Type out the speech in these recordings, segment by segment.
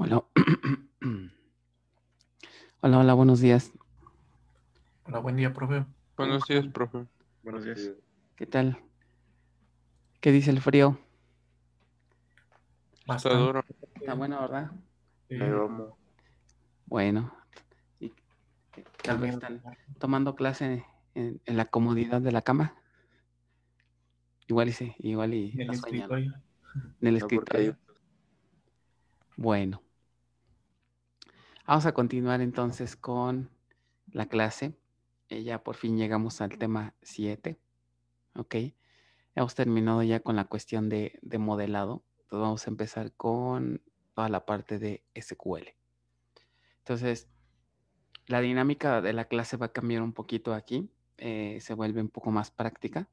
Hola. hola, hola, buenos días. Hola, buen día, profe. Buenos días, profe. Buenos días. ¿Qué tal? ¿Qué dice el frío? Más Está duro. Está bueno, ¿verdad? Sí. Bueno. Y tal vez están tomando clase en, en, la comodidad de la cama. Igual y sí, igual y. En el escritorio. En el escritorio. Bueno. Vamos a continuar entonces con la clase. Eh, ya por fin llegamos al tema 7. ¿Ok? Hemos terminado ya con la cuestión de, modelado. Entonces vamos a empezar con toda la parte de SQL. Entonces, la dinámica de la clase va a cambiar un poquito aquí. Eh, se vuelve un poco más práctica.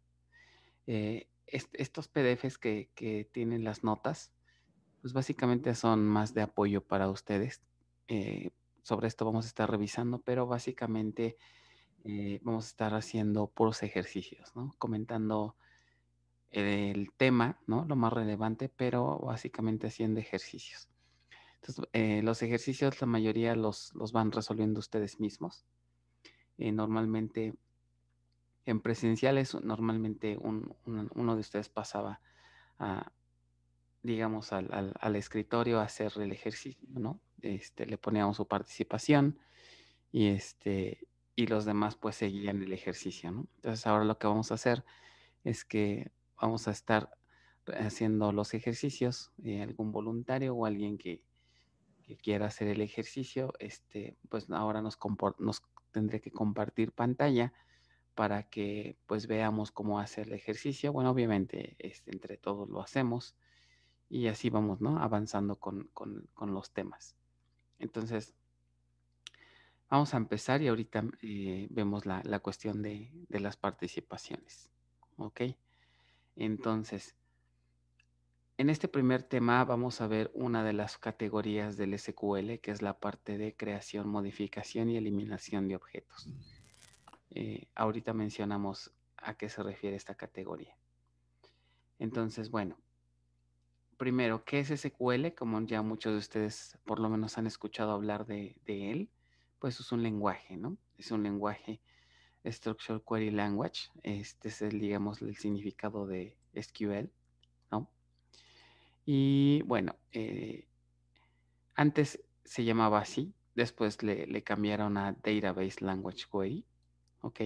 Eh, estos PDFs que tienen las notas, pues básicamente son más de apoyo para ustedes eh, sobre esto vamos a estar revisando, pero básicamente eh, vamos a estar haciendo puros ejercicios, Comentando el tema, ¿no? Lo más relevante, pero básicamente haciendo ejercicios. Entonces, eh, los ejercicios la mayoría los, van resolviendo ustedes mismos. normalmente, en presenciales, normalmente uno de ustedes pasaba a, digamos, al, al, escritorio hacer el ejercicio, ¿no? Este, le poníamos su participación y, este, y los demás pues seguían el ejercicio, ¿no? Entonces ahora lo que vamos a hacer es que vamos a estar haciendo los ejercicios, y eh, algún voluntario o alguien que, quiera hacer el ejercicio, este, pues ahora nos, nos tendré que compartir pantalla para que pues veamos cómo hacer el ejercicio. Bueno, obviamente este, entre todos lo hacemos y así vamos, ¿no? Avanzando con, los temas. Entonces, vamos a empezar y ahorita eh, vemos la, la cuestión de, las participaciones. ¿Ok? Entonces, en este primer tema vamos a ver una de las categorías del SQL, que es la parte de creación, modificación y eliminación de objetos. Eh, ahorita mencionamos a qué se refiere esta categoría. Entonces, bueno, primero, ¿qué es SQL? Como ya muchos de ustedes por lo menos han escuchado hablar de, él, pues es un lenguaje, ¿no? Es un lenguaje Structure Query Language. Este es, digamos, el significado de SQL, ¿no? Y bueno, eh, antes se llamaba así, después le, cambiaron a Database Language Query, ¿ok?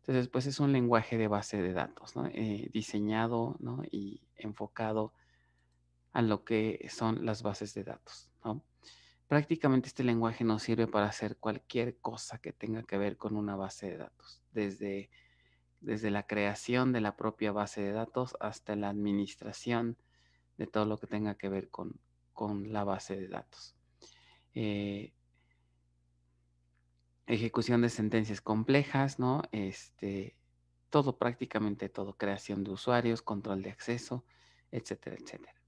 Entonces, pues es un lenguaje de base de datos, ¿no? Eh, diseñado, ¿no? Y enfocado a lo que son las bases de datos. ¿no? Prácticamente este lenguaje nos sirve para hacer cualquier cosa que tenga que ver con una base de datos, desde, desde la creación de la propia base de datos hasta la administración de todo lo que tenga que ver con, la base de datos. Eh, ejecución de sentencias complejas, ¿no? Este, todo, prácticamente todo, creación de usuarios, control de acceso, etcétera, etcétera.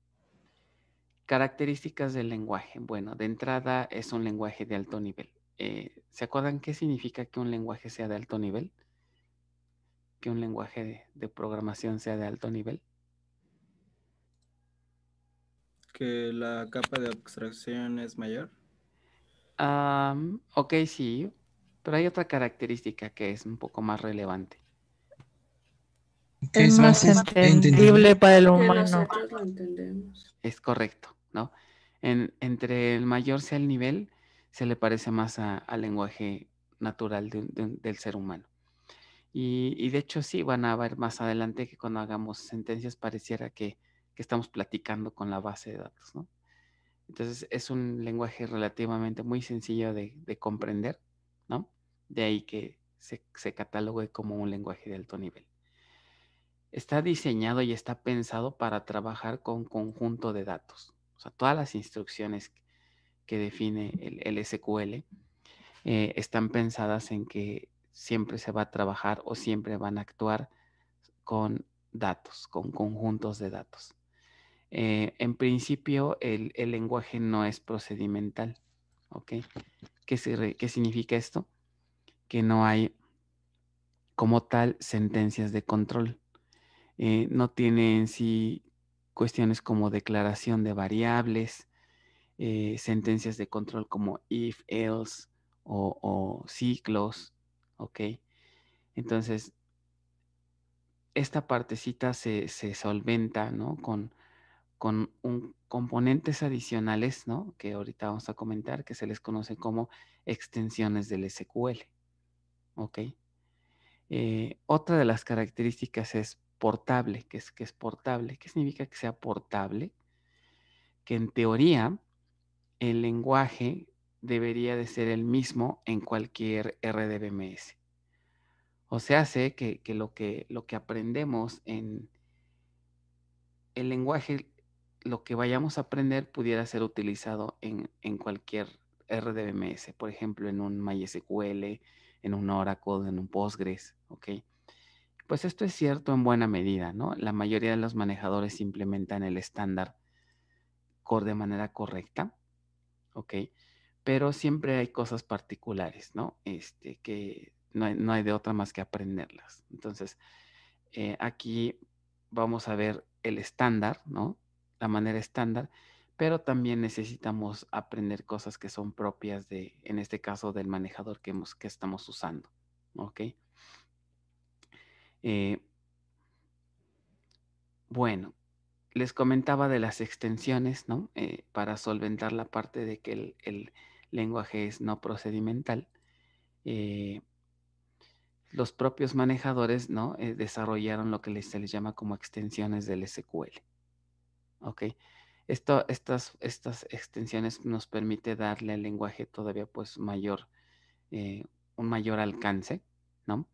Características del lenguaje. Bueno, de entrada es un lenguaje de alto nivel. Eh, ¿Se acuerdan qué significa que un lenguaje sea de alto nivel? Que un lenguaje de, programación sea de alto nivel. Que la capa de abstracción es mayor. ok, sí, pero hay otra característica que es un poco más relevante es más entendible para el humano. Es correcto, ¿no? entre el mayor sea el nivel, se le parece más al lenguaje natural del ser humano. Y, de hecho sí, van a ver más adelante que cuando hagamos sentencias pareciera que, estamos platicando con la base de datos, ¿no? Entonces es un lenguaje relativamente muy sencillo de, comprender, ¿no? De ahí que se, se catalogue como un lenguaje de alto nivel está diseñado y está pensado para trabajar con conjunto de datos. O sea, todas las instrucciones que define el, SQL eh, están pensadas en que siempre se va a trabajar o siempre van a actuar con datos, con conjuntos de datos. Eh, en principio, el, lenguaje no es procedimental. ¿Ok? ¿Qué significa esto? Que no hay como tal sentencias de control. Eh, no tiene en sí cuestiones como declaración de variables, eh, sentencias de control como if, else o, ciclos, ¿ok? Entonces, esta partecita se, solventa, ¿no? Con, con componentes adicionales, ¿no? Que ahorita vamos a comentar, que se les conoce como extensiones del SQL, ¿ok? Eh, otra de las características es portable, que es, que es portable. ¿Qué significa que sea portable? Que en teoría el lenguaje debería de ser el mismo en cualquier RDBMS. O sea, hace que, lo que lo que aprendemos en el lenguaje, lo que vayamos a aprender pudiera ser utilizado en, en cualquier RDBMS, por ejemplo, en un MySQL, en un Oracle, en un Postgres, ¿ok? Pues esto es cierto en buena medida, ¿no? La mayoría de los manejadores implementan el estándar de manera correcta, ¿ok? Pero siempre hay cosas particulares, ¿no? Este, que no hay, de otra más que aprenderlas. Entonces, eh, aquí vamos a ver el estándar, ¿no? La manera estándar, pero también necesitamos aprender cosas que son propias de, en este caso, del manejador que, hemos, que estamos usando, ¿ok? Eh, bueno, les comentaba de las extensiones, ¿no? Eh, para solventar la parte de que el, lenguaje es no procedimental. Eh, los propios manejadores, ¿no? desarrollaron lo que se les llama como extensiones del SQL. ¿Ok? estas, estas extensiones nos permite darle al lenguaje todavía pues mayor, un mayor alcance, ¿no?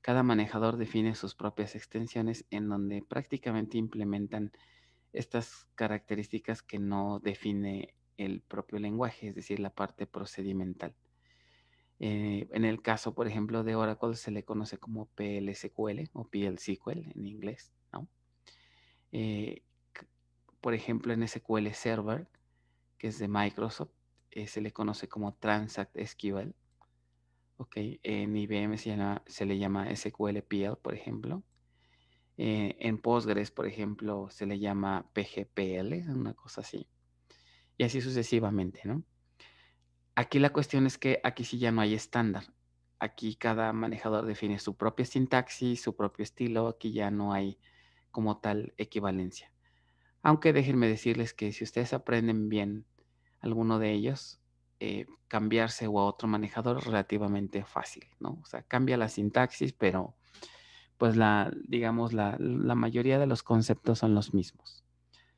Cada manejador define sus propias extensiones en donde prácticamente implementan estas características que no define el propio lenguaje, es decir, la parte procedimental. Eh, en el caso, por ejemplo, de Oracle se le conoce como PLSQL o PLSQL en inglés, eh, por ejemplo, en SQL Server, que es de Microsoft, eh, se le conoce como Transact SQL en IBM se, le llama SQLPL, por ejemplo. Eh, en Postgres, por ejemplo, se le llama PGPL, una cosa así. Y así sucesivamente, ¿no? Aquí la cuestión es que aquí sí ya no hay estándar. Aquí cada manejador define su propia sintaxis, su propio estilo. Aquí ya no hay como tal equivalencia. Aunque déjenme decirles que si ustedes aprenden bien alguno de ellos, eh, cambiarse o a otro manejador relativamente fácil, ¿no? O sea, cambia la sintaxis, pero pues la, digamos, la, mayoría de los conceptos son los mismos.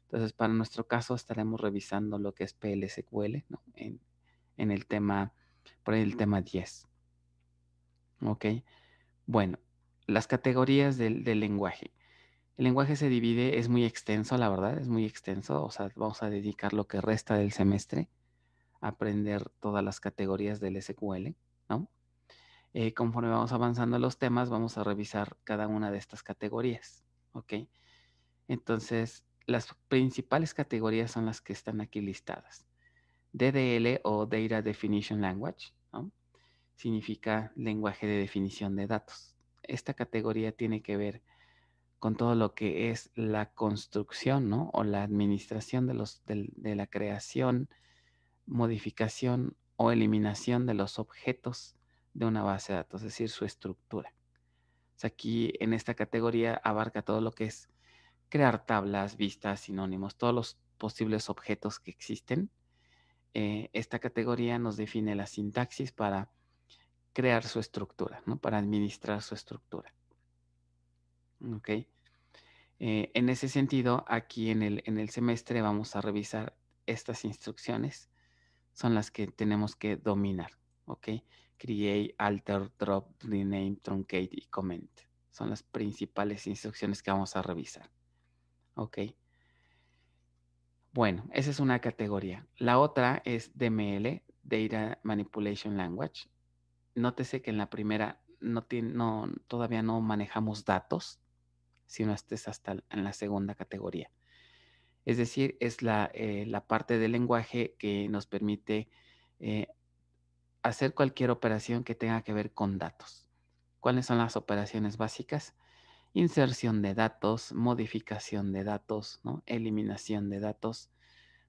Entonces, para nuestro caso estaremos revisando lo que es PLSQL en, el tema, por el tema 10. ¿Ok? Bueno, las categorías del, del lenguaje. El lenguaje se divide, es muy extenso, la verdad, es muy extenso. O sea, vamos a dedicar lo que resta del semestre aprender todas las categorías del SQL, ¿no? Eh, conforme vamos avanzando los temas, vamos a revisar cada una de estas categorías, ¿ok? Entonces, las principales categorías son las que están aquí listadas. DDL o Data Definition Language, ¿no? Significa lenguaje de definición de datos. Esta categoría tiene que ver con todo lo que es la construcción, ¿no? O la administración los, de la creación, modificación o eliminación de los objetos de una base de datos, es decir, su estructura. aquí en esta categoría abarca todo lo que es crear tablas, vistas, sinónimos, todos los posibles objetos que existen. Eh, esta categoría nos define la sintaxis para crear su estructura, ¿no? para administrar su estructura. Eh, en ese sentido, aquí en el, en el semestre vamos a revisar estas instrucciones son las que tenemos que dominar, ¿ok? Create, alter, drop, rename, truncate y comment. Son las principales instrucciones que vamos a revisar, ¿ok? Bueno, esa es una categoría. La otra es DML, Data Manipulation Language. Nótese que en la primera no, todavía no manejamos datos, sino este es hasta en la segunda categoría. Es decir, es eh, la, parte del lenguaje que nos permite eh, hacer cualquier operación que tenga que ver con datos. ¿Cuáles son las operaciones básicas? Inserción de datos, modificación de datos, eliminación de datos,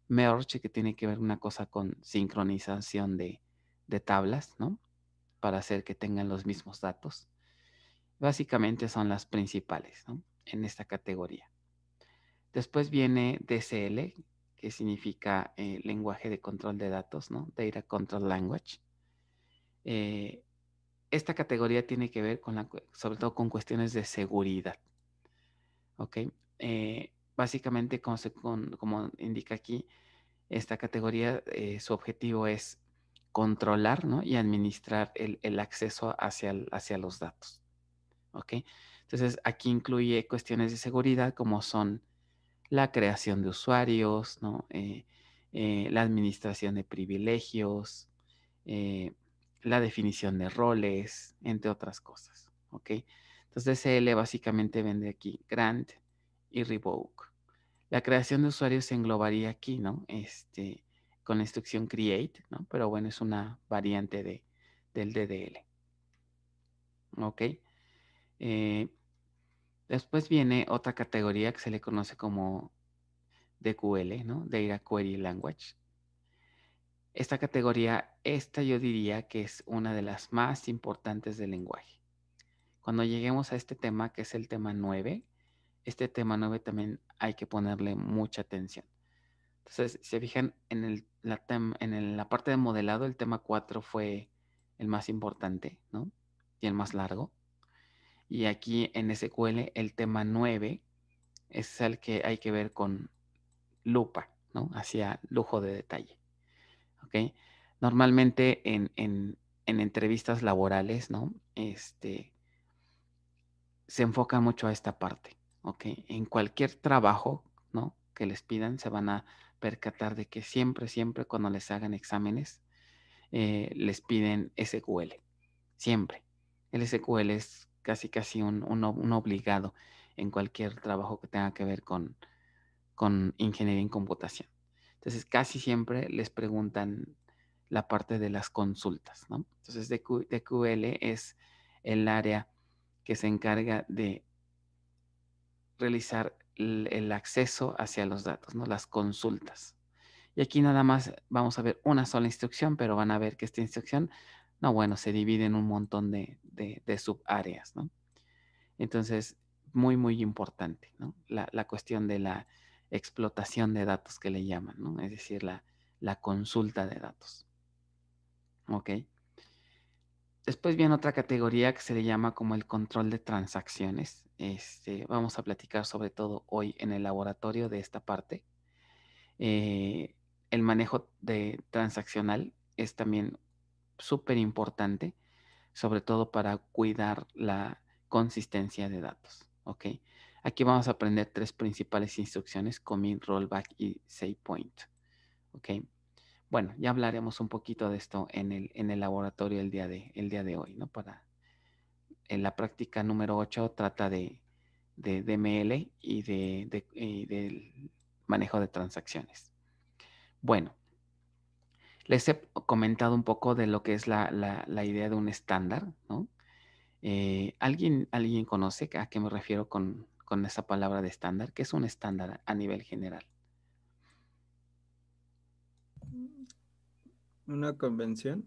merge, que tiene que ver una cosa con sincronización de, tablas, ¿no? Para hacer que tengan los mismos datos. Básicamente son las principales, En esta categoría. Después viene DCL, que significa eh, lenguaje de control de datos, ¿no? Data Control Language. Eh, esta categoría tiene que ver con la, sobre todo con cuestiones de seguridad. ¿Ok? Eh, básicamente, como, indica aquí, esta categoría, su objetivo es controlar ¿no? y administrar el, acceso hacia, hacia los datos. ¿Ok? Entonces, aquí incluye cuestiones de seguridad como son la creación de usuarios, eh, eh, la administración de privilegios, eh, la definición de roles, entre otras cosas. ¿ok? Entonces CL básicamente vende aquí grant y revoke. La creación de usuarios se englobaría aquí, ¿no? Este, con la instrucción create, ¿no? Pero bueno, es una variante de, del DDL. ¿Ok? Después viene otra categoría que se le conoce como DQL, ¿no? Data Query Language. Esta categoría, esta yo diría que es una de las más importantes del lenguaje. Cuando lleguemos a este tema, que es el tema 9, este tema 9 también hay que ponerle mucha atención. Entonces, si se fijan, en, el, la, en la parte de modelado, el tema 4 fue el más importante, ¿no? Y el más largo. Y aquí en SQL el tema 9 es el que hay que ver con lupa, ¿no? Hacia lujo de detalle. ¿Ok? Normalmente en, entrevistas laborales, ¿no? Este, se enfoca mucho a esta parte, ¿ok? En cualquier trabajo, ¿no? Que les pidan, se van a percatar de que siempre, siempre cuando les hagan exámenes, eh, les piden SQL, siempre. El SQL es casi casi un, obligado en cualquier trabajo que tenga que ver con, ingeniería en computación. Entonces, casi siempre les preguntan la parte de las consultas, ¿no? Entonces, DQL es el área que se encarga de realizar el, el, acceso hacia los datos, ¿no? Las consultas. Y aquí nada más vamos a ver una sola instrucción, pero van a ver que esta instrucción no, bueno, se divide en un montón de, de, subáreas, ¿no? Entonces, muy, muy importante, ¿no? La, cuestión de la explotación de datos que le llaman, ¿no? Es decir, la, consulta de datos. ¿Ok? Después viene otra categoría que se le llama como el control de transacciones. Este, vamos a platicar sobre todo hoy en el laboratorio de esta parte. Eh, el manejo de transaccional es también súper importante, sobre todo para cuidar la consistencia de datos. ¿Ok? Aquí vamos a aprender tres principales instrucciones, commit, rollback y save point. ¿Ok? Bueno, ya hablaremos un poquito de esto en el, en el laboratorio el día, de, el día de hoy, ¿no? Para en la práctica número 8 trata de, de DML y de, del manejo de transacciones. Bueno, les he comentado un poco de lo que es la, la, idea de un estándar, ¿no? Eh, ¿alguien, ¿Alguien conoce a qué me refiero con, esa palabra de estándar? ¿Qué es un estándar a nivel general? ¿Una convención?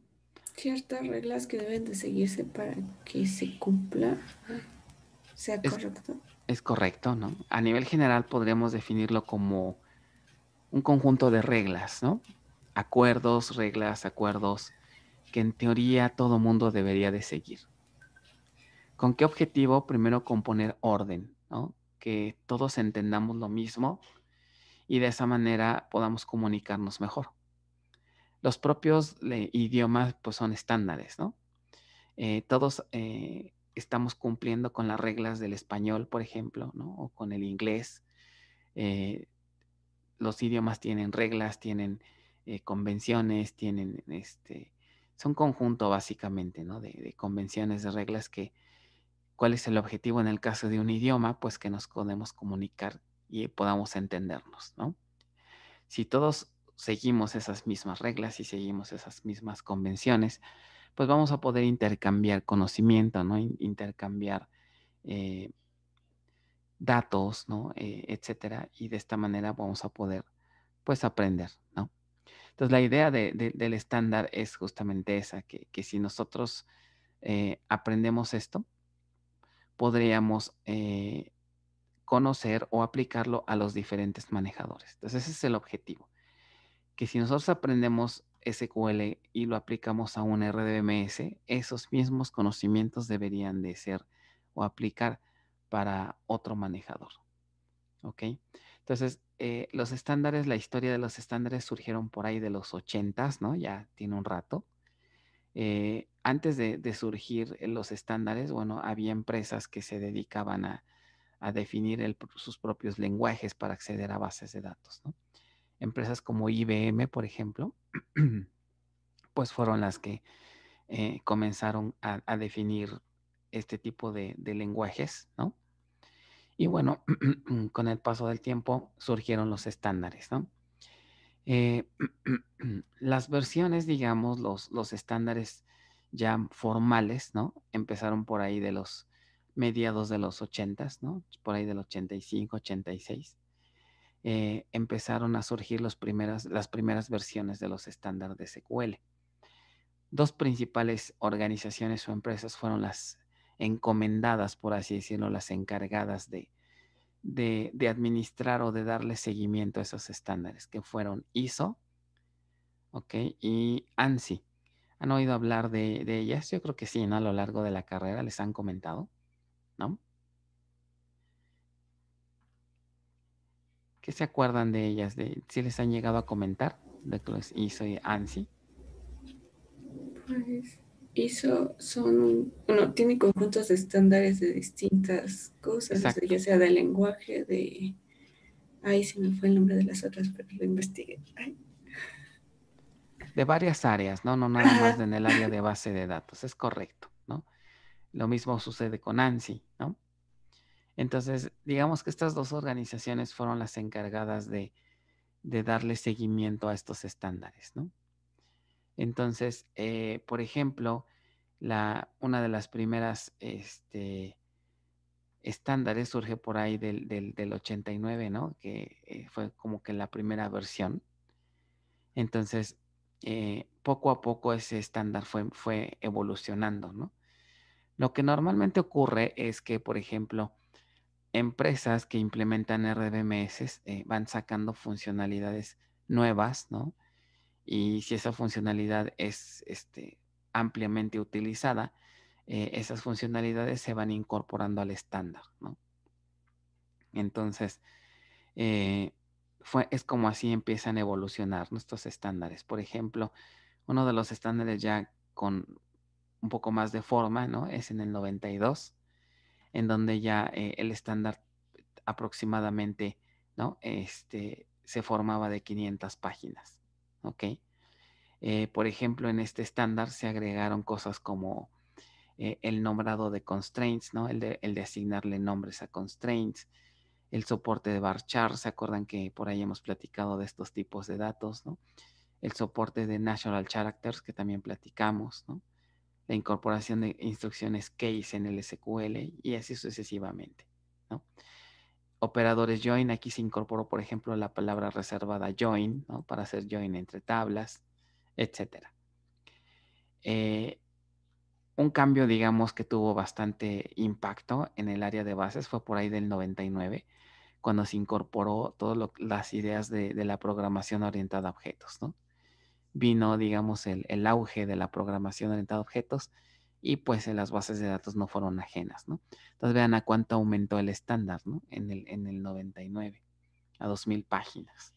Ciertas reglas que deben de seguirse para que se cumpla, sea correcto. Es correcto, ¿no? A nivel general podríamos definirlo como un conjunto de reglas, ¿no? acuerdos, reglas, acuerdos que en teoría todo mundo debería de seguir. ¿Con qué objetivo? Primero componer orden, ¿no? Que todos entendamos lo mismo y de esa manera podamos comunicarnos mejor. Los propios eh, idiomas pues son estándares, ¿no? Eh, todos eh, estamos cumpliendo con las reglas del español, por ejemplo, ¿no? O con el inglés. los idiomas tienen reglas, tienen eh, convenciones, tienen este, son conjunto básicamente, ¿no? De, convenciones, de reglas que, ¿cuál es el objetivo en el caso de un idioma? Pues que nos podemos comunicar y podamos entendernos, ¿no? Si todos seguimos esas mismas reglas y seguimos esas mismas convenciones, pues vamos a poder intercambiar conocimiento, ¿no? Intercambiar eh, datos, ¿no? Eh, etcétera. Y de esta manera vamos a poder, pues, aprender, ¿no? Entonces, la idea del estándar es justamente esa, que, si nosotros eh, aprendemos esto, podríamos eh, conocer o aplicarlo a los diferentes manejadores. Entonces, ese es el objetivo. Que si nosotros aprendemos SQL y lo aplicamos a un RDBMS, esos mismos conocimientos deberían de ser o aplicar para otro manejador. ¿Ok? Entonces, eh, los estándares, la historia de los estándares surgieron por ahí de los ochentas, ¿no? Ya tiene un rato. Eh, antes de, surgir eh, los estándares, bueno, había empresas que se dedicaban a, definir sus propios lenguajes para acceder a bases de datos, ¿no? Empresas como IBM, por ejemplo, pues fueron las que comenzaron a, definir este tipo de, de lenguajes, ¿no? Y bueno, con el paso del tiempo surgieron los estándares, ¿no? Eh, las versiones, digamos, los, los estándares ya formales, ¿no? Empezaron por ahí de los mediados de los 80, ¿no? Por ahí del 85, 86. Eh, empezaron a surgir primeras, las primeras versiones de los estándares de SQL. Dos principales organizaciones o empresas fueron las encomendadas, por así decirlo, las encargadas de, de, administrar o de darle seguimiento a esos estándares, que fueron ISO, Y ANSI. ¿Han oído hablar de, ellas? Yo creo que sí, ¿no? A lo largo de la carrera les han comentado, ¿no? ¿Qué se acuerdan de ellas? De, si les han llegado a comentar de que los ISO y ANSI. Pues, ISO son bueno, tiene conjuntos de estándares de distintas cosas, ya sea de lenguaje, de... Ay, se me fue el nombre de las otras, pero lo investigué. De varias áreas, ¿no? No nada más en el área de base de datos, es correcto, ¿no? Lo mismo sucede con ANSI, ¿no? Entonces, digamos que estas dos organizaciones fueron las encargadas de, de darle seguimiento a estos estándares, ¿no? Entonces, eh, por ejemplo, una de las primeras este, estándares surge por ahí del, 89, ¿no? Que eh, fue como que la primera versión. Entonces, eh, poco a poco ese estándar fue, evolucionando, ¿no? Lo que normalmente ocurre es que, por ejemplo, empresas que implementan RBMS van sacando funcionalidades nuevas, ¿no? y si esa funcionalidad es este, ampliamente utilizada, eh, esas funcionalidades se van incorporando al estándar, ¿no? Entonces, eh, fue, es como así empiezan a evolucionar nuestros estándares. Por ejemplo, uno de los estándares ya con un poco más de forma, ¿no? Es en el 92, en donde ya eh, el estándar aproximadamente, ¿no? Este, se formaba de 500 páginas. ¿ok? Eh, por ejemplo, en este estándar se agregaron cosas como eh, el nombrado de constraints, ¿no? El de, asignarle nombres a constraints, el soporte de varchar, ¿se acuerdan que por ahí hemos platicado de estos tipos de datos, ¿no? El soporte de natural characters, que también platicamos, ¿no? La incorporación de instrucciones case en el SQL y así sucesivamente, ¿no? operadores join, aquí se incorporó, por ejemplo, la palabra reservada join, para hacer join entre tablas, etc. Eh, un cambio, digamos, que tuvo bastante impacto en el área de bases fue por ahí del 99, cuando se incorporó todas las ideas de, la programación orientada a objetos, Vino, digamos, el auge de la programación orientada a objetos, y pues las bases de datos no fueron ajenas, ¿no? Entonces vean a cuánto aumentó el estándar, ¿no? En el, en el 99, a 2.000 páginas.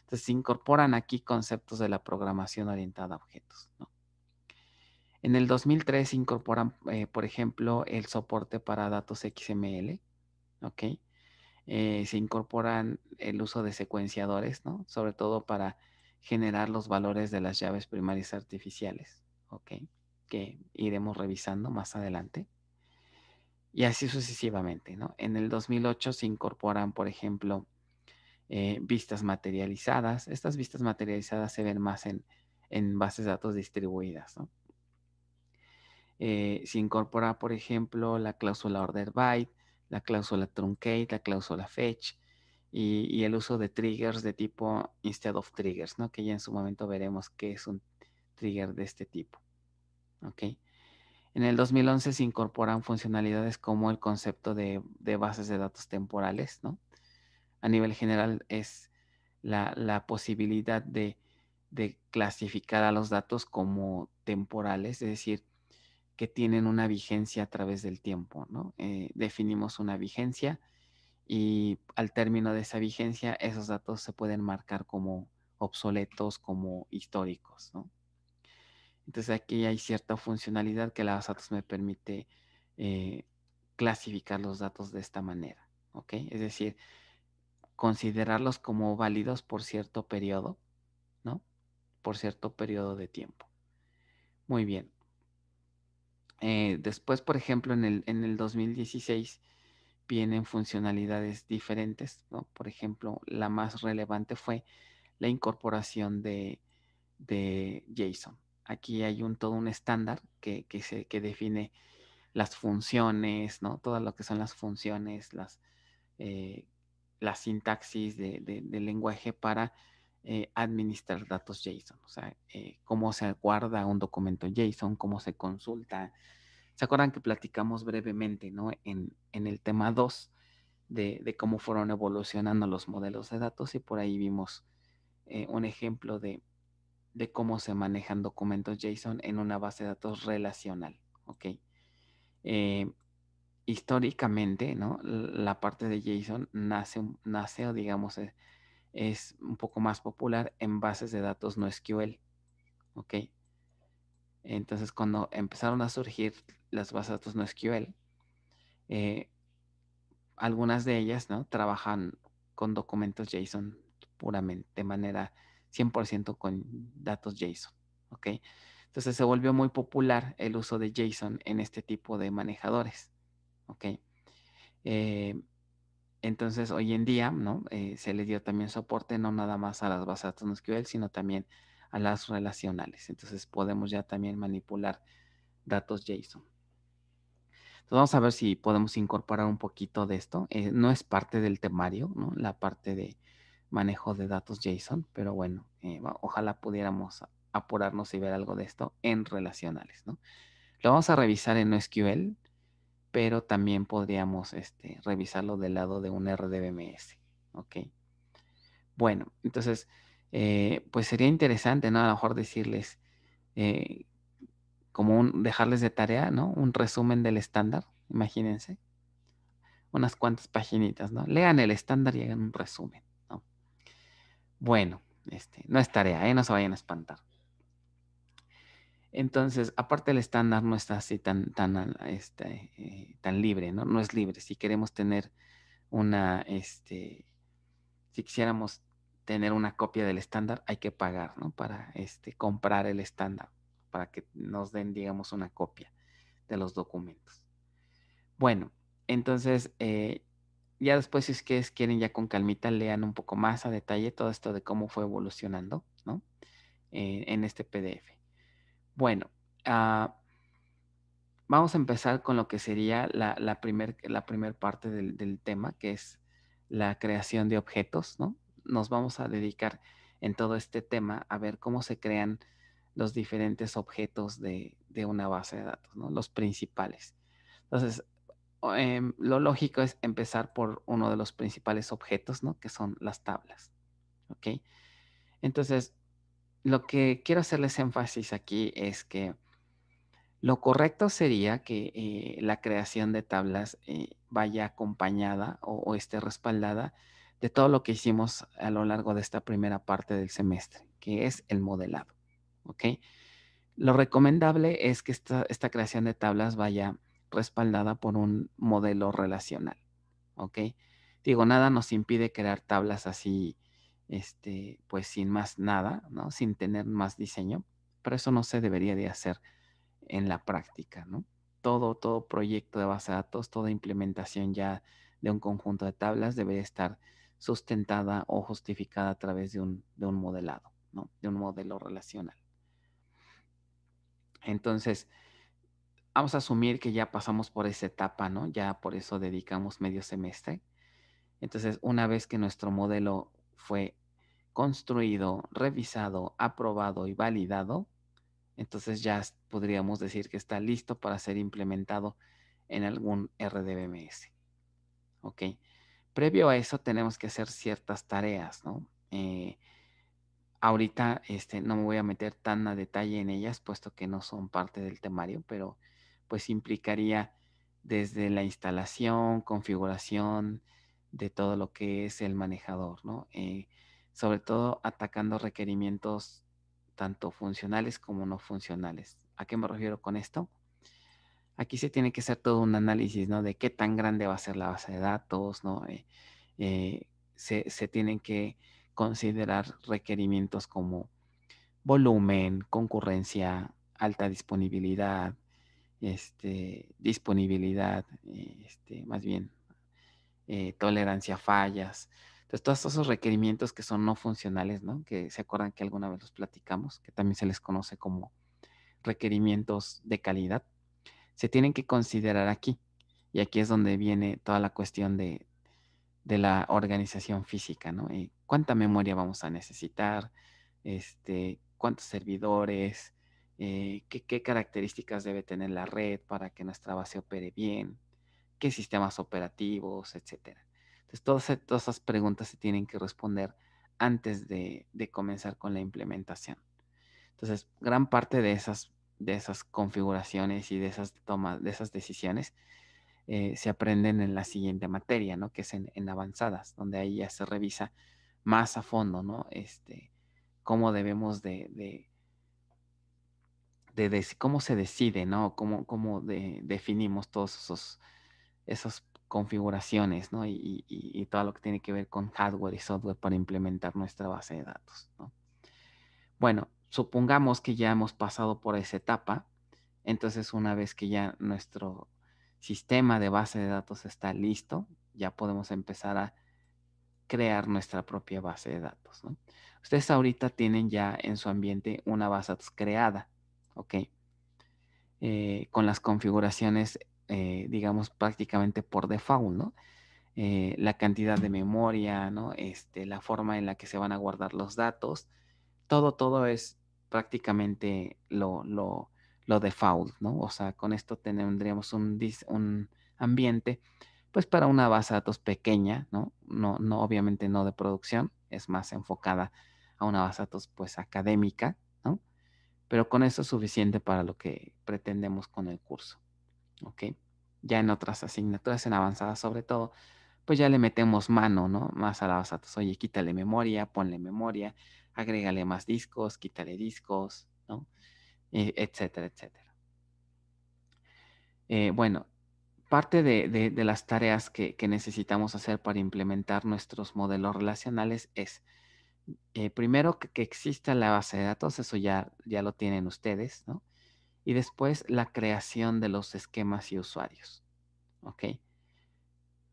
Entonces se incorporan aquí conceptos de la programación orientada a objetos, ¿no? En el 2003 se incorporan, eh, por ejemplo, el soporte para datos XML, ¿ok? Eh, se incorporan el uso de secuenciadores, ¿no? Sobre todo para generar los valores de las llaves primarias artificiales, ¿ok? que iremos revisando más adelante. Y así sucesivamente, ¿no? En el 2008 se incorporan, por ejemplo, eh, vistas materializadas. Estas vistas materializadas se ven más en, bases de datos distribuidas, eh, se incorpora, por ejemplo, la cláusula order byte, la cláusula truncate, la cláusula fetch y, el uso de triggers de tipo instead of triggers, ¿no? Que ya en su momento veremos qué es un trigger de este tipo. En el 2011 se incorporan funcionalidades como el concepto de, bases de datos temporales, ¿no? A nivel general es la, posibilidad de, clasificar a los datos como temporales, es decir, que tienen una vigencia a través del tiempo, ¿no? Eh, definimos una vigencia y al término de esa vigencia esos datos se pueden marcar como obsoletos, como históricos, ¿no? Entonces aquí hay cierta funcionalidad que la datos me permite eh, clasificar los datos de esta manera, ¿ok? Es decir, considerarlos como válidos por cierto periodo, ¿no? Por cierto periodo de tiempo. Muy bien. Eh, después, por ejemplo, en el, 2016 vienen funcionalidades diferentes, ¿no? Por ejemplo, la más relevante fue la incorporación de, de JSON, Aquí hay un todo un estándar que, que, se, que define las funciones, ¿no? Todo lo que son las funciones, las, eh, la sintaxis del de, lenguaje para eh, administrar datos JSON. O sea, eh, cómo se guarda un documento JSON, cómo se consulta. ¿Se acuerdan que platicamos brevemente, ¿no? En, en el tema 2 de, cómo fueron evolucionando los modelos de datos y por ahí vimos un ejemplo de, de cómo se manejan documentos JSON en una base de datos relacional, ¿ok? Eh, históricamente, ¿no? La parte de JSON nace, nace o digamos, e, es, un poco más popular en bases de datos no SQL, ¿ok? Entonces, cuando empezaron a surgir las bases de datos no SQL, eh, algunas de ellas, ¿no? Trabajan con documentos JSON puramente, de manera 100% con datos JSON, ¿ok? Entonces se volvió muy popular el uso de JSON en este tipo de manejadores, ¿ok? Eh, entonces hoy en día, ¿no? Eh, se le dio también soporte no nada más a las bases de datos NoSQL, sino también a las relacionales. Entonces podemos ya también manipular datos JSON. Entonces vamos a ver si podemos incorporar un poquito de esto. Eh, no es parte del temario, ¿no? La parte de manejo de datos JSON, pero bueno, eh, ojalá pudiéramos apurarnos y ver algo de esto en relacionales, ¿no? Lo vamos a revisar en NoSQL, pero también podríamos este, revisarlo del lado de un RDBMS, ¿ok? Bueno, entonces, eh, pues sería interesante, ¿no? A lo mejor decirles, eh, como un, dejarles de tarea, ¿no? Un resumen del estándar, imagínense. Unas cuantas paginitas, ¿no? Lean el estándar y hagan un resumen. Bueno, este, no es tarea, ¿eh? no se vayan a espantar. Entonces, aparte el estándar no está así tan, tan, este, eh, tan libre, ¿no? No es libre. Si queremos tener una, este, si quisiéramos tener una copia del estándar, hay que pagar, ¿no? Para este, comprar el estándar, para que nos den, digamos, una copia de los documentos. Bueno, entonces eh, ya después, si es que quieren ya con calmita, lean un poco más a detalle todo esto de cómo fue evolucionando, ¿no? Eh, en este PDF. Bueno, ah, vamos a empezar con lo que sería la, primera la primer parte del, tema, que es la creación de objetos, ¿no? Nos vamos a dedicar en todo este tema a ver cómo se crean los diferentes objetos de, de una base de datos, ¿no? Los principales. Entonces, Em, lo lógico es empezar por uno de los principales objetos, ¿no? Que son las tablas. ¿Ok? Entonces, lo que quiero hacerles énfasis aquí es que lo correcto sería que eh, la creación de tablas eh, vaya acompañada o, esté respaldada de todo lo que hicimos a lo largo de esta primera parte del semestre, que es el modelado. ¿Ok? Lo recomendable es que esta, esta creación de tablas vaya respaldada por un modelo relacional. ¿Ok? Digo, nada nos impide crear tablas así, este, pues sin más nada, ¿no? Sin tener más diseño, pero eso no se debería de hacer en la práctica, ¿no? Todo, todo proyecto de base de datos, toda implementación ya de un conjunto de tablas debe estar sustentada o justificada a través de un, de un modelado, ¿no? De un modelo relacional. Entonces, vamos a asumir que ya pasamos por esa etapa, ¿no? Ya por eso dedicamos medio semestre. Entonces, una vez que nuestro modelo fue construido, revisado, aprobado y validado, entonces ya podríamos decir que está listo para ser implementado en algún RDBMS. ¿Ok? Previo a eso tenemos que hacer ciertas tareas, ¿no? Eh, ahorita este, no me voy a meter tan a detalle en ellas, puesto que no son parte del temario, pero pues implicaría desde la instalación, configuración de todo lo que es el manejador, ¿no? Eh, sobre todo atacando requerimientos tanto funcionales como no funcionales. ¿A qué me refiero con esto? Aquí se tiene que hacer todo un análisis, ¿no? De qué tan grande va a ser la base de datos, ¿no? Eh, eh, se, se tienen que considerar requerimientos como volumen, concurrencia, alta disponibilidad, este, disponibilidad, este, más bien eh, tolerancia a fallas. Entonces, todos esos requerimientos que son no funcionales, ¿no? Que se acuerdan que alguna vez los platicamos, que también se les conoce como requerimientos de calidad, se tienen que considerar aquí. Y aquí es donde viene toda la cuestión de, la organización física, ¿no? Eh, ¿Cuánta memoria vamos a necesitar? Este, ¿Cuántos servidores? Eh, qué, características debe tener la red para que nuestra base opere bien, qué sistemas operativos, etcétera. Entonces, todas, e, esas preguntas se tienen que responder antes de, comenzar con la implementación. Entonces, gran parte de esas, de esas configuraciones y de esas tomas, de esas decisiones eh, se aprenden en la siguiente materia, ¿no? Que es en, avanzadas, donde ahí ya se revisa más a fondo, ¿no? Este, cómo debemos de cómo se decide, ¿no? Cómo, definimos todas esos, esas configuraciones, Y, todo lo que tiene que ver con hardware y software para implementar nuestra base de datos, Bueno, supongamos que ya hemos pasado por esa etapa, entonces una vez que ya nuestro sistema de base de datos está listo, ya podemos empezar a crear nuestra propia base de datos. Ustedes ahorita tienen ya en su ambiente una base de datos creada. ¿ok? Eh, con las configuraciones, eh, digamos, prácticamente por default, ¿no? Eh, la cantidad de memoria, ¿no? Este, la forma en la que se van a guardar los datos, todo, todo es prácticamente lo, default, ¿no? O sea, con esto tendríamos un, un ambiente, pues para una base de datos pequeña, ¿no? No, no, obviamente no de producción, es más enfocada a una base de datos, pues académica, pero con eso es suficiente para lo que pretendemos con el curso. ¿Ok? Ya en otras asignaturas, en avanzadas sobre todo, pues ya le metemos mano, ¿no? Más a la datos. Oye, quítale memoria, ponle memoria, agrégale más discos, quítale discos, ¿no? Eh, etcétera, etcétera. Eh, bueno, parte de, las tareas que necesitamos hacer para implementar nuestros modelos relacionales es eh, primero que, exista la base de datos, eso ya, ya lo tienen ustedes, ¿no? Y después la creación de los esquemas y usuarios, ¿ok?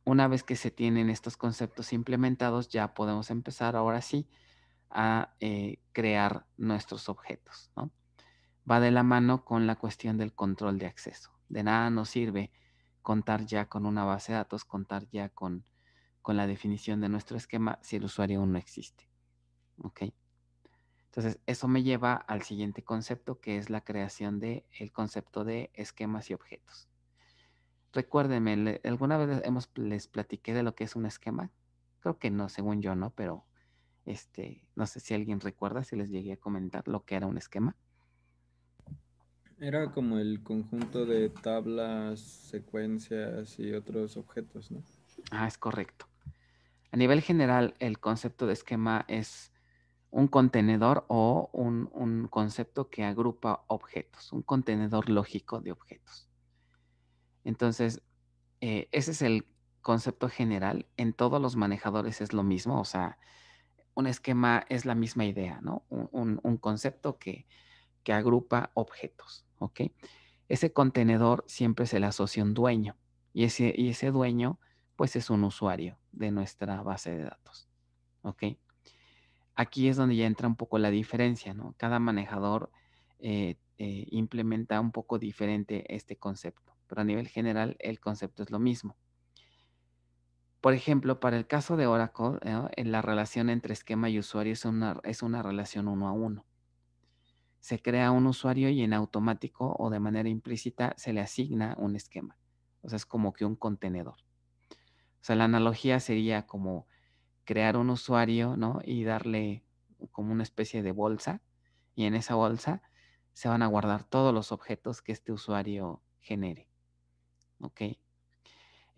Una vez que se tienen estos conceptos implementados, ya podemos empezar ahora sí a eh, crear nuestros objetos, ¿no? Va de la mano con la cuestión del control de acceso. De nada nos sirve contar ya con una base de datos, contar ya con, con la definición de nuestro esquema si el usuario aún no existe. ¿ok? Entonces, eso me lleva al siguiente concepto, que es la creación del el concepto de esquemas y objetos. Recuérdenme, ¿alguna vez les platiqué de lo que es un esquema? Creo que no, según yo no, pero este, no sé si alguien recuerda, si les llegué a comentar lo que era un esquema. Era como el conjunto de tablas, secuencias y otros objetos, ¿no? Ah, es correcto. A nivel general, el concepto de esquema es un contenedor o un, concepto que agrupa objetos, un contenedor lógico de objetos. Entonces, eh, ese es el concepto general. En todos los manejadores es lo mismo, o sea, un esquema es la misma idea, ¿no? Un, concepto que, que agrupa objetos, ¿ok? Ese contenedor siempre se le asocia un dueño y ese, y ese dueño, pues es un usuario de nuestra base de datos, ¿ok? aquí es donde ya entra un poco la diferencia, ¿no? Cada manejador eh, eh, implementa un poco diferente este concepto, pero a nivel general el concepto es lo mismo. Por ejemplo, para el caso de Oracle, en la relación entre esquema y usuario es una, es una relación uno a uno. Se crea un usuario y en automático o de manera implícita se le asigna un esquema. O sea, es como que un contenedor. O sea, la analogía sería como crear un usuario, ¿no? Y darle como una especie de bolsa y en esa bolsa se van a guardar todos los objetos que este usuario genere. ¿Ok?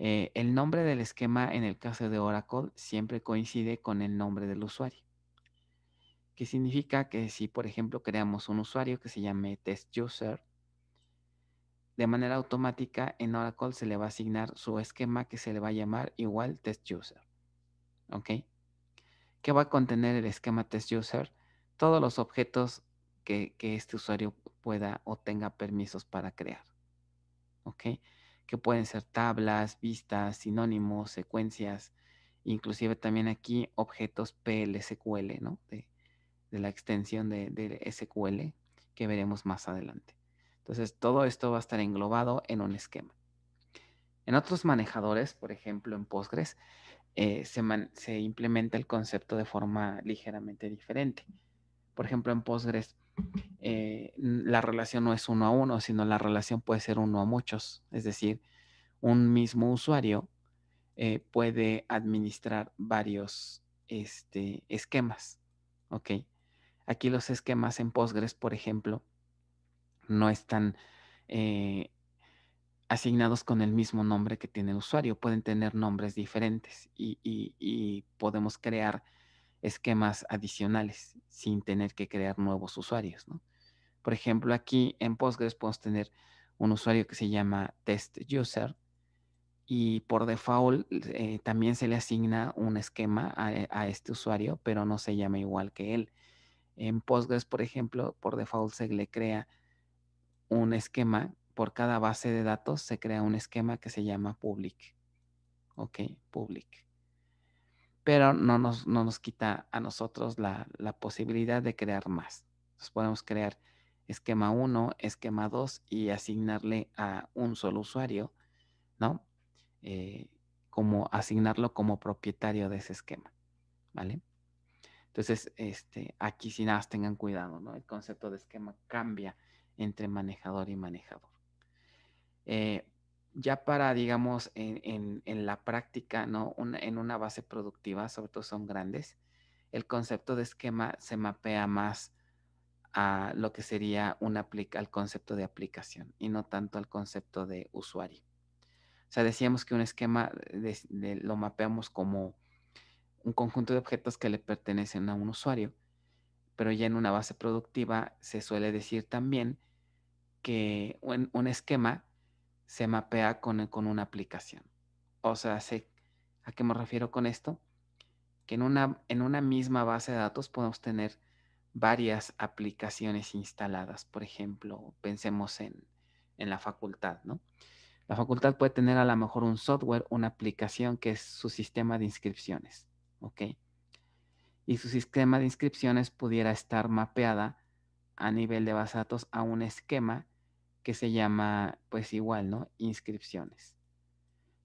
Eh, el nombre del esquema en el caso de Oracle siempre coincide con el nombre del usuario. ¿Qué significa que si, por ejemplo, creamos un usuario que se llame TestUser, de manera automática en Oracle se le va a asignar su esquema que se le va a llamar igual TestUser. ¿ok? Que va a contener el esquema test user, todos los objetos que, que este usuario pueda o tenga permisos para crear, ¿ok? Que pueden ser tablas, vistas, sinónimos, secuencias, inclusive también aquí objetos PLSQL, ¿no? De, de la extensión de, de, SQL que veremos más adelante. Entonces, todo esto va a estar englobado en un esquema. En otros manejadores, por ejemplo, en Postgres, eh, se, implementa el concepto de forma ligeramente diferente. Por ejemplo, en Postgres, eh, la relación no es uno a uno, sino la relación puede ser uno a muchos. Es decir, un mismo usuario eh, puede administrar varios este, esquemas. Aquí los esquemas en Postgres, por ejemplo, no están asignados con el mismo nombre que tiene el usuario. Pueden tener nombres diferentes y, podemos crear esquemas adicionales sin tener que crear nuevos usuarios. Por ejemplo, aquí en Postgres podemos tener un usuario que se llama TestUser y por default eh, también se le asigna un esquema a, eh, a, este usuario, pero no se llama igual que él. En Postgres, por ejemplo, por default se le crea un esquema por cada base de datos se crea un esquema que se llama public. Ok, public. Pero no nos, no nos quita a nosotros la, posibilidad de crear más. Entonces podemos crear esquema 1, esquema 2 y asignarle a un solo usuario, ¿no? Eh, como asignarlo como propietario de ese esquema, ¿vale? Entonces, este, aquí si nada, tengan cuidado, ¿no? El concepto de esquema cambia entre manejador y manejador. Eh, ya para, digamos, en, la práctica, ¿no? en una base productiva, sobre todo son grandes, el concepto de esquema se mapea más a lo que sería una al concepto de aplicación y no tanto al concepto de usuario. O sea, decíamos que un esquema lo mapeamos como un conjunto de objetos que le pertenecen a un usuario, pero ya en una base productiva se suele decir también que un esquema se mapea con, una aplicación. O sea, a qué me refiero con esto, que en una, en una misma base de datos podemos tener varias aplicaciones instaladas. Por ejemplo, pensemos en, en la facultad, ¿no? La facultad puede tener a lo mejor un software, una aplicación que es su sistema de inscripciones, ¿ok? Y su sistema de inscripciones pudiera estar mapeada a nivel de base de datos a un esquema que se llama, pues igual, ¿no? Inscripciones.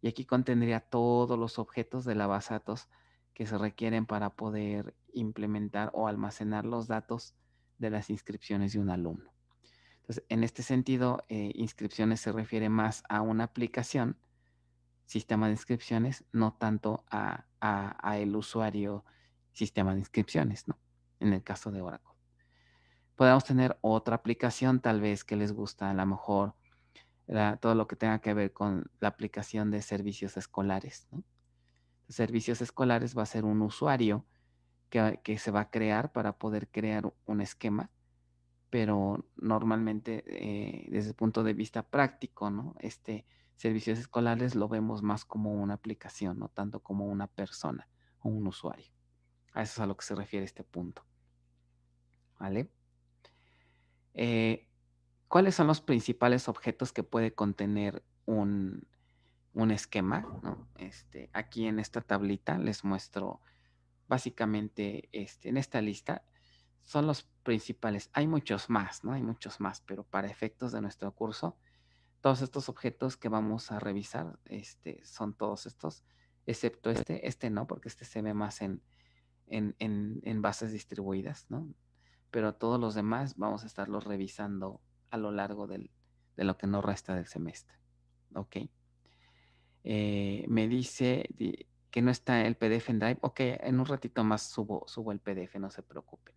Y aquí contendría todos los objetos de la base datos que se requieren para poder implementar o almacenar los datos de las inscripciones de un alumno. Entonces, en este sentido, eh, inscripciones se refiere más a una aplicación, sistema de inscripciones, no tanto a, a el usuario sistema de inscripciones, ¿no? En el caso de Oracle podemos tener otra aplicación tal vez que les gusta, a lo mejor todo lo que tenga que ver con la aplicación de servicios escolares. ¿no? Servicios escolares va a ser un usuario que, se va a crear para poder crear un esquema, pero normalmente eh, desde el punto de vista práctico, ¿no? Este servicios escolares lo vemos más como una aplicación, no tanto como una persona o un usuario. A eso es a lo que se refiere este punto. ¿Vale? Eh, ¿cuáles son los principales objetos que puede contener un, esquema? Este, aquí en esta tablita les muestro básicamente este, en esta lista son los principales. Hay muchos más, ¿no? Hay muchos más, pero para efectos de nuestro curso, todos estos objetos que vamos a revisar este, son todos estos, excepto este. Este no, porque este se ve más en, en, en bases distribuidas, ¿no? pero todos los demás vamos a estarlos revisando a lo largo de lo que nos resta del semestre. ¿Ok? Eh, me dice que no está el PDF en Drive. Ok, en un ratito más subo, subo el PDF, no se preocupe.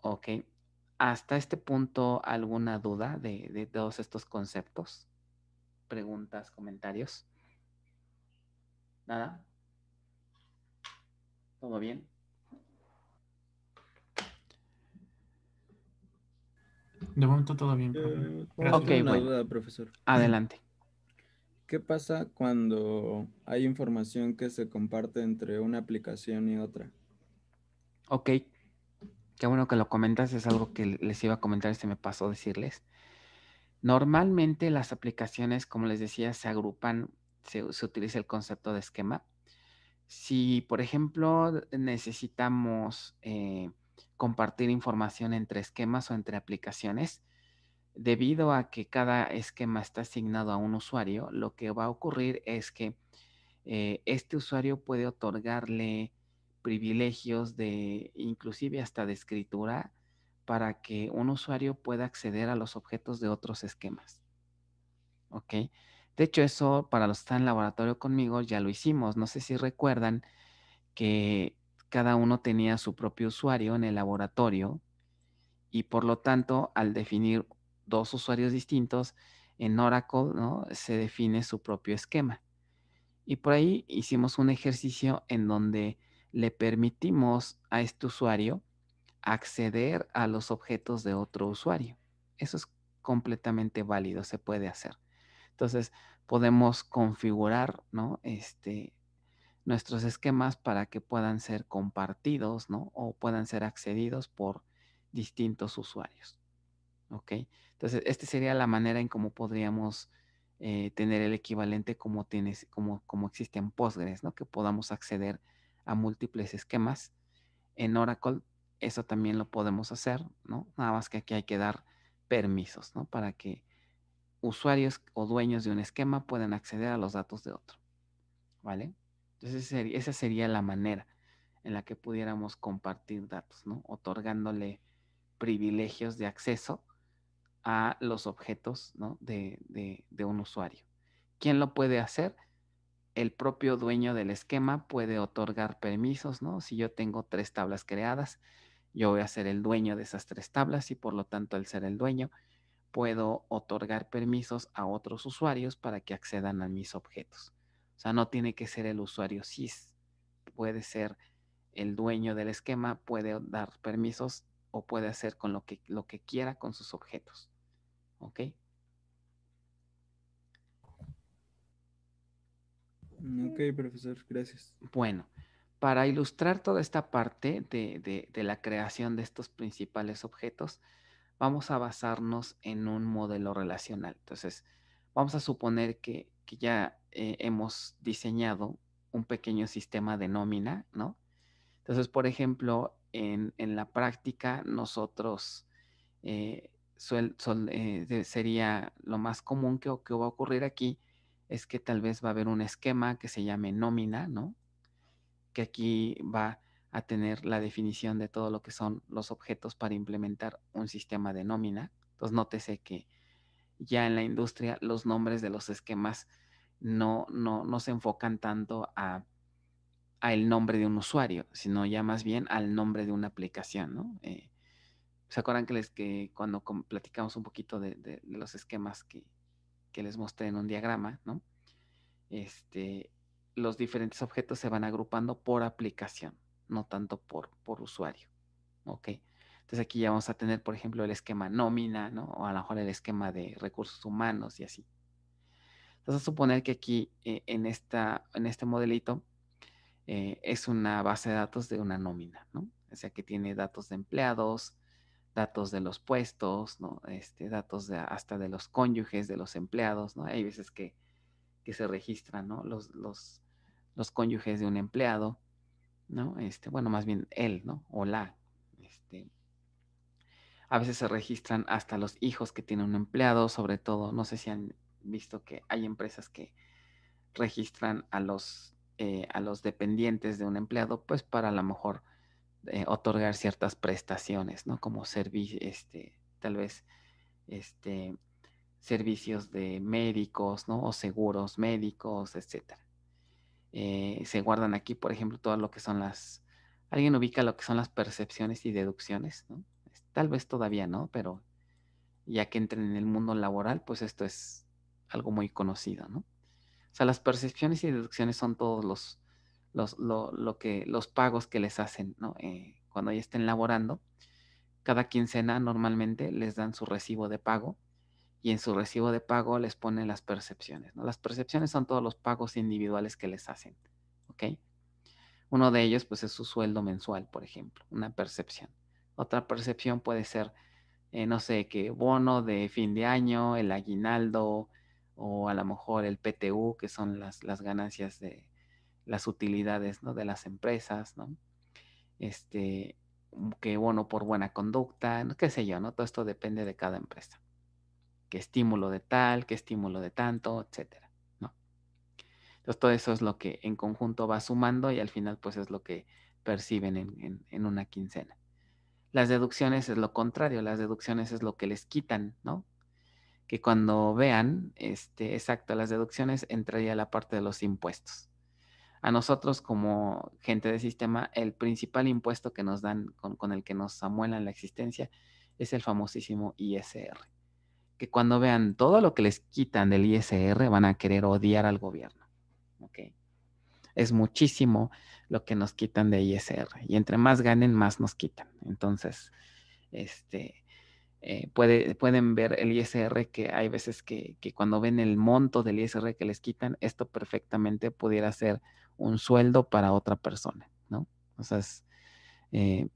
Ok, hasta este punto, ¿alguna duda de, de todos estos conceptos? ¿Preguntas, comentarios? ¿Nada? ¿Todo bien? De momento todo bien. Eh, una duda, profesor. Adelante. ¿Qué pasa cuando hay información que se comparte entre una aplicación y otra? Ok. Qué bueno que lo comentas, es algo que les iba a comentar, se me pasó decirles. Normalmente las aplicaciones, como les decía, se agrupan, se, utiliza el concepto de esquema. Si, por ejemplo, necesitamos eh, compartir información entre esquemas o entre aplicaciones. Debido a que cada esquema está asignado a un usuario, lo que va a ocurrir es que eh, este usuario puede otorgarle privilegios de inclusive hasta de escritura para que un usuario pueda acceder a los objetos de otros esquemas. ¿Ok? De hecho, eso para los que están en laboratorio conmigo ya lo hicimos. No sé si recuerdan que cada uno tenía su propio usuario en el laboratorio y por lo tanto al definir dos usuarios distintos en Oracle ¿no? se define su propio esquema. Y por ahí hicimos un ejercicio en donde le permitimos a este usuario acceder a los objetos de otro usuario. Eso es completamente válido, se puede hacer. Entonces, podemos configurar ¿no? este, nuestros esquemas para que puedan ser compartidos, ¿no? O puedan ser accedidos por distintos usuarios. ¿Ok? Entonces, esta sería la manera en cómo podríamos eh, tener el equivalente como, tienes, como, como existe en Postgres, ¿no? Que podamos acceder a múltiples esquemas. En Oracle, eso también lo podemos hacer, ¿no? Nada más que aquí hay que dar permisos, ¿no? Para que usuarios o dueños de un esquema puedan acceder a los datos de otro. ¿Vale? Entonces esa sería la manera en la que pudiéramos compartir datos, ¿no? Otorgándole privilegios de acceso a los objetos ¿no? de, de un usuario. ¿Quién lo puede hacer? El propio dueño del esquema puede otorgar permisos, ¿no? Si yo tengo tres tablas creadas, yo voy a ser el dueño de esas tres tablas y por lo tanto al ser el dueño puedo otorgar permisos a otros usuarios para que accedan a mis objetos. O sea, no tiene que ser el usuario SIS, puede ser el dueño del esquema, puede dar permisos o puede hacer con lo que, lo que quiera con sus objetos. ¿Ok? Ok, profesor, gracias. Bueno, para ilustrar toda esta parte de, de la creación de estos principales objetos, vamos a basarnos en un modelo relacional. Entonces, vamos a suponer que que ya eh, hemos diseñado un pequeño sistema de nómina, ¿no? Entonces, por ejemplo, en, la práctica nosotros eh, eh, sería lo más común que, que va a ocurrir aquí es que tal vez va a haber un esquema que se llame nómina, ¿no? Que aquí va a tener la definición de todo lo que son los objetos para implementar un sistema de nómina. Entonces, nótese que ya en la industria los nombres de los esquemas no, se enfocan tanto a, el nombre de un usuario, sino ya más bien al nombre de una aplicación, ¿no? Eh, ¿Se acuerdan que, les, que cuando platicamos un poquito de, los esquemas que, les mostré en un diagrama, Este, los diferentes objetos se van agrupando por aplicación, no tanto por, por usuario, ¿ok? Entonces aquí ya vamos a tener, por ejemplo, el esquema nómina, ¿no? O a lo mejor el esquema de recursos humanos y así. Entonces a suponer que aquí eh, en, esta, en este modelito eh, es una base de datos de una nómina, ¿no? O sea que tiene datos de empleados, datos de los puestos, ¿no? Este, datos hasta de los cónyuges, de los empleados, ¿no? Hay veces que, se registran, ¿no? Los, los, cónyuges de un empleado, ¿no? Este, bueno, más bien él, ¿no? O la. Este, a veces se registran hasta los hijos que tiene un empleado, sobre todo, no sé si han visto que hay empresas que registran a los, eh, a los dependientes de un empleado, pues para a lo mejor eh, otorgar ciertas prestaciones, ¿no? Como servicio, este, tal vez, este, servicios de médicos, ¿no? O seguros médicos, etc. Eh, se guardan aquí, por ejemplo, todo lo que son las, alguien ubica lo que son las percepciones y deducciones, ¿no? Tal vez todavía no, pero ya que entren en el mundo laboral, pues esto es algo muy conocido, ¿no? O sea, las percepciones y deducciones son todos los, lo, que, los pagos que les hacen, ¿no? Eh, cuando ya estén laborando, cada quincena normalmente les dan su recibo de pago y en su recibo de pago les ponen las percepciones, ¿no? Las percepciones son todos los pagos individuales que les hacen, ¿ok? Uno de ellos, pues, es su sueldo mensual, por ejemplo, una percepción. Otra percepción puede ser, eh, no sé, qué bono de fin de año, el aguinaldo o a lo mejor el PTU, que son las, ganancias de las utilidades ¿no? de las empresas, ¿no? Este, mm, que bono por buena conducta, qué sé yo, ¿no? Todo esto depende de cada empresa. Qué estímulo de tal, qué estímulo de tanto, etcétera, ¿no? Entonces todo eso es lo que en conjunto va sumando y al final pues es lo que perciben en una quincena. Las deducciones es lo contrario, las deducciones es lo que les quitan, ¿no? Que cuando vean, este, exacto, las deducciones entraría la parte de los impuestos. A nosotros como gente de sistema, el principal impuesto que nos dan, con, con el que nos amuelan la existencia, es el famosísimo ISR. Que cuando vean todo lo que les quitan del ISR, van a querer odiar al gobierno. ¿Ok? es muchísimo lo que nos quitan de ISR. Y entre más ganen, más nos quitan. Entonces, este, eh, pueden ver el ISR que hay veces que, cuando ven el monto del ISR que les quitan, esto perfectamente pudiera ser un sueldo para otra persona, ¿no? O sea, eh,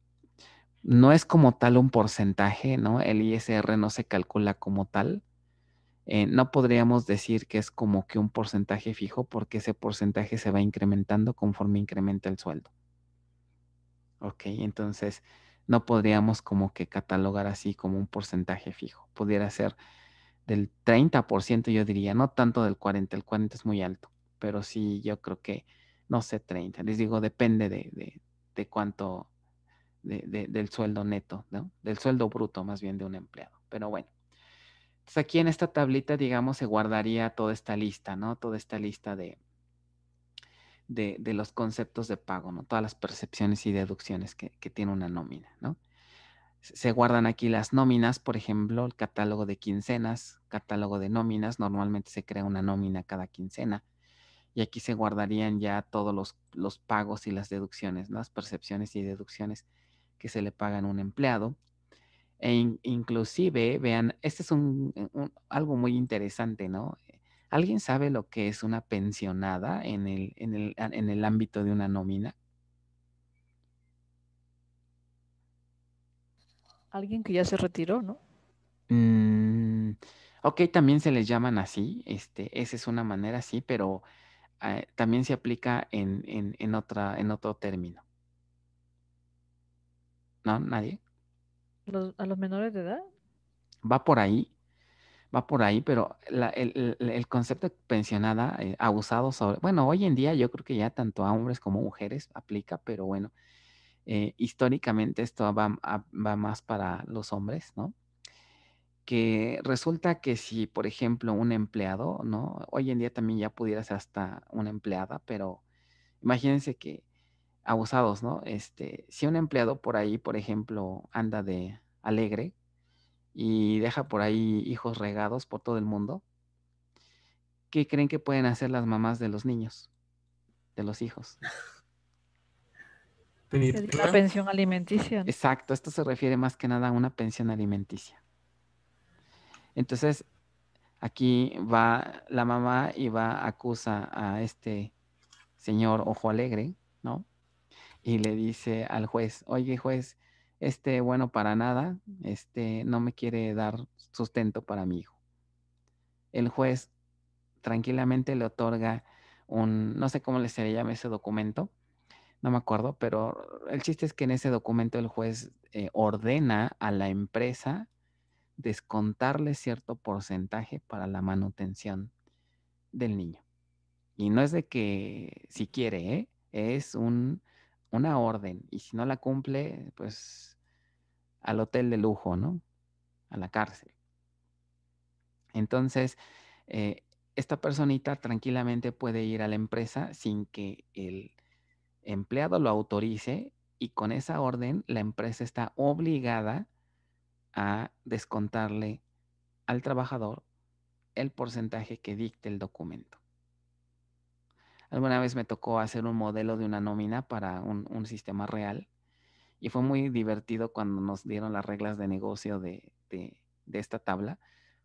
no es como tal un porcentaje, ¿no? El ISR no se calcula como tal, eh, no podríamos decir que es como que un porcentaje fijo porque ese porcentaje se va incrementando conforme incrementa el sueldo. Ok, entonces no podríamos como que catalogar así como un porcentaje fijo. Pudiera ser del 30%, yo diría, no tanto del 40%, el 40% es muy alto, pero sí yo creo que, no sé, 30%. Les digo, depende de, de, de cuánto, del sueldo neto, ¿no? Del sueldo bruto más bien de un empleado. Pero bueno aquí en esta tablita, digamos, se guardaría toda esta lista, ¿no? Toda esta lista de, de, los conceptos de pago, ¿no? Todas las percepciones y deducciones que, tiene una nómina, ¿no? se guardan aquí las nóminas, por ejemplo, el catálogo de quincenas, catálogo de nóminas, normalmente se crea una nómina cada quincena. Y aquí se guardarían ya todos los, los pagos y las deducciones, ¿no? las percepciones y deducciones que se le pagan a un empleado. E inclusive, vean, este es un, algo muy interesante, ¿no? Eh, ¿Alguien sabe lo que es una pensionada en el, en el, en el ámbito de una nómina? Alguien que ya se retiró, ¿no? Mm, ok, también se les llaman así, este, esa es una manera, sí, pero ah, también se aplica en, en, en, otra, en otro término. ¿No? ¿Nadie? a los menores de edad? Va por ahí, va por ahí, pero el, concepto de pensionada eh, abusado sobre, bueno, hoy en día yo creo que ya tanto a hombres como mujeres aplica, pero bueno, eh, históricamente esto va, ah, va, más para los hombres, ¿no? Que resulta que si, por ejemplo, un empleado, ¿no? Hoy en día también ya pudiera ser hasta una empleada, pero imagínense que abusados, ¿no? Este, si un empleado por ahí, por ejemplo, anda de alegre y deja por ahí hijos regados por todo el mundo, ¿qué creen que pueden hacer las mamás de los niños, de los hijos? La pensión alimenticia. Exacto, esto se refiere más que nada a una pensión alimenticia. Entonces, aquí va la mamá y va, acusa a este señor Ojo Alegre, ¿no? y le dice al juez, oye juez, este bueno para nada, este no me quiere dar sustento para mi hijo. El juez tranquilamente le otorga un, no sé cómo le se le llama ese documento, no me acuerdo, pero el chiste es que en ese documento el juez eh, ordena a la empresa descontarle cierto porcentaje para la manutención del niño. Y no es de que si quiere, ¿eh? es un una orden y si no la cumple, pues al hotel de lujo, ¿no? A la cárcel. Entonces, eh, esta personita tranquilamente puede ir a la empresa sin que el empleado lo autorice y con esa orden la empresa está obligada a descontarle al trabajador el porcentaje que dicte el documento. Alguna vez me tocó hacer un modelo de una nómina para un, sistema real y fue muy divertido cuando nos dieron las reglas de negocio de, esta tabla,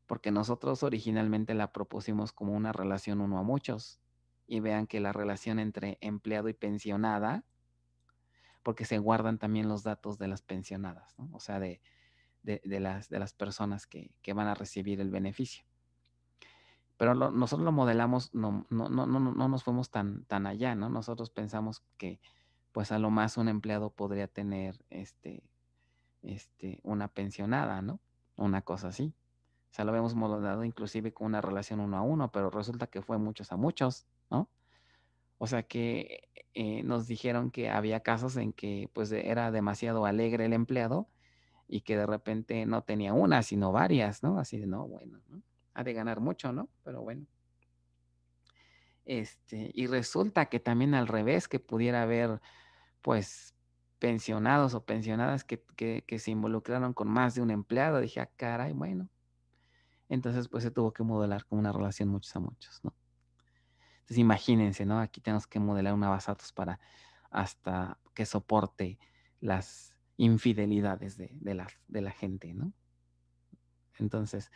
porque nosotros originalmente la propusimos como una relación uno a muchos y vean que la relación entre empleado y pensionada, porque se guardan también los datos de las pensionadas, o sea, de, las, de las personas que, van a recibir el beneficio. Pero nosotros lo modelamos, no, no, no, no, no nos fuimos tan, tan allá, ¿no? Nosotros pensamos que pues a lo más un empleado podría tener este, este, una pensionada, ¿no? Una cosa así. O sea, lo habíamos modelado inclusive con una relación uno a uno, pero resulta que fue muchos a muchos, ¿no? O sea que eh, nos dijeron que había casos en que pues era demasiado alegre el empleado y que de repente no tenía una, sino varias, ¿no? Así de, no, bueno, ¿no? ha de ganar mucho, ¿no? Pero bueno. Este, y resulta que también al revés, que pudiera haber, pues, pensionados o pensionadas que, se involucraron con más de un empleado. Dije, ah, caray, bueno. Entonces, pues se tuvo que modelar con una relación muchos a muchos, ¿no? Entonces, imagínense, ¿no? Aquí tenemos que modelar una basatos para hasta que soporte las infidelidades de, la, de la gente, ¿no? Entonces,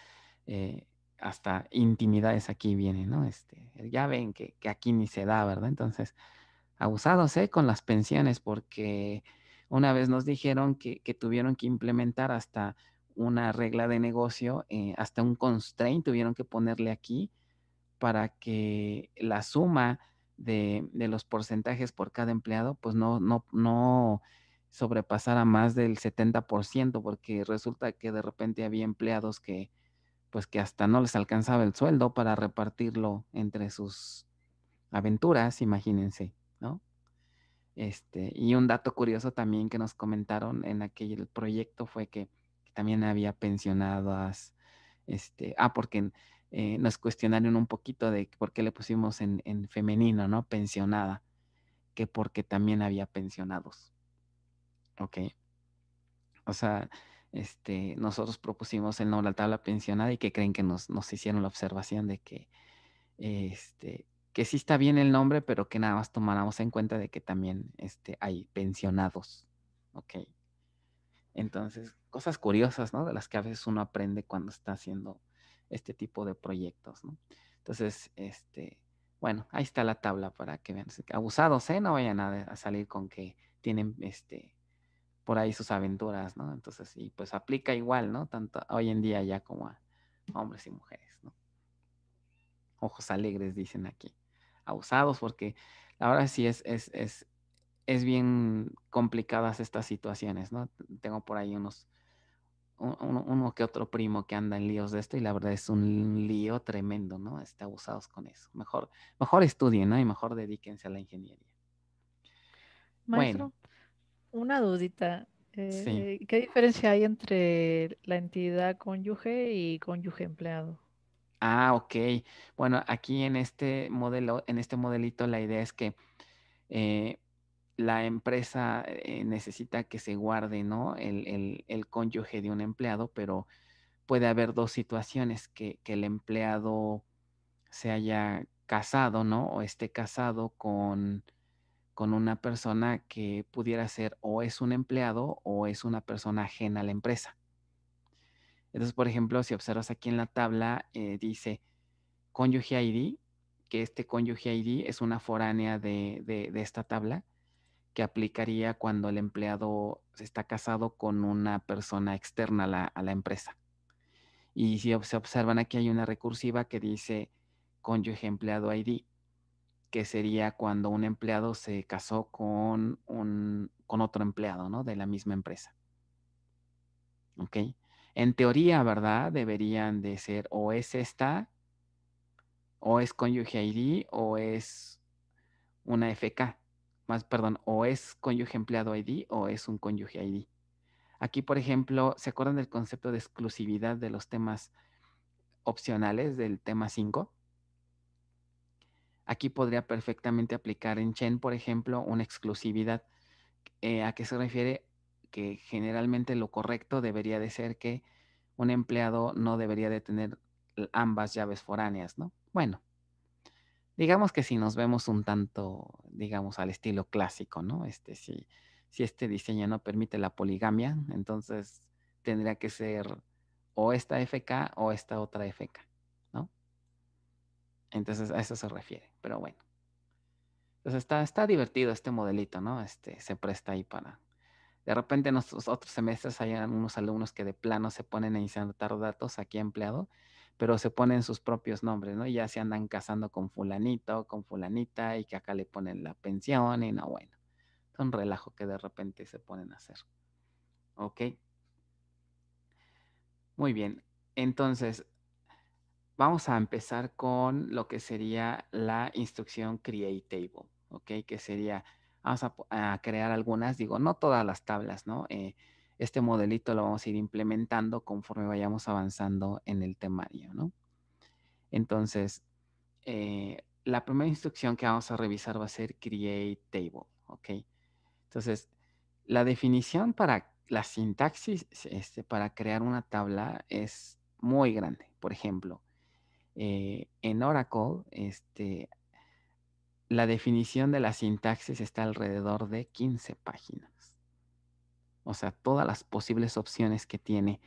eh, hasta intimidades aquí viene, ¿no? Este, ya ven que, aquí ni se da, ¿verdad? Entonces, abusados, ¿eh? Con las pensiones, porque una vez nos dijeron que, que tuvieron que implementar hasta una regla de negocio, eh, hasta un constraint tuvieron que ponerle aquí para que la suma de, los porcentajes por cada empleado, pues no, no, no sobrepasara más del 70%, porque resulta que de repente había empleados que, pues que hasta no les alcanzaba el sueldo para repartirlo entre sus aventuras, imagínense, ¿no? Este, y un dato curioso también que nos comentaron en aquel proyecto fue que, también había pensionadas, este, ah, porque eh, nos cuestionaron un poquito de por qué le pusimos en, en femenino, ¿no? Pensionada, que porque también había pensionados. Ok. O sea, este, nosotros propusimos el nombre la tabla pensionada y que creen que nos, hicieron la observación de que, este, que sí está bien el nombre, pero que nada más tomáramos en cuenta de que también este, hay pensionados. Ok. Entonces, cosas curiosas, ¿no? De las que a veces uno aprende cuando está haciendo este tipo de proyectos, ¿no? Entonces, este, bueno, ahí está la tabla para que vean. Abusados, ¿eh? No vayan a, a salir con que tienen este, por ahí sus aventuras, ¿no? Entonces, y pues aplica igual, ¿no? Tanto hoy en día ya como a hombres y mujeres, ¿no? Ojos alegres, dicen aquí, abusados, porque la verdad sí es, es, es, es bien complicadas estas situaciones, ¿no? Tengo por ahí unos, uno, que otro primo que anda en líos de esto y la verdad es un lío tremendo, ¿no? Está abusados con eso. Mejor, mejor estudien, ¿no? Y mejor dedíquense a la ingeniería. bueno una dudita. Eh, ¿Qué diferencia hay entre la entidad cónyuge y cónyuge empleado? Ah, ok. Bueno, aquí en este modelo, en este modelito, la idea es que eh, la empresa eh, necesita que se guarde, ¿no? El, cónyuge de un empleado, pero puede haber dos situaciones, que, que el empleado se haya casado, ¿no? O esté casado con con una persona que pudiera ser o es un empleado o es una persona ajena a la empresa. Entonces, por ejemplo, si observas aquí en la tabla, eh, dice cónyuge ID, que este cónyuge ID es una foránea de, esta tabla que aplicaría cuando el empleado está casado con una persona externa a la, a la, empresa. Y si se observan aquí hay una recursiva que dice cónyuge empleado ID que sería cuando un empleado se casó con, un, con otro empleado, ¿no? De la misma empresa. ¿Ok? En teoría, ¿verdad? Deberían de ser o es esta, o es cónyuge ID, o es una FK. Más, perdón, o es cónyuge empleado ID o es un cónyuge ID. Aquí, por ejemplo, ¿se acuerdan del concepto de exclusividad de los temas opcionales del tema 5? Aquí podría perfectamente aplicar en Chen, por ejemplo, una exclusividad. Eh, ¿A qué se refiere? Que generalmente lo correcto debería de ser que un empleado no debería de tener ambas llaves foráneas, ¿no? Bueno, digamos que si nos vemos un tanto, digamos, al estilo clásico, ¿no? Este, si, si este diseño no permite la poligamia, entonces tendría que ser o esta FK o esta otra FK, ¿no? Entonces a eso se refiere pero bueno. Entonces está, está divertido este modelito, ¿no? Este, se presta ahí para... De repente en nuestros otros semestres hay unos alumnos que de plano se ponen a insertar datos aquí empleado, pero se ponen sus propios nombres, ¿no? Y ya se andan casando con fulanito, con fulanita, y que acá le ponen la pensión y no, bueno. Es un relajo que de repente se ponen a hacer. ¿Ok? Muy bien. Entonces, vamos a empezar con lo que sería la instrucción create table, ¿ok? Que sería, vamos a, crear algunas, digo, no todas las tablas, ¿no? Eh, este modelito lo vamos a ir implementando conforme vayamos avanzando en el temario, ¿no? Entonces, eh, la primera instrucción que vamos a revisar va a ser create table, ¿ok? Entonces, la definición para la sintaxis este, para crear una tabla es muy grande. Por ejemplo, eh, en Oracle, este, la definición de la sintaxis está alrededor de 15 páginas. O sea, todas las posibles opciones que tiene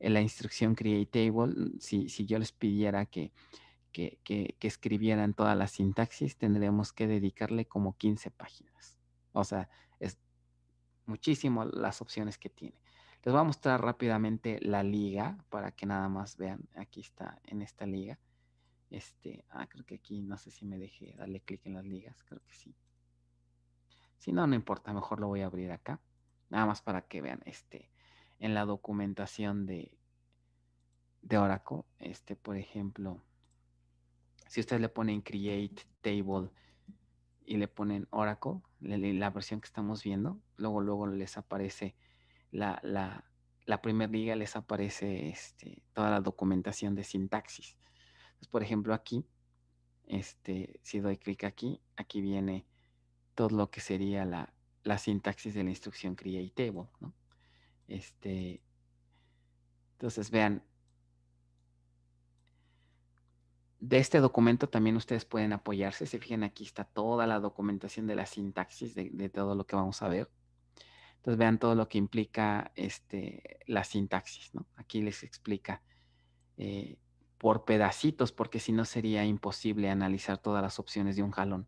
la instrucción Create Table, mm, si yo les pidiera que, que, escribieran todas la sintaxis, tendríamos que dedicarle como 15 páginas. O sea, es muchísimo las opciones que tiene. Les voy a mostrar rápidamente la liga para que nada más vean. Aquí está en esta liga. Este, ah, creo que aquí no sé si me dejé darle clic en las ligas. Creo que sí. Si no, no importa. Mejor lo voy a abrir acá. Nada más para que vean. Este, en la documentación de, de Oracle, este, por ejemplo, si ustedes le ponen create table y le ponen Oracle, la, la versión que estamos viendo, luego, luego les aparece la, la, primera liga les aparece este, toda la documentación de sintaxis. por ejemplo, aquí, este, si doy clic aquí, aquí viene todo lo que sería la, sintaxis de la instrucción createable. ¿no? Este, entonces, vean, de este documento también ustedes pueden apoyarse. Se fijan, aquí está toda la documentación de la sintaxis de todo lo que vamos a ver. Entonces vean todo lo que implica este, la sintaxis, ¿no? Aquí les explica eh, por pedacitos, porque si no sería imposible analizar todas las opciones de un jalón.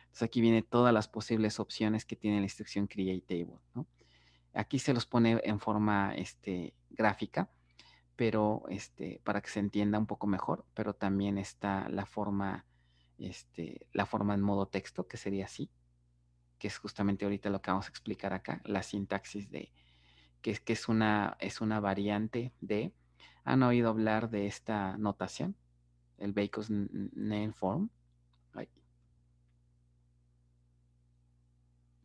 Entonces aquí viene todas las posibles opciones que tiene la instrucción create table, ¿no? Aquí se los pone en forma este, gráfica, pero este, para que se entienda un poco mejor, pero también está la forma, este, la forma en modo texto, que sería así que es justamente ahorita lo que vamos a explicar acá, la sintaxis de, que es, que es, una, es una variante de, ¿han oído hablar de esta notación? El Bacon's Name Form.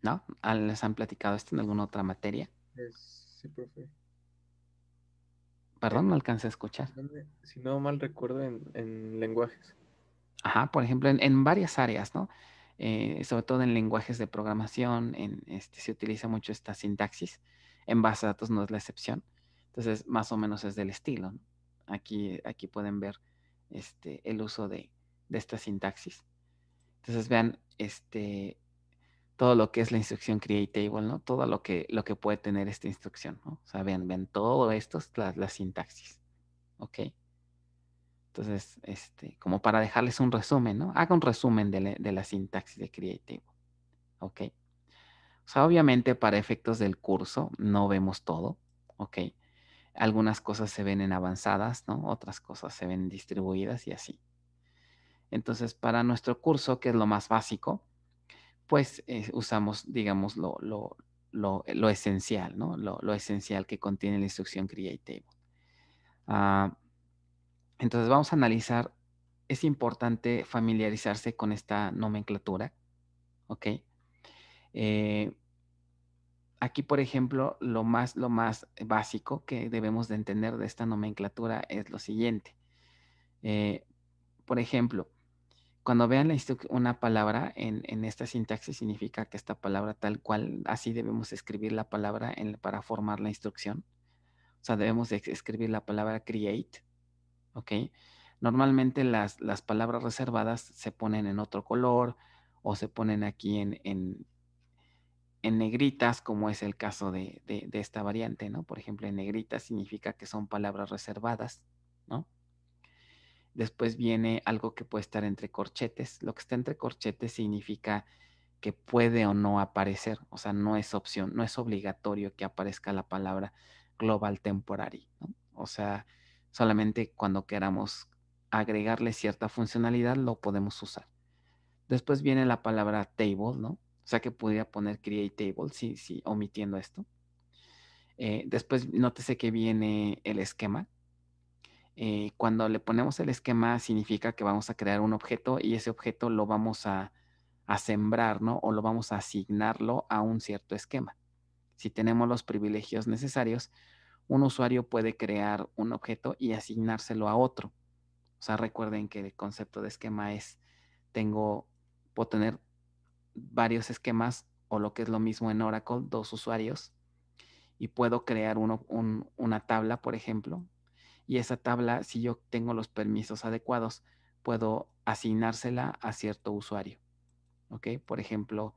¿No? ¿Ah, ¿Les han platicado esto en alguna otra materia? Sí, profe. Perdón, no alcancé a escuchar. Si no mal recuerdo, en, en lenguajes. Ajá, por ejemplo, en, en, varias áreas, ¿no? Eh, sobre todo en lenguajes de programación, en, este, se utiliza mucho esta sintaxis. En base de datos no es la excepción. Entonces, más o menos es del estilo. Aquí, aquí pueden ver este, el uso de, esta sintaxis. Entonces, vean este, todo lo que es la instrucción create table, ¿no? Todo lo que, lo que puede tener esta instrucción, ¿no? O sea, vean, todo esto, la, la sintaxis. ¿Ok? Entonces, este, como para dejarles un resumen, ¿no? Haga un resumen de la, sintaxis de Creative, ¿Ok? O sea, obviamente para efectos del curso no vemos todo, ¿ok? Algunas cosas se ven en avanzadas, ¿no? Otras cosas se ven distribuidas y así. Entonces, para nuestro curso, que es lo más básico, pues eh, usamos, digamos, lo, esencial, ¿no? Lo, esencial que contiene la instrucción Creative ah, entonces vamos a analizar, es importante familiarizarse con esta nomenclatura, ¿ok? Eh, aquí, por ejemplo, lo más, lo más básico que debemos de entender de esta nomenclatura es lo siguiente. Eh, por ejemplo, cuando vean una palabra en, en, esta sintaxis, significa que esta palabra tal cual, así debemos escribir la palabra para formar la instrucción. O sea, debemos escribir la palabra create ¿ok? Normalmente las, palabras reservadas se ponen en otro color o se ponen aquí en, negritas, como es el caso de, esta variante, ¿no? Por ejemplo, en negritas significa que son palabras reservadas, ¿no? Después viene algo que puede estar entre corchetes. Lo que está entre corchetes significa que puede o no aparecer, o sea, no es opción, no es obligatorio que aparezca la palabra global temporary, ¿no? O sea, Solamente cuando queramos agregarle cierta funcionalidad lo podemos usar. Después viene la palabra table, ¿no? O sea que podría poner create table, sí, sí, omitiendo esto. Eh, después nótese que viene el esquema. Eh, cuando le ponemos el esquema significa que vamos a crear un objeto y ese objeto lo vamos a, a sembrar, ¿no? O lo vamos a asignarlo a un cierto esquema. Si tenemos los privilegios necesarios, un usuario puede crear un objeto y asignárselo a otro. O sea, recuerden que el concepto de esquema es, tengo, puedo tener varios esquemas o lo que es lo mismo en Oracle, dos usuarios, y puedo crear uno, una tabla, por ejemplo, y esa tabla, si yo tengo los permisos adecuados, puedo asignársela a cierto usuario. ¿Ok? Por ejemplo,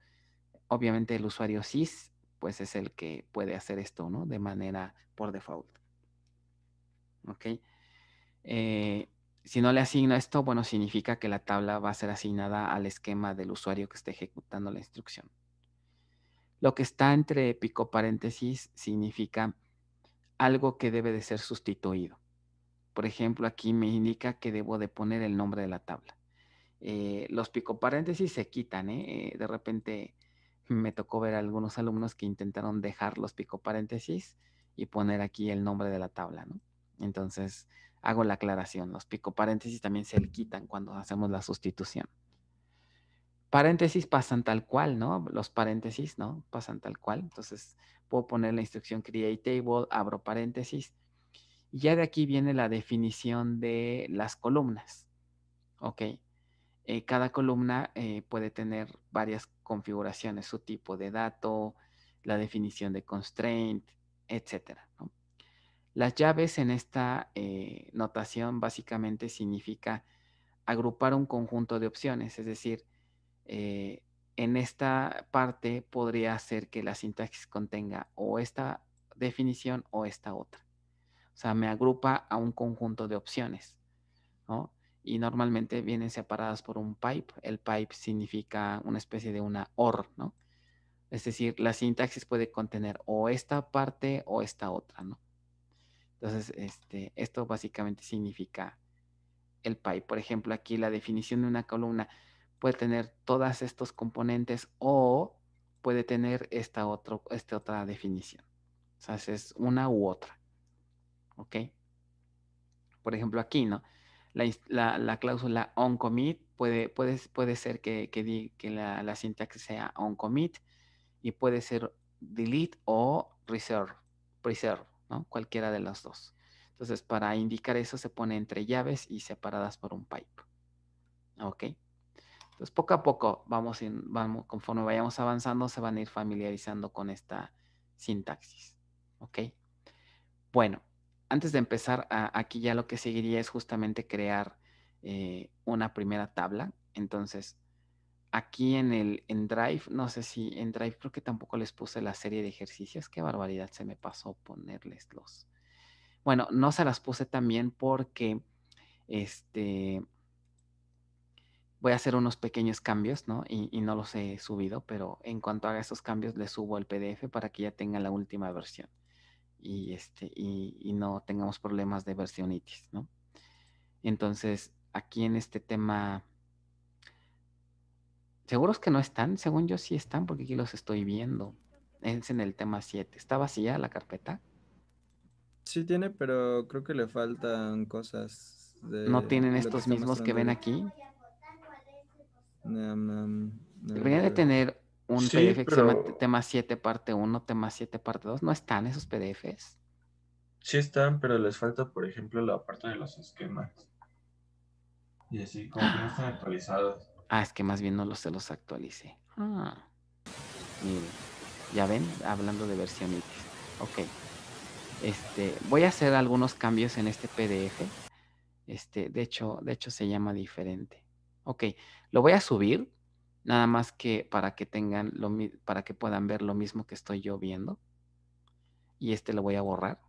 obviamente el usuario SIS pues es el que puede hacer esto, ¿no? De manera por default. ¿Ok? Eh, si no le asigno esto, bueno, significa que la tabla va a ser asignada al esquema del usuario que esté ejecutando la instrucción. Lo que está entre pico paréntesis significa algo que debe de ser sustituido. Por ejemplo, aquí me indica que debo de poner el nombre de la tabla. Eh, los pico paréntesis se quitan, ¿eh? eh de repente me tocó ver a algunos alumnos que intentaron dejar los pico paréntesis y poner aquí el nombre de la tabla, ¿no? Entonces, hago la aclaración. Los pico paréntesis también se le quitan cuando hacemos la sustitución. Paréntesis pasan tal cual, ¿no? Los paréntesis, ¿no? Pasan tal cual. Entonces, puedo poner la instrucción create table, abro paréntesis. Y ya de aquí viene la definición de las columnas. ¿Ok? Eh, cada columna eh, puede tener varias configuraciones, su tipo de dato, la definición de constraint, etc. Las llaves en esta eh, notación básicamente significa agrupar un conjunto de opciones, es decir, en esta parte podría ser que la sintaxis contenga o esta definición o esta otra. O sea, me agrupa a un conjunto de opciones. ¿no? y normalmente vienen separadas por un pipe. El pipe significa una especie de una OR, ¿no? Es decir, la sintaxis puede contener o esta parte o esta otra, ¿no? Entonces, este, esto básicamente significa el pipe. Por ejemplo, aquí la definición de una columna puede tener todas estos componentes o puede tener esta, otro, esta otra definición. O sea, es una u otra. ¿Ok? Por ejemplo, aquí, ¿no? la, cláusula on commit puede, puede ser que, que, que la, sintaxis sea on commit y puede ser delete o reserve, preserve, ¿no? cualquiera de las dos. Entonces, para indicar eso se pone entre llaves y separadas por un pipe. ¿Ok? Entonces, poco a poco, vamos, vamos conforme vayamos avanzando, se van a ir familiarizando con esta sintaxis. ¿Ok? Bueno, antes de empezar, aquí ya lo que seguiría es justamente crear eh, una primera tabla. Entonces, aquí en el en Drive, no sé si en Drive creo que tampoco les puse la serie de ejercicios. Qué barbaridad se me pasó ponerles los. Bueno, no se las puse también porque este voy a hacer unos pequeños cambios, ¿no? Y, y no los he subido, pero en cuanto haga esos cambios les subo el PDF para que ya tengan la última versión y, este, y, no tengamos problemas de versión ¿no? Entonces, aquí en este tema, seguros que no están, según yo sí están porque aquí los estoy viendo. Es en el tema 7. ¿Está vacía la carpeta? Sí tiene, pero creo que le faltan cosas. ¿No tienen estos mismos que ven aquí? Debería de tener un PDF que se llama tema 7, parte 1, tema 7, parte 2. ¿No están esos PDFs? Sí están, pero les falta, por ejemplo, la parte de los esquemas. Y así, como que no están ah. actualizados. Ah, es que más bien no los, se los actualicé. Ah. Miren, ya ven, hablando de X. Ok. Este, voy a hacer algunos cambios en este PDF. Este, de hecho, de hecho se llama diferente. Ok, lo voy a subir nada más que para que tengan lo para que puedan ver lo mismo que estoy yo viendo. Y este lo voy a borrar.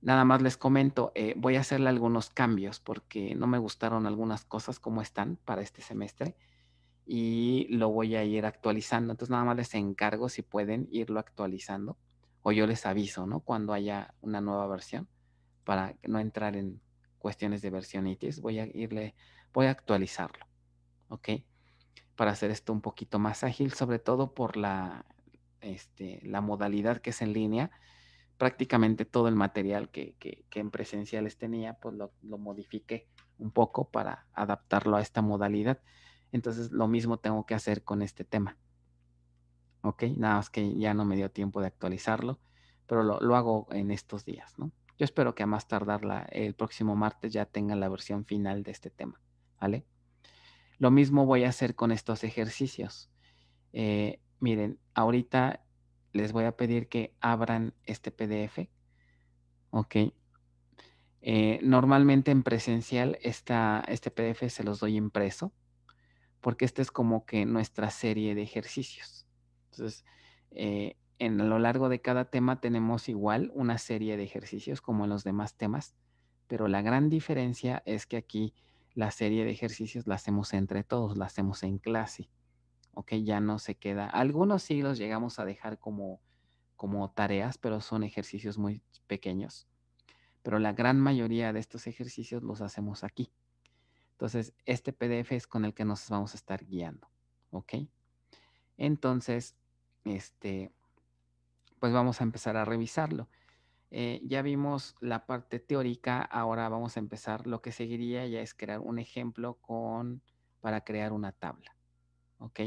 Nada más les comento, eh, voy a hacerle algunos cambios porque no me gustaron algunas cosas como están para este semestre y lo voy a ir actualizando. Entonces nada más les encargo si pueden irlo actualizando o yo les aviso, ¿no? Cuando haya una nueva versión para no entrar en cuestiones de versionitis, voy a irle, voy a actualizarlo. ¿ok? Para hacer esto un poquito más ágil, sobre todo por la, este, la modalidad que es en línea, prácticamente todo el material que, que, que en presenciales tenía, pues lo, lo, modifiqué un poco para adaptarlo a esta modalidad. Entonces, lo mismo tengo que hacer con este tema. ¿Ok? Nada más que ya no me dio tiempo de actualizarlo, pero lo, hago en estos días, ¿no? Yo espero que a más tardar el próximo martes ya tengan la versión final de este tema. ¿Vale? Lo mismo voy a hacer con estos ejercicios. Eh, miren, ahorita les voy a pedir que abran este PDF. Ok. Eh, normalmente en presencial este PDF se los doy impreso porque este es como que nuestra serie de ejercicios. Entonces, eh, en lo largo de cada tema tenemos igual una serie de ejercicios como en los demás temas, pero la gran diferencia es que aquí la serie de ejercicios la hacemos entre todos, la hacemos en clase. Ok, ya no se queda. Algunos sí los llegamos a dejar como, como tareas, pero son ejercicios muy pequeños. Pero la gran mayoría de estos ejercicios los hacemos aquí. Entonces, este PDF es con el que nos vamos a estar guiando. Ok. Entonces, este, pues vamos a empezar a revisarlo. Eh, ya vimos la parte teórica, ahora vamos a empezar. Lo que seguiría ya es crear un ejemplo con, para crear una tabla. ¿Ok?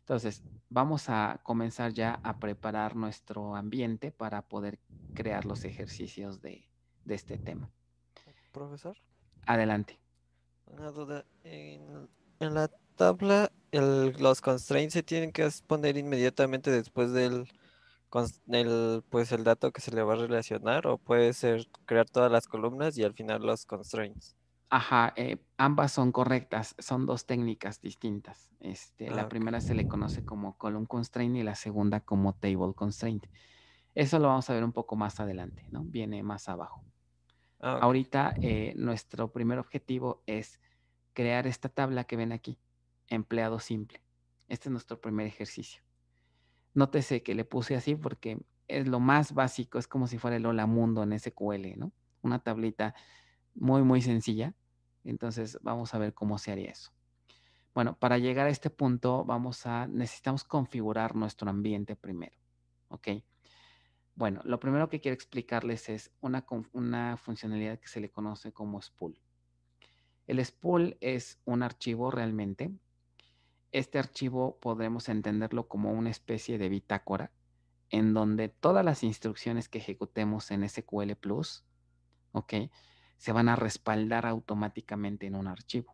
Entonces, vamos a comenzar ya a preparar nuestro ambiente para poder crear los ejercicios de, este tema. Profesor. Adelante. Una duda. En, la tabla, el, los constraints se tienen que poner inmediatamente después del el, pues el dato que se le va a relacionar o puede ser crear todas las columnas y al final los constraints. Ajá, eh, ambas son correctas, son dos técnicas distintas. Este, la ah, primera se le conoce como column constraint y la segunda como table constraint. Eso lo vamos a ver un poco más adelante, ¿no? Viene más abajo. Ah, Ahorita eh, nuestro primer objetivo es crear esta tabla que ven aquí, empleado simple. Este es nuestro primer ejercicio. Nótese que le puse así porque es lo más básico, es como si fuera el hola mundo en SQL, ¿no? Una tablita muy, muy sencilla. Entonces, vamos a ver cómo se haría eso. Bueno, para llegar a este punto, vamos a, necesitamos configurar nuestro ambiente primero, ¿ok? Bueno, lo primero que quiero explicarles es una, una funcionalidad que se le conoce como spool. El spool es un archivo realmente este archivo podremos entenderlo como una especie de bitácora en donde todas las instrucciones que ejecutemos en SQL Plus, ¿ok? Se van a respaldar automáticamente en un archivo.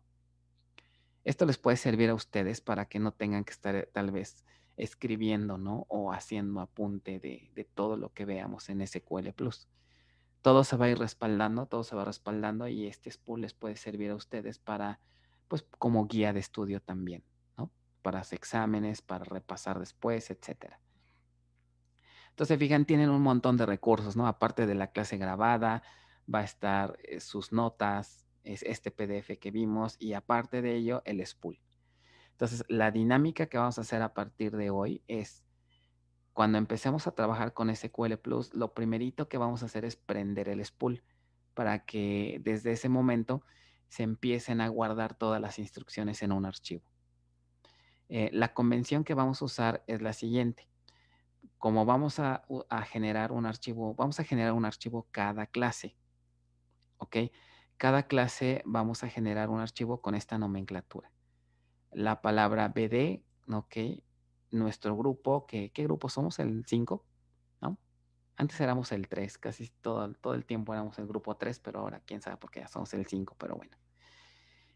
Esto les puede servir a ustedes para que no tengan que estar eh, tal vez escribiendo, ¿no? O haciendo apunte de, todo lo que veamos en SQL Plus. Todo se va a ir respaldando, todo se va respaldando y este spool les puede servir a ustedes para, pues, como guía de estudio también para exámenes, para repasar después, etcétera. Entonces, fijan, tienen un montón de recursos, ¿no? Aparte de la clase grabada, va a estar eh, sus notas, es este PDF que vimos y aparte de ello, el spool. Entonces, la dinámica que vamos a hacer a partir de hoy es, cuando empecemos a trabajar con SQL Plus, lo primerito que vamos a hacer es prender el spool para que desde ese momento se empiecen a guardar todas las instrucciones en un archivo. Eh, la convención que vamos a usar es la siguiente. Como vamos a, generar un archivo, vamos a generar un archivo cada clase. ¿Ok? Cada clase vamos a generar un archivo con esta nomenclatura. La palabra BD, ¿ok? Nuestro grupo, ¿qué grupo somos? El 5, ¿no? Antes éramos el 3, casi todo, todo el tiempo éramos el grupo 3, pero ahora quién sabe por qué ya somos el 5, pero bueno.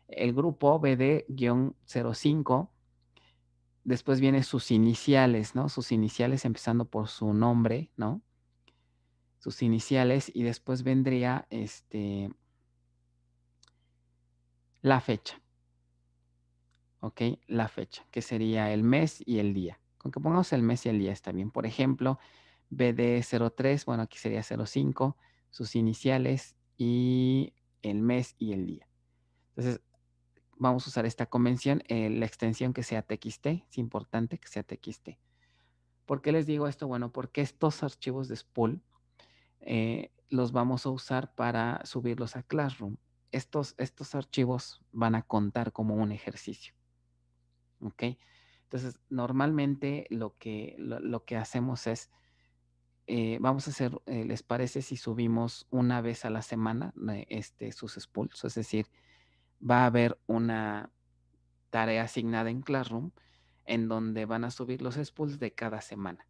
El grupo BD-05 después vienen sus iniciales, ¿no? Sus iniciales empezando por su nombre, ¿no? Sus iniciales y después vendría este la fecha. ¿Ok? La fecha, que sería el mes y el día. Con que pongamos el mes y el día está bien. Por ejemplo, BD03, bueno, aquí sería 05, sus iniciales y el mes y el día. Entonces, vamos a usar esta convención, eh, la extensión que sea TXT, es importante que sea TXT. ¿Por qué les digo esto? Bueno, porque estos archivos de Spool eh, los vamos a usar para subirlos a Classroom. Estos, estos archivos van a contar como un ejercicio. ¿Ok? Entonces, normalmente lo que, que hacemos es, eh, vamos a hacer, ¿les parece si subimos una vez a la semana este, sus Spools? Es decir, va a haber una tarea asignada en Classroom en donde van a subir los spools de cada semana.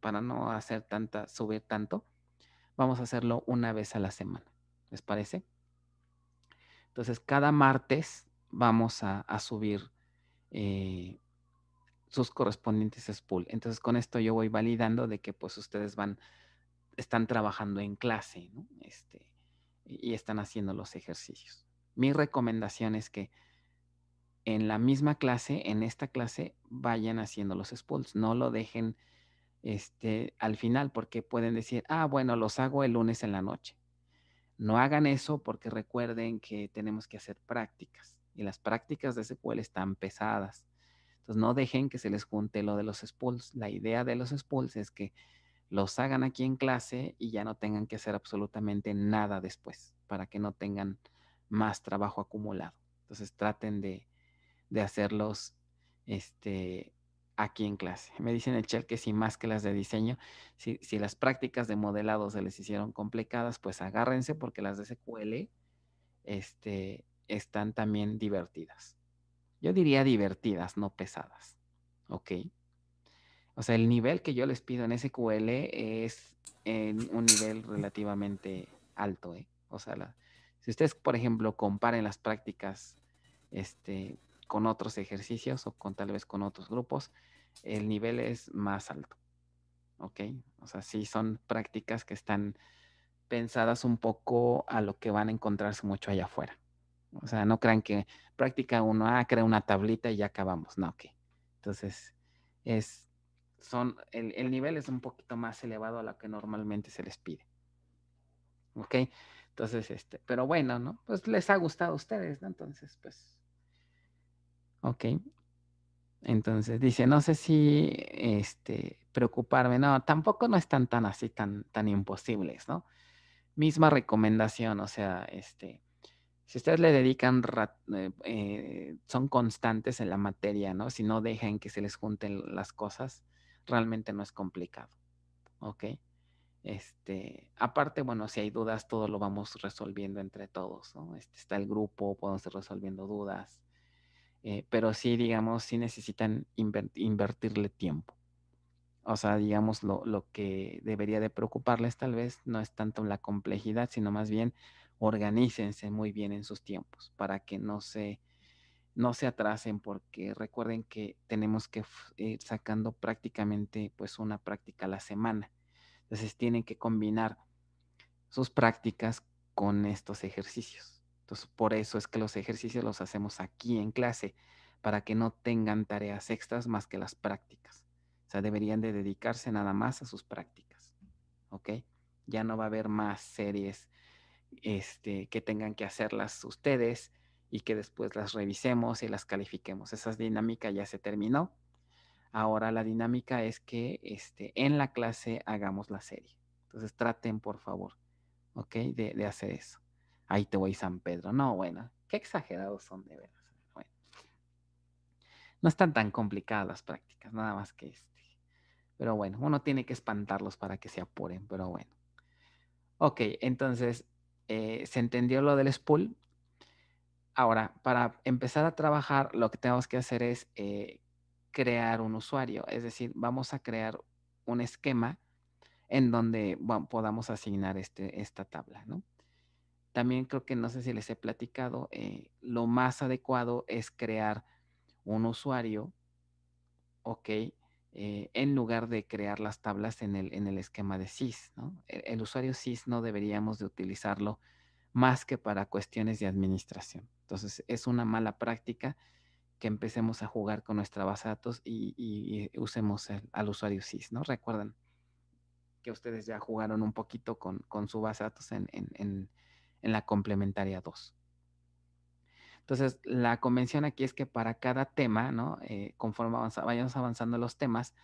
Para no hacer tanta, subir tanto, vamos a hacerlo una vez a la semana. ¿Les parece? Entonces, cada martes vamos a, subir eh, sus correspondientes spool. Entonces, con esto yo voy validando de que pues ustedes van, están trabajando en clase, ¿no? Este, y están haciendo los ejercicios mi recomendación es que en la misma clase, en esta clase, vayan haciendo los spools. No lo dejen este, al final porque pueden decir, ah, bueno, los hago el lunes en la noche. No hagan eso porque recuerden que tenemos que hacer prácticas y las prácticas de SQL están pesadas. Entonces no dejen que se les junte lo de los spools. La idea de los spools es que los hagan aquí en clase y ya no tengan que hacer absolutamente nada después para que no tengan más trabajo acumulado. Entonces traten de, hacerlos este, aquí en clase. Me dicen el chat que si más que las de diseño, si, las prácticas de modelado se les hicieron complicadas, pues agárrense porque las de SQL este, están también divertidas. Yo diría divertidas, no pesadas. ¿Ok? O sea, el nivel que yo les pido en SQL es en un nivel relativamente alto. ¿eh? O sea, la, si ustedes, por ejemplo, comparen las prácticas este, con otros ejercicios o con tal vez con otros grupos, el nivel es más alto. ¿Ok? O sea, sí son prácticas que están pensadas un poco a lo que van a encontrarse mucho allá afuera. O sea, no crean que práctica uno, ah, crea una tablita y ya acabamos. No, ok. Entonces, es, son, el, el nivel es un poquito más elevado a lo que normalmente se les pide. ¿Ok? Entonces, este, pero bueno, ¿no? Pues les ha gustado a ustedes, ¿no? Entonces, pues. Ok. Entonces, dice, no sé si este, preocuparme. No, tampoco no están tan así, tan, tan imposibles, ¿no? Misma recomendación, o sea, este, si ustedes le dedican, eh, eh, son constantes en la materia, ¿no? Si no dejan que se les junten las cosas, realmente no es complicado, ¿ok? Este, aparte, bueno, si hay dudas, todo lo vamos resolviendo entre todos, ¿no? Este, está el grupo, podemos ir resolviendo dudas, eh, pero sí, digamos, sí necesitan invertirle tiempo. O sea, digamos, lo, que debería de preocuparles tal vez no es tanto la complejidad, sino más bien organícense muy bien en sus tiempos para que no se, no se atrasen porque recuerden que tenemos que ir sacando prácticamente pues una práctica a la semana. Entonces tienen que combinar sus prácticas con estos ejercicios. Entonces por eso es que los ejercicios los hacemos aquí en clase, para que no tengan tareas extras más que las prácticas. O sea, deberían de dedicarse nada más a sus prácticas. ¿Ok? Ya no va a haber más series este, que tengan que hacerlas ustedes y que después las revisemos y las califiquemos. Esa dinámica ya se terminó Ahora la dinámica es que este, en la clase hagamos la serie. Entonces traten, por favor, ¿ok? De, hacer eso. Ahí te voy, San Pedro. No, bueno, qué exagerados son de veras. Bueno, no están tan complicadas las prácticas, nada más que este. Pero bueno, uno tiene que espantarlos para que se apuren, pero bueno. Ok, entonces, eh, ¿se entendió lo del spool? Ahora, para empezar a trabajar, lo que tenemos que hacer es eh, crear un usuario, es decir, vamos a crear un esquema en donde podamos asignar este, esta tabla, ¿no? También creo que no sé si les he platicado, eh, lo más adecuado es crear un usuario, ¿ok? Eh, en lugar de crear las tablas en el, en el esquema de SIS, ¿no? E, el, usuario SIS no deberíamos de utilizarlo más que para cuestiones de administración. Entonces, es una mala práctica que empecemos a jugar con nuestra base de datos y, usemos al usuario SIS, ¿no? Recuerden que ustedes ya jugaron un poquito con, su base de datos en, la complementaria 2. Entonces, la convención aquí es que para cada tema, ¿no? Eh, conforme vayamos avanzando los temas,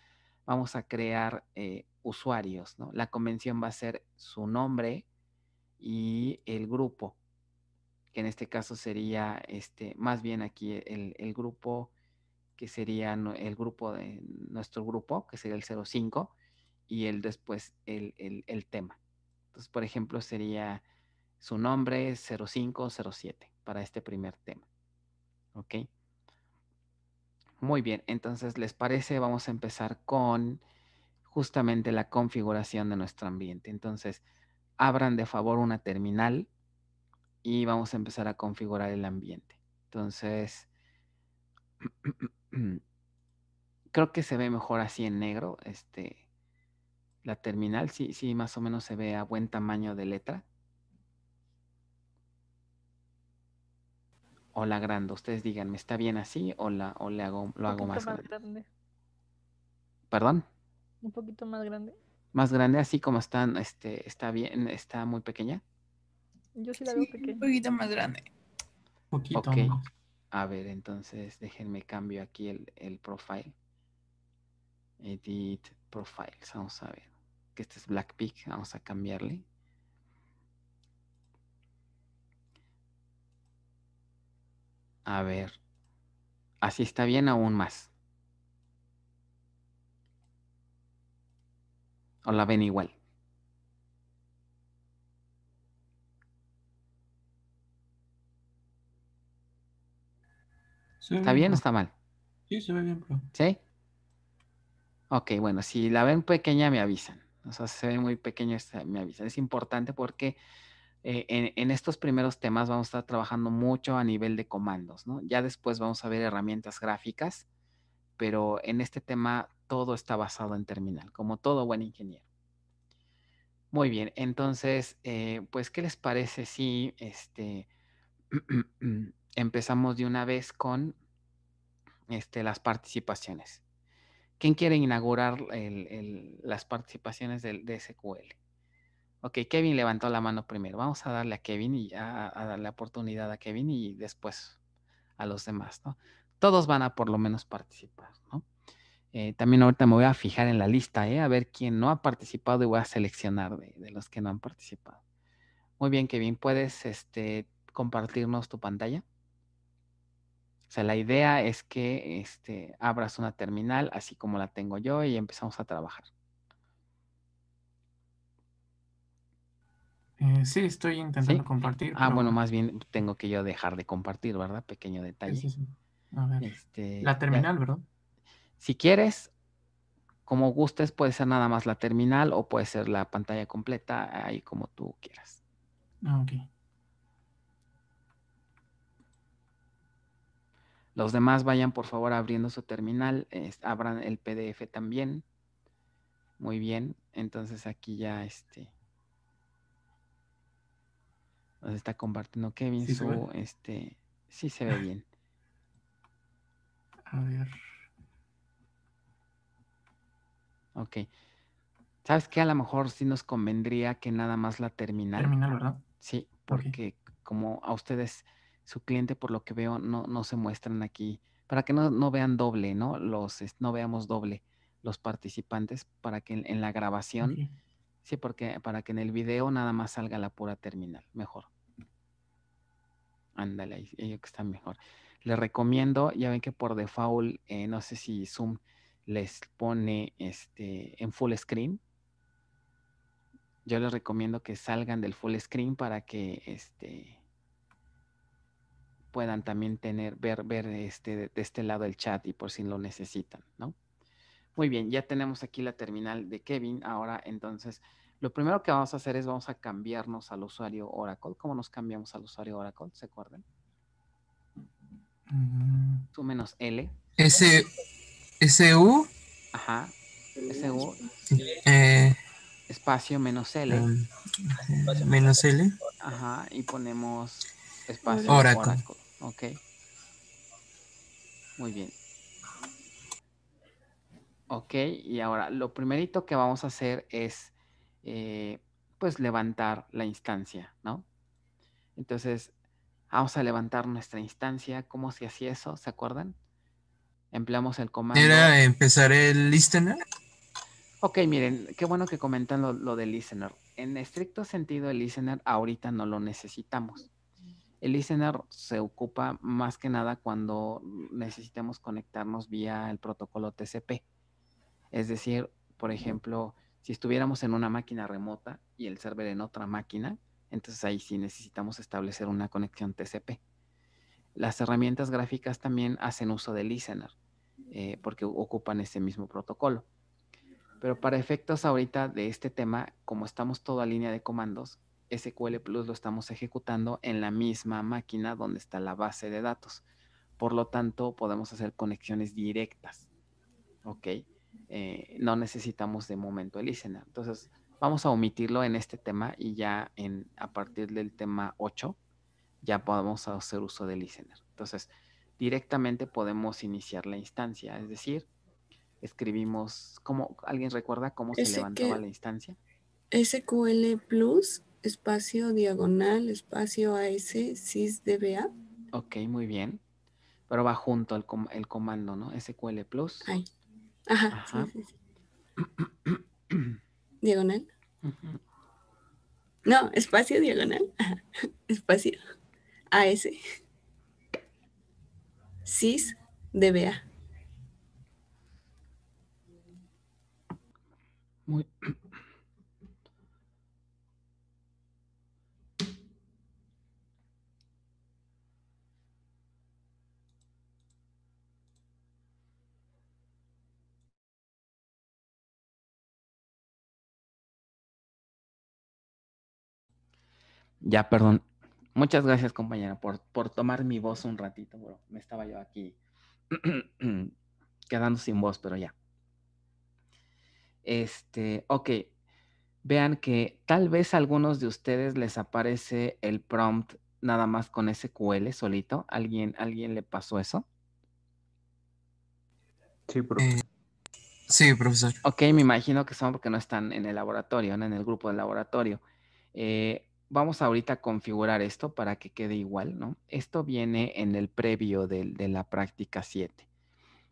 vamos a crear eh, usuarios, ¿no? La convención va a ser su nombre y el grupo que en este caso sería este, más bien aquí e, el, grupo que sería el grupo de nuestro grupo, que sería el 05, y el después el, el tema. Entonces, por ejemplo, sería su nombre 0507 para este primer tema. ¿Ok? Muy bien, entonces, ¿les parece? Vamos a empezar con justamente la configuración de nuestro ambiente. Entonces, abran de favor una terminal y vamos a empezar a configurar el ambiente. Entonces, creo que se ve mejor así en negro, este, la terminal, sí, sí, más o menos se ve a buen tamaño de letra. O la grande, ustedes díganme, está bien así o, la, o le hago, lo hago más, grande? ¿Perdón? Un poquito más grande. Más grande, así como están, este, está bien, está muy pequeña. Yo sí la veo Un poquito más grande. Un poquito A ver, entonces déjenme cambio aquí el, el profile. Edit profiles. Vamos a ver. Que este es Blackpink. Vamos a cambiarle. A ver. Así está bien aún más. ¿O la ven igual? ¿Está bien, o está mal? Sí, se ve bien, ¿Sí? Ok, bueno, si la ven pequeña, me avisan. O sea, si se ve muy pequeña, este, me avisan. Es importante porque eh, en, estos primeros temas vamos a estar trabajando mucho a nivel de comandos, ¿no? Ya después vamos a ver herramientas gráficas, pero en este tema todo está basado en terminal, como todo buen ingeniero. Muy bien, entonces, eh, pues, ¿qué les parece si este, empezamos de una vez con este, las participaciones. ¿Quién quiere inaugurar las participaciones del, de SQL? Ok, Kevin levantó la mano primero. Vamos a darle a Kevin y a, darle oportunidad a Kevin y después a los demás, ¿no? Todos van a por lo menos participar, ¿no? Eh, también ahorita me voy a fijar en la lista, ¿eh? A ver quién no ha participado y voy a seleccionar de, los que no han participado. Muy bien, Kevin, ¿puedes este, compartirnos tu pantalla? O sea, la idea es que este, abras una terminal así como la tengo yo y empezamos a trabajar. Eh, sí, estoy intentando compartir. Ah, bueno, más bien tengo que yo dejar de compartir, ¿verdad? Pequeño detalle. a ver. Este, la terminal, ¿verdad? Si quieres, como gustes, puede ser nada más la terminal o puede ser la pantalla completa, ahí como tú quieras. Ah, ok. Los demás vayan por favor abriendo su terminal, abran el PDF también. Muy bien, entonces aquí ya este nos está compartiendo Kevin sí, su este sí se ve bien. A ver. Ok. ¿Sabes qué? A lo mejor sí nos convendría que nada más la terminal. Terminal, ¿verdad? Sí, porque como a ustedes su cliente, por lo que veo, no, se muestran aquí, para que no, vean doble, ¿no? Los, no veamos doble los participantes, para que en, la grabación, sí, porque para que en el video nada más salga la pura terminal, mejor. Ándale, ahí, ellos que mejor. Les recomiendo, ya ven que por default, eh, no sé si Zoom les pone este en full screen. Yo les recomiendo que salgan del full screen para que este puedan también tener, ver, ver este, de este lado el chat y por si lo necesitan, ¿no? Muy bien, ya tenemos aquí la terminal de Kevin. Ahora, entonces, lo primero que vamos a hacer es vamos a cambiarnos al usuario Oracle. ¿Cómo nos cambiamos al usuario Oracle? ¿Se acuerdan? Mm. Tú menos L. S, S U. Ajá. S U. Eh. espacio menos L. Eh, menos L. Ajá. Y ponemos espacio Oracle. Ok. Muy bien. Ok, y ahora lo primerito que vamos a hacer es, eh, pues, levantar la instancia, ¿no? Entonces, vamos a levantar nuestra instancia. ¿Cómo se hacía eso? ¿Se acuerdan? Empleamos el comando. ¿Era empezar el listener? Ok, miren, qué bueno que comentan lo, lo del listener. En estricto sentido, el listener ahorita no lo necesitamos. El listener se ocupa más que nada cuando necesitemos conectarnos vía el protocolo TCP. Es decir, por ejemplo, si estuviéramos en una máquina remota y el server en otra máquina, entonces ahí sí necesitamos establecer una conexión TCP. Las herramientas gráficas también hacen uso del listener eh, porque ocupan ese mismo protocolo. Pero para efectos ahorita de este tema, como estamos toda línea de comandos, SQL Plus lo estamos ejecutando en la misma máquina donde está la base de datos. Por lo tanto, podemos hacer conexiones directas. ¿Ok? Eh, no necesitamos de momento el listener. Entonces, vamos a omitirlo en este tema y ya en, a partir del tema 8 ya podemos hacer uso del listener. Entonces, directamente podemos iniciar la instancia, es decir, escribimos, ¿alguien recuerda cómo se levantaba la instancia? SQL Plus espacio diagonal, espacio AS, SIS, DBA. Ok, muy bien. Pero va junto al com el comando, ¿no? SQL Plus. Ajá. diagonal. No, espacio diagonal. Espacio AS. SIS, DBA. Muy, Ya, perdón. Muchas gracias, compañera, por, tomar mi voz un ratito, Me estaba yo aquí quedando sin voz, pero ya. Este, ok. Vean que tal vez a algunos de ustedes les aparece el prompt nada más con SQL solito. ¿Alguien, alguien le pasó eso? Sí, profesor. Eh, sí, profesor. Ok, me imagino que son porque no están en el laboratorio, no en el grupo de laboratorio. Eh, vamos ahorita a configurar esto para que quede igual, ¿no? Esto viene en el previo de, la práctica 7.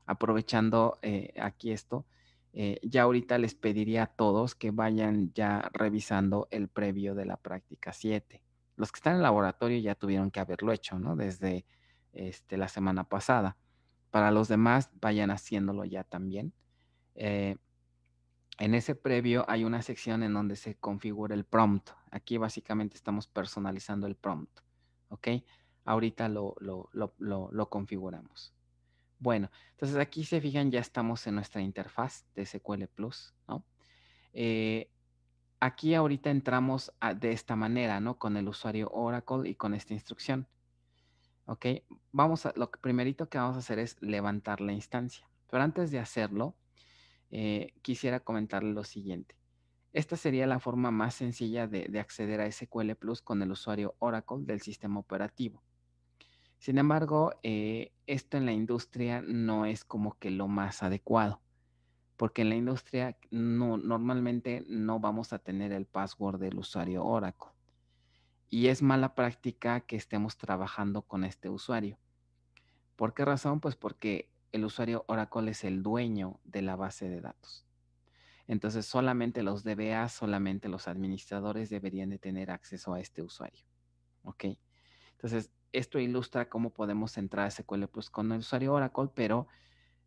Aprovechando eh, aquí esto, eh, ya ahorita les pediría a todos que vayan ya revisando el previo de la práctica 7. Los que están en el laboratorio ya tuvieron que haberlo hecho, ¿no? Desde este, la semana pasada. Para los demás, vayan haciéndolo ya también. Eh, en ese previo hay una sección en donde se configura el prompt. Aquí básicamente estamos personalizando el prompt. ¿Ok? Ahorita lo, lo, configuramos. Bueno, entonces aquí se fijan, ya estamos en nuestra interfaz de SQL Plus, ¿no? Eh, aquí ahorita entramos de esta manera, ¿no? Con el usuario Oracle y con esta instrucción. ¿Ok? Vamos a, lo primerito que vamos a hacer es levantar la instancia. Pero antes de hacerlo, eh, quisiera comentar lo siguiente. Esta sería la forma más sencilla de, acceder a SQL Plus con el usuario Oracle del sistema operativo. Sin embargo, eh, esto en la industria no es como que lo más adecuado, porque en la industria no, normalmente no vamos a tener el password del usuario Oracle. Y es mala práctica que estemos trabajando con este usuario. ¿Por qué razón? Pues porque el usuario Oracle es el dueño de la base de datos. Entonces solamente los DBA, solamente los administradores deberían de tener acceso a este usuario. ¿Ok? Entonces esto ilustra cómo podemos entrar a SQL Plus con el usuario Oracle, pero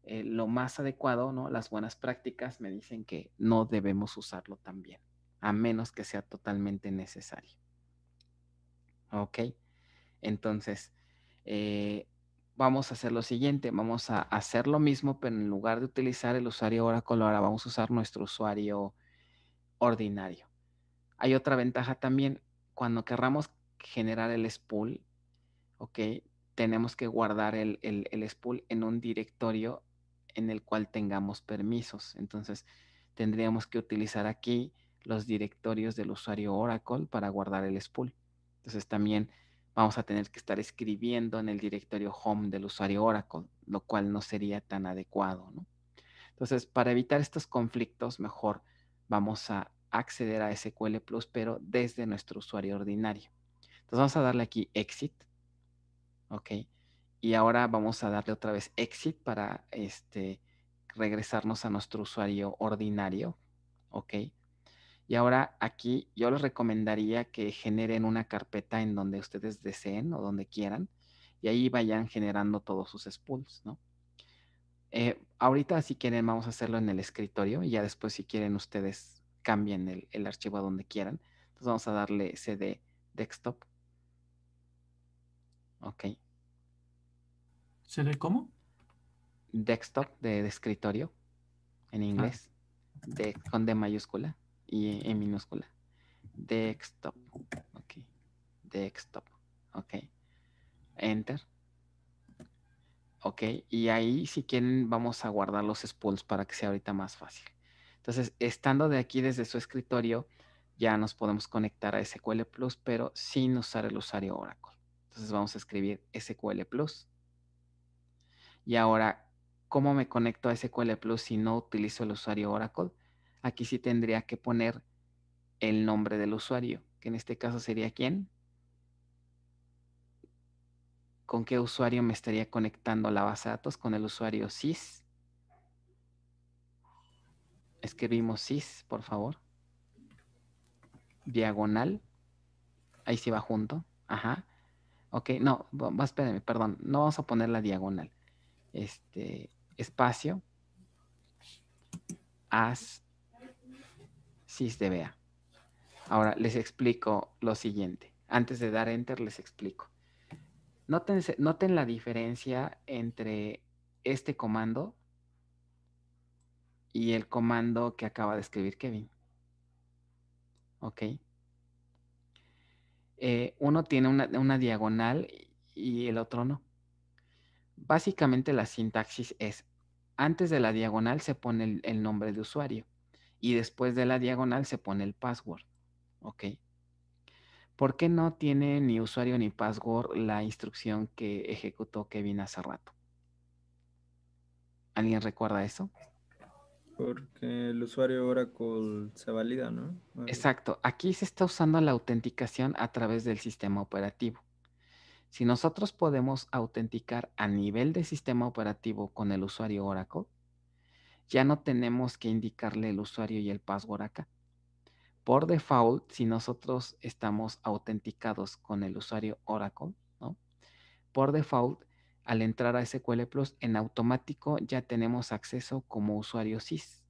eh, lo más adecuado, ¿no? Las buenas prácticas me dicen que no debemos usarlo también, a menos que sea totalmente necesario. ¿Ok? Entonces, eh, vamos a hacer lo siguiente, vamos a hacer lo mismo, pero en lugar de utilizar el usuario Oracle, ahora vamos a usar nuestro usuario ordinario. Hay otra ventaja también, cuando querramos generar el spool, ¿ok? Tenemos que guardar el, el spool en un directorio en el cual tengamos permisos. Entonces, tendríamos que utilizar aquí los directorios del usuario Oracle para guardar el spool. Entonces, también vamos a tener que estar escribiendo en el directorio home del usuario Oracle, lo cual no sería tan adecuado. ¿no? Entonces, para evitar estos conflictos, mejor vamos a acceder a SQL Plus, pero desde nuestro usuario ordinario. Entonces, vamos a darle aquí Exit. ¿Ok? Y ahora vamos a darle otra vez Exit para este, regresarnos a nuestro usuario ordinario. ¿Ok? Y ahora aquí yo les recomendaría que generen una carpeta en donde ustedes deseen o donde quieran y ahí vayan generando todos sus spools, ¿no? Eh, ahorita si quieren vamos a hacerlo en el escritorio y ya después si quieren ustedes cambien el, archivo a donde quieran. Entonces vamos a darle CD desktop. Ok. ¿CD cómo? Desktop de, escritorio en ah. inglés, con D mayúscula y en minúscula. Desktop. Ok. Desktop. Ok. Enter. Ok. Y ahí, si quieren, vamos a guardar los spools para que sea ahorita más fácil. Entonces, estando de aquí desde su escritorio, ya nos podemos conectar a SQL Plus, pero sin usar el usuario Oracle. Entonces vamos a escribir SQL Plus. Y ahora, ¿cómo me conecto a SQL Plus si no utilizo el usuario Oracle? aquí sí tendría que poner el nombre del usuario, que en este caso sería quién. ¿Con qué usuario me estaría conectando la base de datos? Con el usuario SIS. Escribimos SIS, por favor. Diagonal. Ahí sí va junto. Ajá. Ok, no, espérame, perdón. No vamos a poner la diagonal. Este, espacio. As Ahora les explico lo siguiente. Antes de dar enter les explico. Noten, noten la diferencia entre este comando y el comando que acaba de escribir Kevin. ¿Ok? Eh, uno tiene una, diagonal y el otro no. Básicamente la sintaxis es, antes de la diagonal se pone el nombre de usuario y después de la diagonal se pone el password. ¿Ok? ¿Por qué no tiene ni usuario ni password la instrucción que ejecutó Kevin hace rato? ¿Alguien recuerda eso? Porque el usuario Oracle se valida, ¿no? Exacto. Aquí se está usando la autenticación a través del sistema operativo. Si nosotros podemos autenticar a nivel de sistema operativo con el usuario Oracle, ya no tenemos que indicarle el usuario y el password acá. Por default, si nosotros estamos autenticados con el usuario Oracle, ¿no? Por default, al entrar a SQL Plus, en automático ya tenemos acceso como usuario SIS.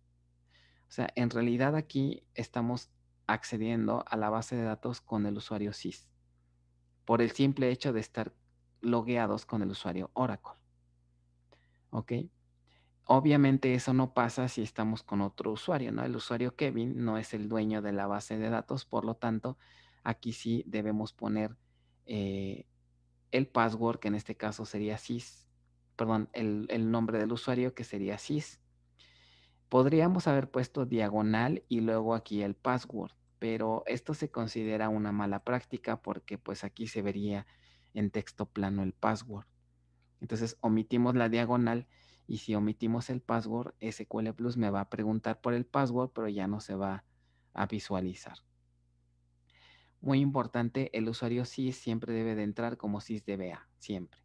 O sea, en realidad aquí estamos accediendo a la base de datos con el usuario SIS por el simple hecho de estar logueados con el usuario Oracle. ¿Ok? Obviamente eso no pasa si estamos con otro usuario, ¿no? El usuario Kevin no es el dueño de la base de datos, por lo tanto, aquí sí debemos poner eh, el password, que en este caso sería SIS. perdón, el, nombre del usuario que sería SIS. Podríamos haber puesto diagonal y luego aquí el password, pero esto se considera una mala práctica porque pues aquí se vería en texto plano el password. Entonces omitimos la diagonal y si omitimos el password, SQL Plus me va a preguntar por el password, pero ya no se va a visualizar. Muy importante, el usuario SIS siempre debe de entrar como SysDBA, siempre.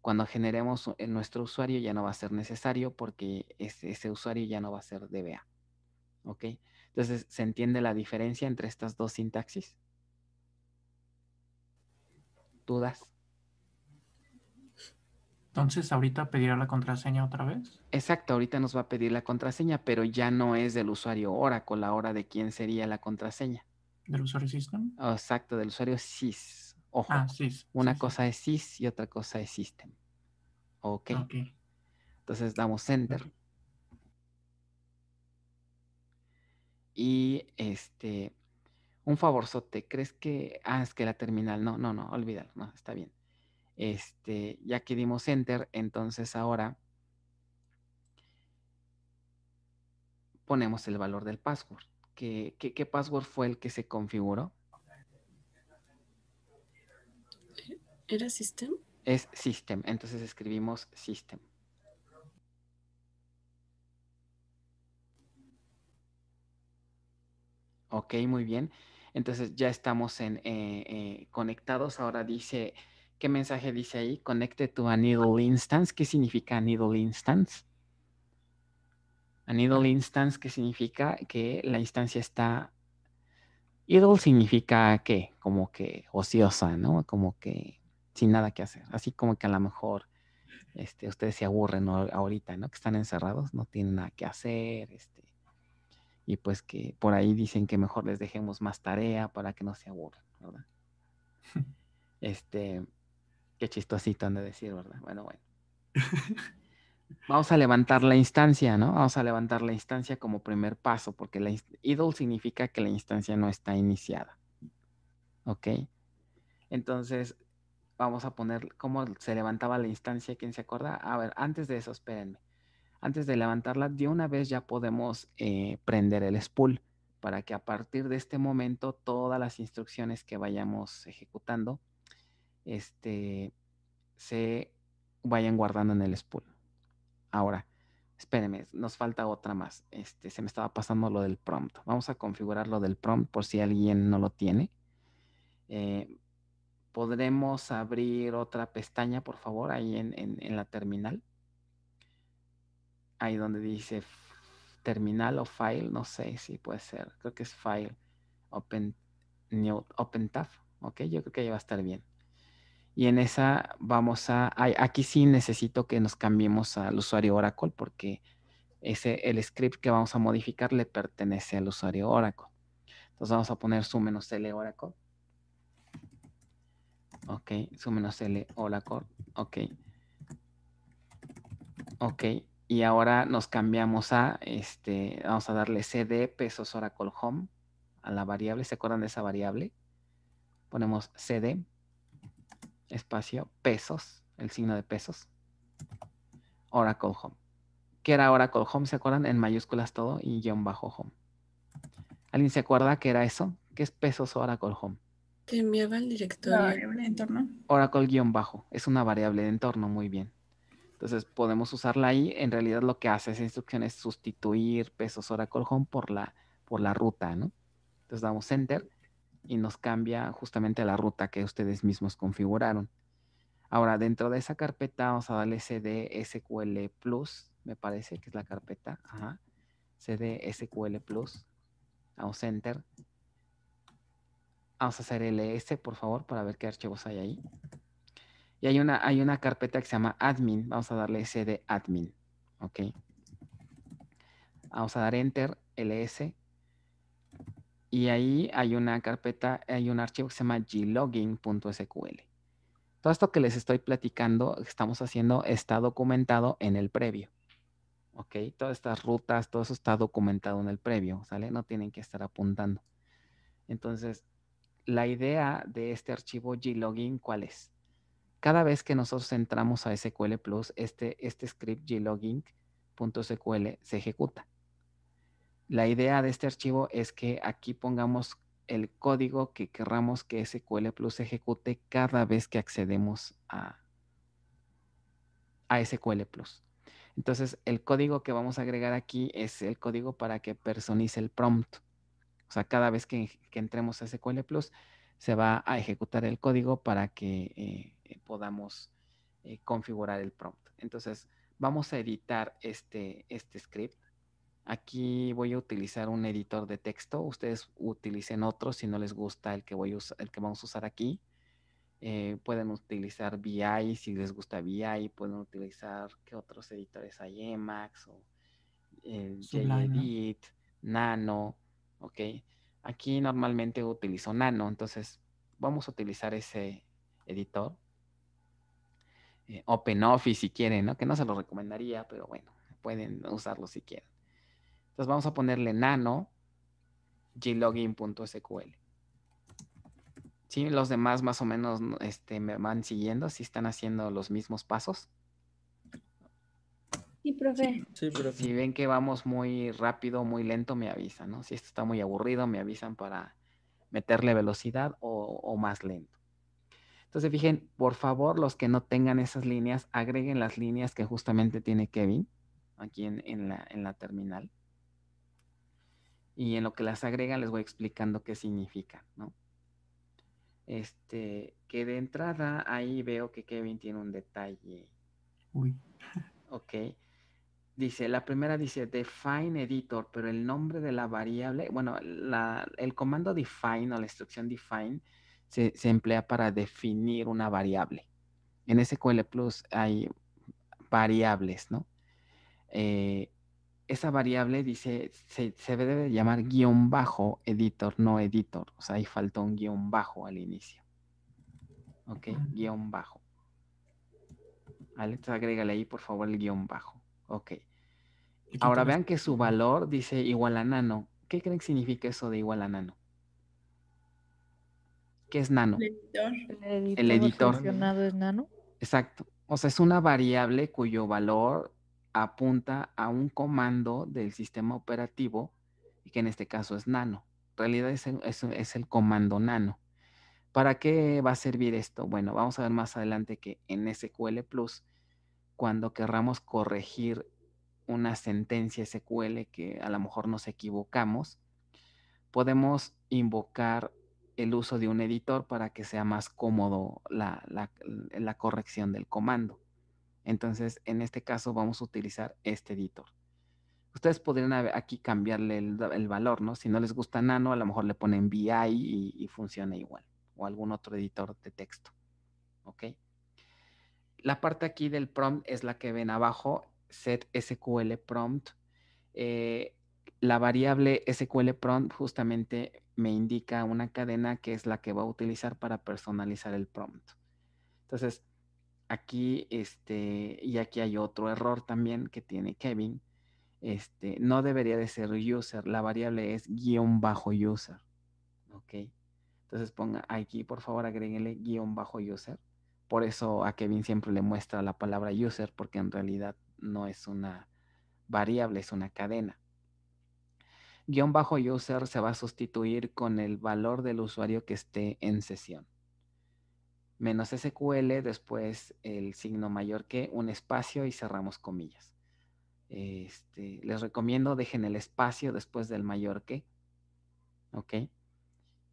Cuando generemos nuestro usuario ya no va a ser necesario porque ese, usuario ya no va a ser DBA. ¿Ok? Entonces, ¿se entiende la diferencia entre estas dos sintaxis? ¿Dudas? Entonces, ahorita pedirá la contraseña otra vez. Exacto, ahorita nos va a pedir la contraseña, pero ya no es del usuario Oracle, hora de quién sería la contraseña. ¿Del usuario System? exacto, del usuario SIS. Ojo, ah, Una cosa es SIS y otra cosa es System. Ok. Entonces damos Enter. Y este, un favorzote, ¿crees que, ah, es que la terminal, no, no, no, olvídalo, no, está bien. Este, ya que dimos enter, entonces ahora ponemos el valor del password. ¿Qué, password fue el que se configuró? ¿Era system? Es system, entonces escribimos system. Ok, muy bien. Entonces ya estamos en, eh, eh, conectados. Ahora dice ¿Qué mensaje dice ahí? Conecte tu a ah. instance. ¿Qué significa anidle instance? A ah. instance ¿qué significa que la instancia está... Idle significa ¿qué? como que ociosa, ¿no? Como que sin nada que hacer. Así como que a lo mejor este, ustedes se aburren ahorita, ¿no? Que están encerrados, no tienen nada que hacer, este, y pues que por ahí dicen que mejor les dejemos más tarea para que no se aburran, ¿verdad? Este, Qué chistosito han de decir, ¿verdad? Bueno, bueno. Vamos a levantar la instancia, ¿no? Vamos a levantar la instancia como primer paso, porque idle significa que la instancia no está iniciada. ¿Ok? Entonces, vamos a poner cómo se levantaba la instancia, ¿quién se acuerda? A ver, antes de eso, espérenme. Antes de levantarla, de una vez ya podemos eh, prender el spool para que a partir de este momento todas las instrucciones que vayamos ejecutando este, se vayan guardando en el spool. Ahora, espérenme, nos falta otra más. Este, se me estaba pasando lo del prompt. Vamos a configurar lo del prompt por si alguien no lo tiene. Eh, ¿Podremos abrir otra pestaña, por favor, ahí en, la terminal? Ahí donde dice terminal o file, no sé si puede ser. Creo que es file, open, open tab. Ok, yo creo que ya va a estar bien. Y en esa vamos a, aquí sí necesito que nos cambiemos al usuario Oracle porque ese, el script que vamos a modificar le pertenece al usuario Oracle. Entonces vamos a poner su menos L Oracle. Ok, su menos L Oracle. Ok. Ok. Y ahora nos cambiamos a, este, vamos a darle CD pesos Oracle Home a la variable. ¿Se acuerdan de esa variable? Ponemos CD espacio, pesos, el signo de pesos, Oracle Home. ¿Qué era Oracle Home? ¿Se acuerdan? En mayúsculas todo y guión bajo Home. ¿Alguien se acuerda qué era eso? ¿Qué es pesos Oracle Home? Te enviaba el directorio. variable de entorno. Oracle guión bajo. Es una variable de entorno, muy bien. Entonces podemos usarla ahí. En realidad lo que hace esa instrucción es sustituir pesos Oracle Home por la, por la ruta, ¿no? Entonces damos Enter y nos cambia justamente la ruta que ustedes mismos configuraron. Ahora, dentro de esa carpeta vamos a darle cd SQL plus, me parece que es la carpeta. Ajá. cd SQL plus. Vamos a enter. Vamos a hacer ls, por favor, para ver qué archivos hay ahí. Y hay una, hay una carpeta que se llama admin. Vamos a darle cd admin. Ok. Vamos a dar enter, ls, y ahí hay una carpeta, hay un archivo que se llama glogging.sql. Todo esto que les estoy platicando, estamos haciendo, está documentado en el previo. ¿Ok? Todas estas rutas, todo eso está documentado en el previo, ¿sale? No tienen que estar apuntando. Entonces, la idea de este archivo glogging, ¿cuál es? Cada vez que nosotros entramos a SQL Plus, este, este script glogging.sql se ejecuta. La idea de este archivo es que aquí pongamos el código que querramos que SQL Plus ejecute cada vez que accedemos a, a SQL Plus. Entonces, el código que vamos a agregar aquí es el código para que personice el prompt. O sea, cada vez que, entremos a SQL Plus, se va a ejecutar el código para que eh, eh, podamos eh, configurar el prompt. Entonces, vamos a editar este, este script. Aquí voy a utilizar un editor de texto. Ustedes utilicen otro si no les gusta el que, voy a el que vamos a usar aquí. Eh, pueden utilizar VI si les gusta VI. Pueden utilizar, ¿qué otros editores hay? Emacs o eh, JEdit, Nano. Ok. Aquí normalmente utilizo Nano. Entonces vamos a utilizar ese editor. Eh, OpenOffice si quieren, ¿no? Que no se lo recomendaría, pero bueno, pueden usarlo si quieren. Entonces vamos a ponerle nano glogin.sql. Sí, los demás más o menos este, me van siguiendo, si están haciendo los mismos pasos. Sí, profe. Si ven que vamos muy rápido, muy lento, me avisan, ¿no? Si esto está muy aburrido, me avisan para meterle velocidad o, más lento. Entonces, fijen, por favor, los que no tengan esas líneas, agreguen las líneas que justamente tiene Kevin aquí en la terminal y en lo que las agrega les voy explicando qué significa ¿no? Este, que de entrada ahí veo que Kevin tiene un detalle. Uy. Ok. Dice, la primera dice define editor, pero el nombre de la variable, bueno, el comando define o la instrucción define se, se, emplea para definir una variable. En SQL Plus hay variables, ¿no? Eh, esa variable dice, se, debe llamar guión bajo editor, no editor. O sea, ahí faltó un guión bajo al inicio. Ok, guión bajo. Alex, agrégale ahí, por favor, el guión bajo. Ok. Ahora vean que su valor dice igual a nano. ¿Qué creen que significa eso de igual a nano? ¿Qué es nano? El editor. El editor. El Es nano. Exacto. O sea, es una variable cuyo valor apunta a un comando del sistema operativo, y que en este caso es nano. En realidad es el, es, el comando nano. ¿Para qué va a servir esto? Bueno, vamos a ver más adelante que en SQL Plus, cuando querramos corregir una sentencia SQL que a lo mejor nos equivocamos, podemos invocar el uso de un editor para que sea más cómodo la corrección del comando. Entonces, en este caso vamos a utilizar este editor. Ustedes podrían aquí cambiarle el, valor, ¿no? Si no les gusta Nano, a lo mejor le ponen BI y, funciona igual. O algún otro editor de texto. ¿Ok? La parte aquí del prompt es la que ven abajo, set SQL prompt. Eh, la variable SQL prompt justamente me indica una cadena que es la que va a utilizar para personalizar el prompt. Entonces, aquí, este, y aquí hay otro error también que tiene Kevin. Este, no debería de ser user, la variable es guión bajo user. ¿Ok? Entonces ponga aquí, por favor, agréguenle guión bajo user. Por eso a Kevin siempre le muestra la palabra user, porque en realidad no es una variable, es una cadena. Guión bajo user se va a sustituir con el valor del usuario que esté en sesión menos SQL, después el signo mayor que, un espacio y cerramos comillas. Este, les recomiendo dejen el espacio después del mayor que. ¿Ok?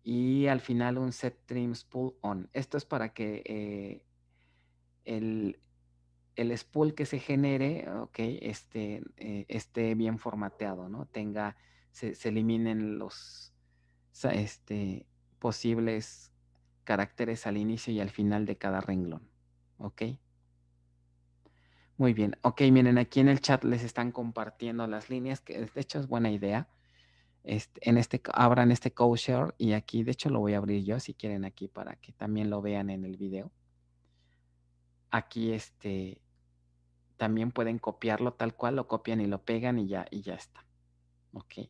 Y al final un set trims pull on. Esto es para que eh, el, el spool que se genere, ok, esté, eh, esté bien formateado, ¿no? Tenga, se, eliminen los este, posibles caracteres al inicio y al final de cada renglón. ¿Ok? Muy bien. Ok, miren, aquí en el chat les están compartiendo las líneas, que de hecho es buena idea. Este, en este, abran este y aquí, de hecho lo voy a abrir yo si quieren aquí para que también lo vean en el video. Aquí este, también pueden copiarlo tal cual, lo copian y lo pegan y ya, y ya está. Ok.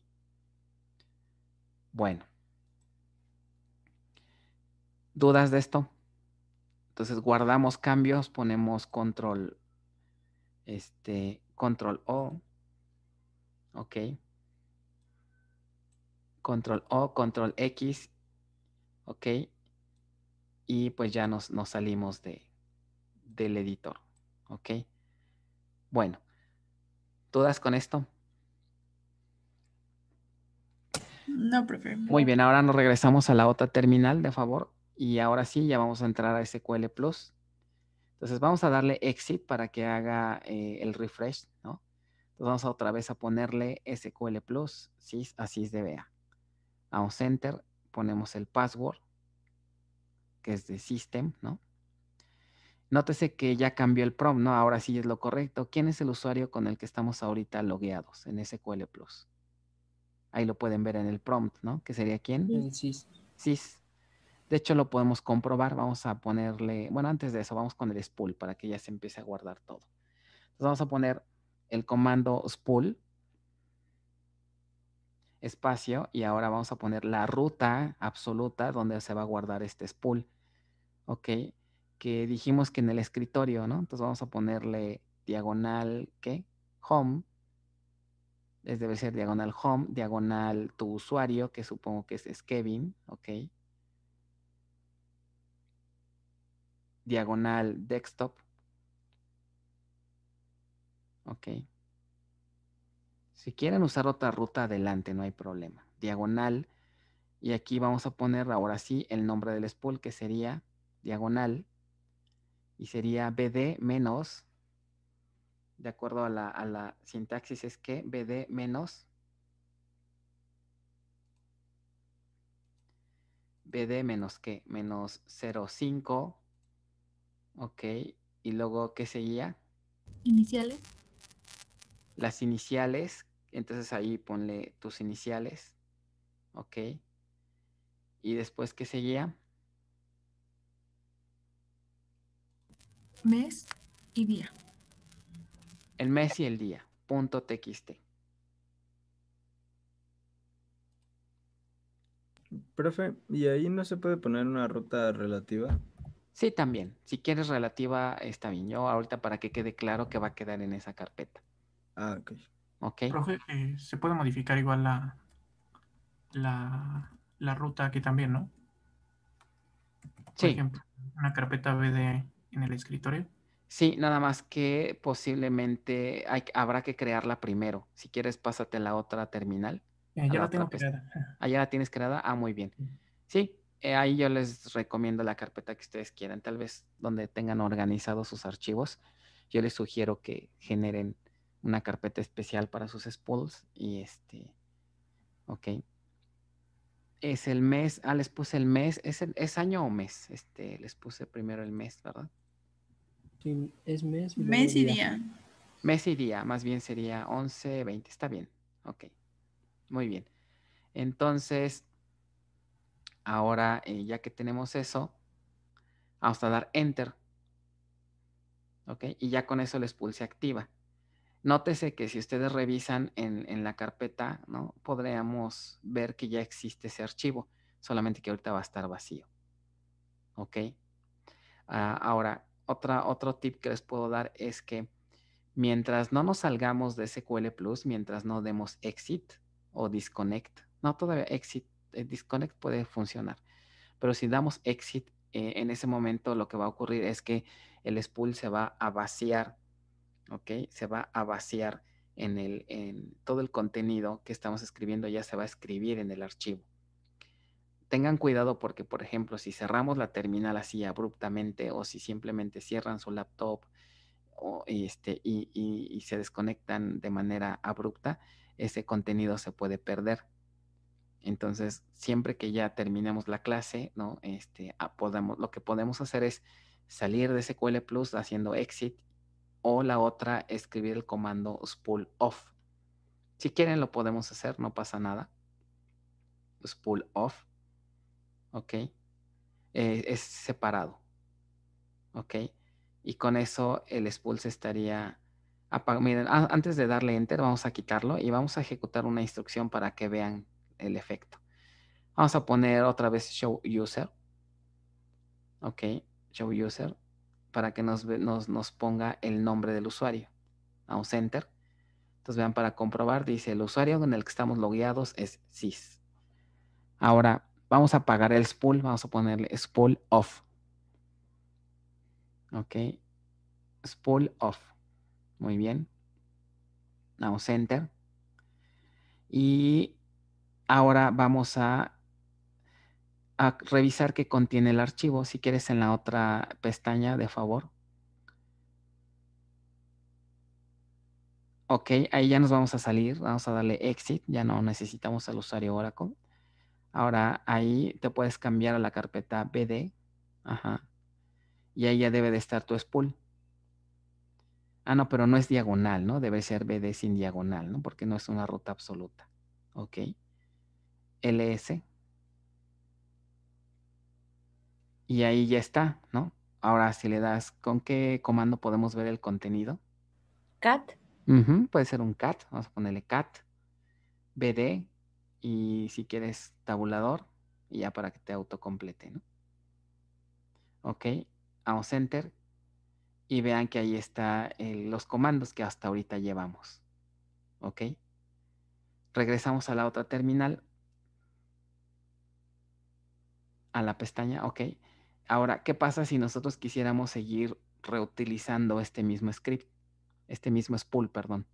Bueno dudas de esto. Entonces guardamos cambios, ponemos control, este, control O. Ok. Control O, control X. Ok. Y pues ya nos, nos salimos de, del editor. Ok. Bueno. ¿Dudas con esto? No, profe. Muy bien, ahora nos regresamos a la otra terminal, de favor. Y ahora sí, ya vamos a entrar a SQL Plus. Entonces vamos a darle exit para que haga eh, el refresh, ¿no? Entonces vamos otra vez a ponerle SQL Plus, sys a sysdba. Vamos enter, ponemos el password, que es de system, ¿no? Nótese que ya cambió el prompt, ¿no? Ahora sí es lo correcto. ¿Quién es el usuario con el que estamos ahorita logueados en SQL Plus? Ahí lo pueden ver en el prompt, ¿no? ¿Qué sería quién? El sys. Sys. De hecho, lo podemos comprobar. Vamos a ponerle, bueno, antes de eso, vamos con el spool para que ya se empiece a guardar todo. Entonces vamos a poner el comando spool espacio y ahora vamos a poner la ruta absoluta donde se va a guardar este spool. Ok, que dijimos que en el escritorio, ¿no? Entonces vamos a ponerle diagonal, ¿qué? Home. Es, debe ser diagonal home, diagonal tu usuario, que supongo que es, es Kevin, ok. diagonal desktop. Ok. Si quieren usar otra ruta, adelante, no hay problema. Diagonal. Y aquí vamos a poner ahora sí el nombre del spool que sería diagonal. Y sería BD menos. De acuerdo a la, sintaxis es que BD menos. BD menos que menos 05 Ok, y luego, ¿qué seguía? Iniciales. Las iniciales, entonces ahí ponle tus iniciales. Ok. ¿Y después qué seguía? Mes y día. El mes y el día. Punto txt. Profe, ¿y ahí no se puede poner una ruta relativa? Sí, también. Si quieres relativa, está bien. Yo ahorita para que quede claro que va a quedar en esa carpeta. Ah, ok. Ok. Eh, se puede modificar igual la, la, la ruta aquí también, ¿no? Sí. Por Ejemplo, una carpeta BD en el escritorio. Sí, nada más que posiblemente habrá que crearla primero. Si quieres, pásate la otra terminal. Eh, ya la, tengo creada. Ah, la tienes creada. Ah, muy bien. Sí, eh, ahí yo les recomiendo la carpeta que ustedes quieran, tal vez donde tengan organizados sus archivos. Yo les sugiero que generen una carpeta especial para sus spools y este, ok. Es el mes, ah, les puse el mes, ¿es, año o mes? Este, les puse primero el mes, ¿verdad? Sí, es mes. y día. día. Mes y día, más bien sería 11, 20, está bien, ok. Muy bien. Entonces, Ahora, eh, ya que tenemos eso, vamos a dar Enter. ¿Ok? Y ya con eso les pulse activa. Nótese que si ustedes revisan en, la carpeta, ¿no? Podríamos ver que ya existe ese archivo, solamente que ahorita va a estar vacío. ¿Ok? Ah, ahora, otra, otro tip que les puedo dar es que mientras no nos salgamos de SQL Plus, mientras no demos exit o disconnect, no todavía exit, eh, disconnect puede funcionar. Pero si damos exit, eh, en ese momento lo que va a ocurrir es que el spool se va a vaciar, ¿ok? Se va a vaciar en, el, en todo el contenido que estamos escribiendo, ya se va a escribir en el archivo. Tengan cuidado porque, por ejemplo, si cerramos la terminal así abruptamente o si simplemente cierran su laptop o, este, y, y se desconectan de manera abrupta, ese contenido se puede perder entonces, siempre que ya terminemos la clase, ¿no? Este, ah, podemos lo que podemos hacer es salir de SQL Plus haciendo exit o la otra, escribir el comando spool off. Si quieren, lo podemos hacer, no pasa nada. Spool off. ¿Ok? Eh, es separado. ¿Ok? Y con eso el spool se estaría Miren, antes de darle enter, vamos a quitarlo y vamos a ejecutar una instrucción para que vean el efecto. Vamos a poner otra vez show user. Ok, show user para que nos, nos, ponga el nombre del usuario. Vamos a enter. Entonces vean para comprobar, dice el usuario con el que estamos logueados es sys. Ahora vamos a apagar el spool, vamos a ponerle spool off. Ok, spool off. Muy bien. now enter. Y ahora vamos a, revisar qué contiene el archivo. Si quieres en la otra pestaña, de favor. Ok, ahí ya nos vamos a salir. Vamos a darle exit. Ya no necesitamos al usuario Oracle. Ahora ahí te puedes cambiar a la carpeta BD. Ajá. Y ahí ya debe de estar tu spool. Ah, no, pero no es diagonal, ¿no? Debe ser BD sin diagonal, ¿no? Porque no es una ruta absoluta. Ok ls. Y ahí ya está, ¿no? Ahora, si le das, ¿con qué comando podemos ver el contenido? Cat. puede ser un cat. Vamos a ponerle cat. BD. Y si quieres, tabulador. Y ya para que te autocomplete, ¿no? Ok. Vamos enter. Y vean que ahí están eh, los comandos que hasta ahorita llevamos. Ok. Regresamos a la otra terminal a la pestaña, ok. Ahora, ¿qué pasa si nosotros quisiéramos seguir reutilizando este mismo script, este mismo spool, perdón?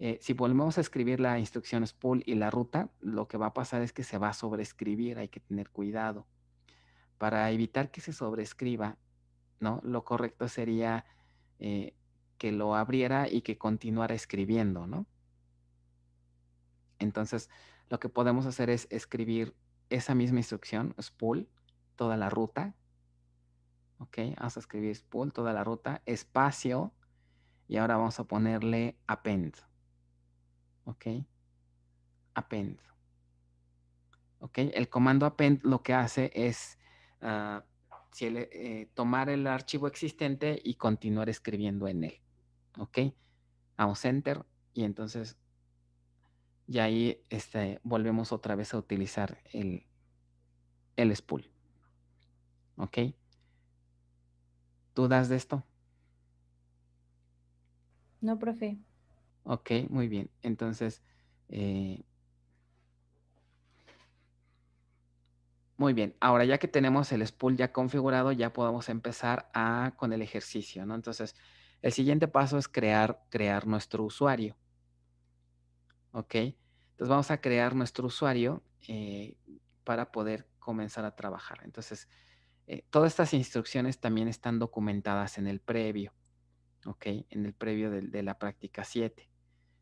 Eh, si volvemos a escribir la instrucción spool y la ruta, lo que va a pasar es que se va a sobreescribir, hay que tener cuidado. Para evitar que se sobrescriba, ¿no? Lo correcto sería eh, que lo abriera y que continuara escribiendo, ¿no? Entonces, lo que podemos hacer es escribir esa misma instrucción, spool, toda la ruta. Ok, vamos a escribir spool, toda la ruta, espacio, y ahora vamos a ponerle append. Ok, append. Ok, el comando append lo que hace es ah, eh, tomar el archivo existente y continuar escribiendo en él. Ok, vamos enter y entonces y ahí este, volvemos otra vez a utilizar el, el spool. ¿Ok? ¿Dudas de esto? No, profe. Ok, muy bien. Entonces, eh, muy bien. Ahora ya que tenemos el spool ya configurado, ya podemos empezar a, con el ejercicio, ¿no? Entonces, el siguiente paso es crear, crear nuestro usuario. ¿ok? Entonces vamos a crear nuestro usuario eh, para poder comenzar a trabajar. Entonces, eh, todas estas instrucciones también están documentadas en el previo, ¿ok? En el previo de, la práctica 7.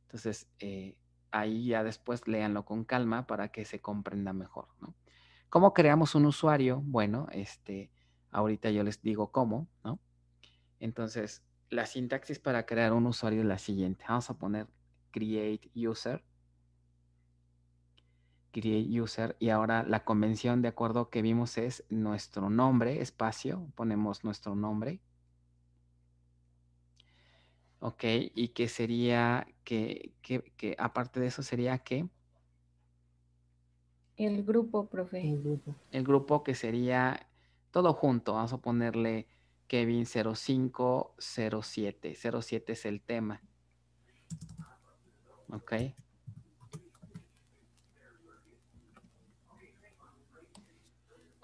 Entonces, eh, ahí ya después léanlo con calma para que se comprenda mejor, ¿no? ¿Cómo creamos un usuario? Bueno, este, ahorita yo les digo cómo, ¿no? Entonces, la sintaxis para crear un usuario es la siguiente. Vamos a poner create user. Create user. Y ahora la convención de acuerdo que vimos es nuestro nombre, espacio, ponemos nuestro nombre. Ok, y que sería que, aparte de eso sería que... El grupo, profe. El grupo. El grupo que sería todo junto. Vamos a ponerle Kevin 0507. 07 es el tema. Ok.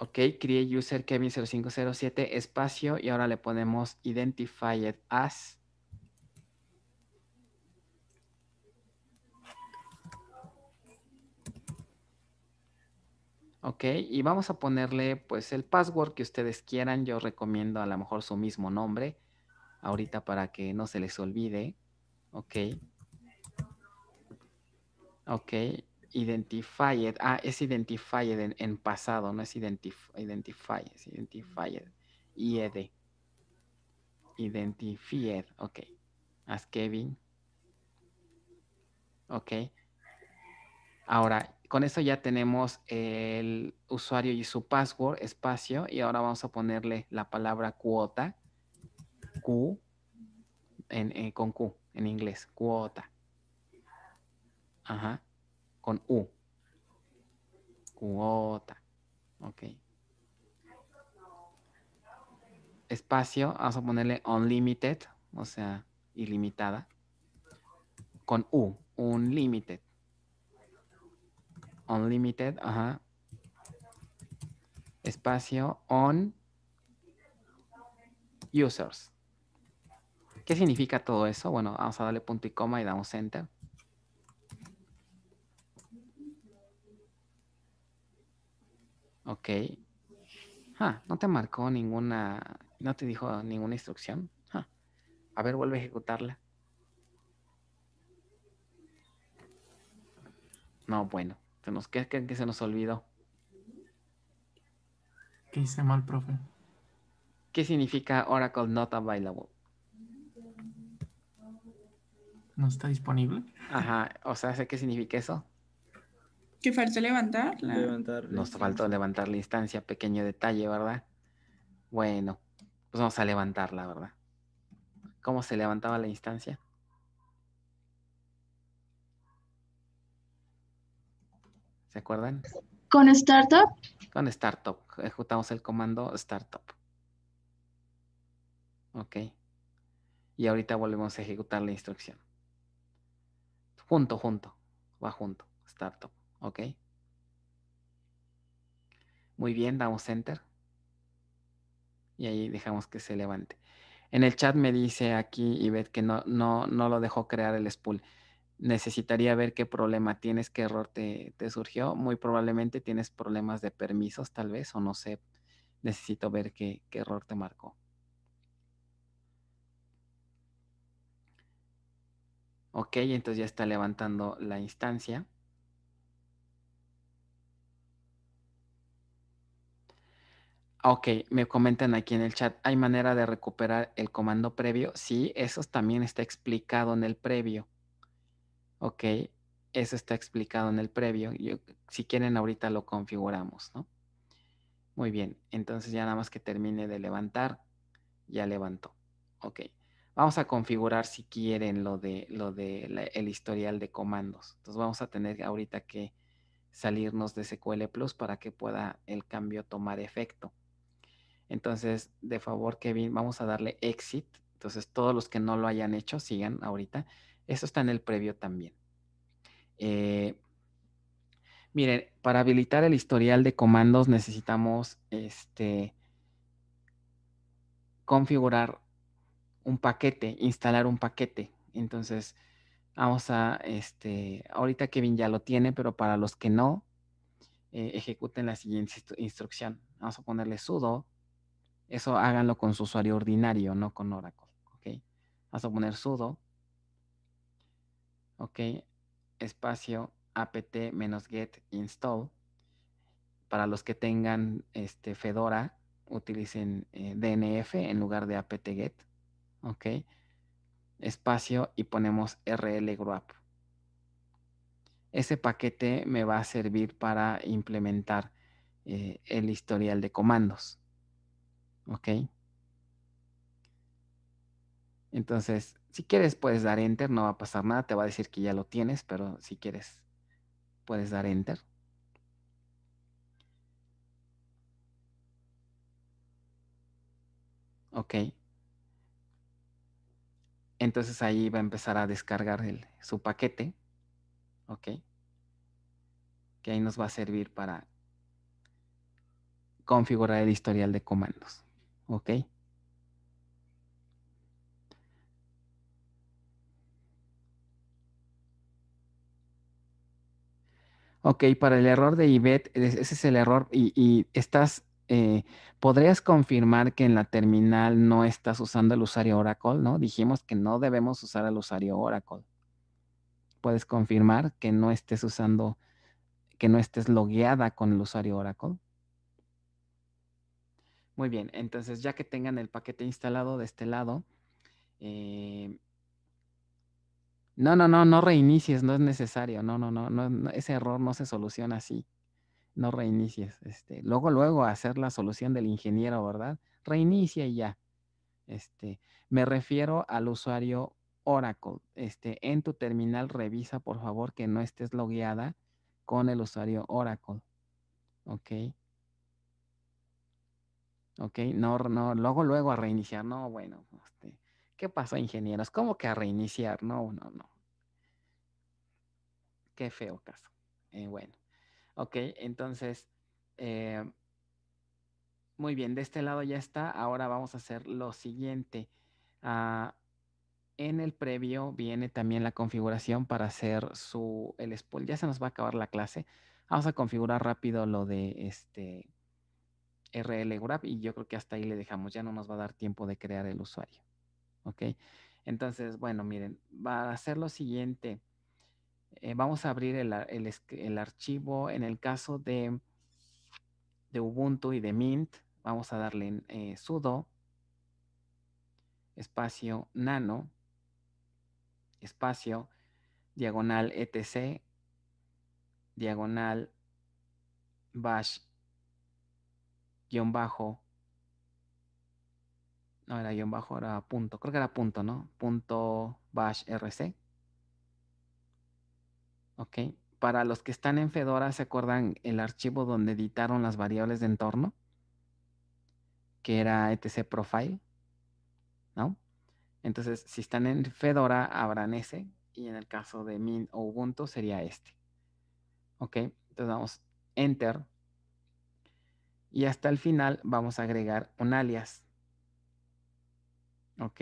Ok, create user Kevin0507 espacio y ahora le ponemos it as. Ok, y vamos a ponerle pues el password que ustedes quieran. Yo recomiendo a lo mejor su mismo nombre ahorita para que no se les olvide. Ok. Ok, identified. Ah, es identified en, pasado, no es identif identify, es identified. IED. Identified, ok. As Kevin. Ok. Ahora, con eso ya tenemos el usuario y su password, espacio, y ahora vamos a ponerle la palabra cuota, Q, eh, con Q en inglés, cuota. Ajá. Con U. Cuota. Ok. Espacio, vamos a ponerle unlimited, o sea, ilimitada. Con U, unlimited. Unlimited, ajá. Espacio on users. ¿Qué significa todo eso? Bueno, vamos a darle punto y coma y damos enter. Ok. Ah, no te marcó ninguna, no te dijo ninguna instrucción. Ah, a ver, vuelve a ejecutarla. No, bueno, se nos que, que, se nos olvidó. ¿Qué hice mal, profe? ¿Qué significa Oracle not available? ¿No está disponible? Ajá, o sea, ¿qué significa eso? Que faltó levantar. Nos faltó levantar la instancia, pequeño detalle, ¿verdad? Bueno, pues vamos a levantarla, ¿verdad? ¿Cómo se levantaba la instancia? ¿Se acuerdan? ¿Con startup? Con startup. Ejecutamos el comando startup. Ok. Y ahorita volvemos a ejecutar la instrucción. Junto, junto. Va junto. Startup. ¿ok? Muy bien, damos enter. Y ahí dejamos que se levante. En el chat me dice aquí y ve que no, lo dejó crear el spool. Necesitaría ver qué problema tienes, qué error te, surgió. Muy probablemente tienes problemas de permisos, tal vez, o no sé. Necesito ver qué, qué error te marcó. Ok, entonces ya está levantando la instancia. Ok, me comentan aquí en el chat, ¿hay manera de recuperar el comando previo? Sí, eso también está explicado en el previo. Ok, eso está explicado en el previo. Yo, si quieren, ahorita lo configuramos, ¿no? Muy bien, entonces ya nada más que termine de levantar, ya levantó. Ok, vamos a configurar si quieren lo de, lo de historial de comandos. Entonces vamos a tener ahorita que salirnos de SQL Plus para que pueda el cambio tomar efecto. Entonces, de favor, Kevin, vamos a darle exit. Entonces, todos los que no lo hayan hecho, sigan ahorita. Eso está en el previo también. Eh, miren, para habilitar el historial de comandos necesitamos este, configurar un paquete, instalar un paquete. Entonces, vamos a, este, ahorita Kevin ya lo tiene, pero para los que no, eh, ejecuten la siguiente instrucción. Vamos a ponerle sudo eso háganlo con su usuario ordinario, no con Oracle. ¿ok? Vas a poner sudo. Ok. Espacio apt-get install. Para los que tengan este, Fedora, utilicen eh, DNF en lugar de apt-get. Ok. Espacio y ponemos rlwrap Ese paquete me va a servir para implementar eh, el historial de comandos. ¿Ok? Entonces, si quieres, puedes dar enter, no va a pasar nada, te va a decir que ya lo tienes, pero si quieres, puedes dar enter. Ok. Entonces ahí va a empezar a descargar el, su paquete. Ok. Que ahí nos va a servir para configurar el historial de comandos. ¿Ok? Ok, para el error de Ivette, e, ese es el error y, estás, eh, podrías confirmar que en la terminal no estás usando el usuario Oracle, ¿no? Dijimos que no debemos usar el usuario Oracle. ¿Puedes confirmar que no estés usando, que no estés logueada con el usuario Oracle? Muy bien, entonces ya que tengan el paquete instalado de este lado, eh, no, no, no, no reinicies, no es necesario, no, no, no, no, ese error no se soluciona así, no reinicies. Este, luego, luego hacer la solución del ingeniero, ¿verdad? Reinicia y ya. Este, me refiero al usuario Oracle. Este, en tu terminal revisa, por favor, que no estés logueada con el usuario Oracle. ¿Ok? ¿ok? No, no, luego, luego a reiniciar, no, bueno, este, ¿qué pasó, ingenieros? ¿Cómo que a reiniciar? No, no, no. Qué feo caso. Eh, bueno, ok, entonces, eh, muy bien, de este lado ya está. Ahora vamos a hacer lo siguiente. Ah, en el previo viene también la configuración para hacer su, el spool. Ya se nos va a acabar la clase. Vamos a configurar rápido lo de este, RL Grab y yo creo que hasta ahí le dejamos, ya no nos va a dar tiempo de crear el usuario. ¿Ok? Entonces, bueno, miren, va a hacer lo siguiente. Eh, vamos a abrir el, archivo. En el caso de, de Ubuntu y de Mint, vamos a darle eh, sudo espacio nano espacio diagonal etc diagonal bash guión bajo. No era guión bajo, era punto. Creo que era punto, ¿no? Punto bash rc. Ok. Para los que están en Fedora, ¿se acuerdan el archivo donde editaron las variables de entorno? Que era etc profile. ¿No? Entonces, si están en Fedora, habrán ese. Y en el caso de min o Ubuntu sería este. Ok. Entonces damos enter y hasta el final vamos a agregar un alias. ¿Ok?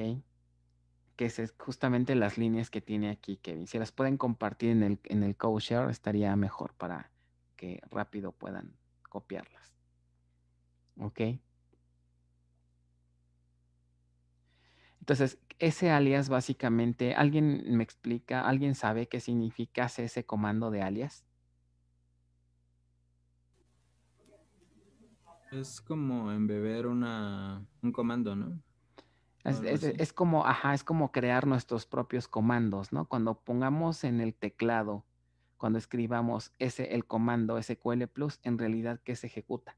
Que es justamente las líneas que tiene aquí Kevin. Si las pueden compartir en el, en el share, estaría mejor para que rápido puedan copiarlas. ¿Ok? Entonces, ese alias básicamente, ¿alguien me explica, alguien sabe qué significa ese comando de alias? Es como embeber una, un comando, ¿no? Es, como, ajá, es como crear nuestros propios comandos, ¿no? Cuando pongamos en el teclado, cuando escribamos ese, el comando SQL Plus, en realidad, ¿qué se ejecuta?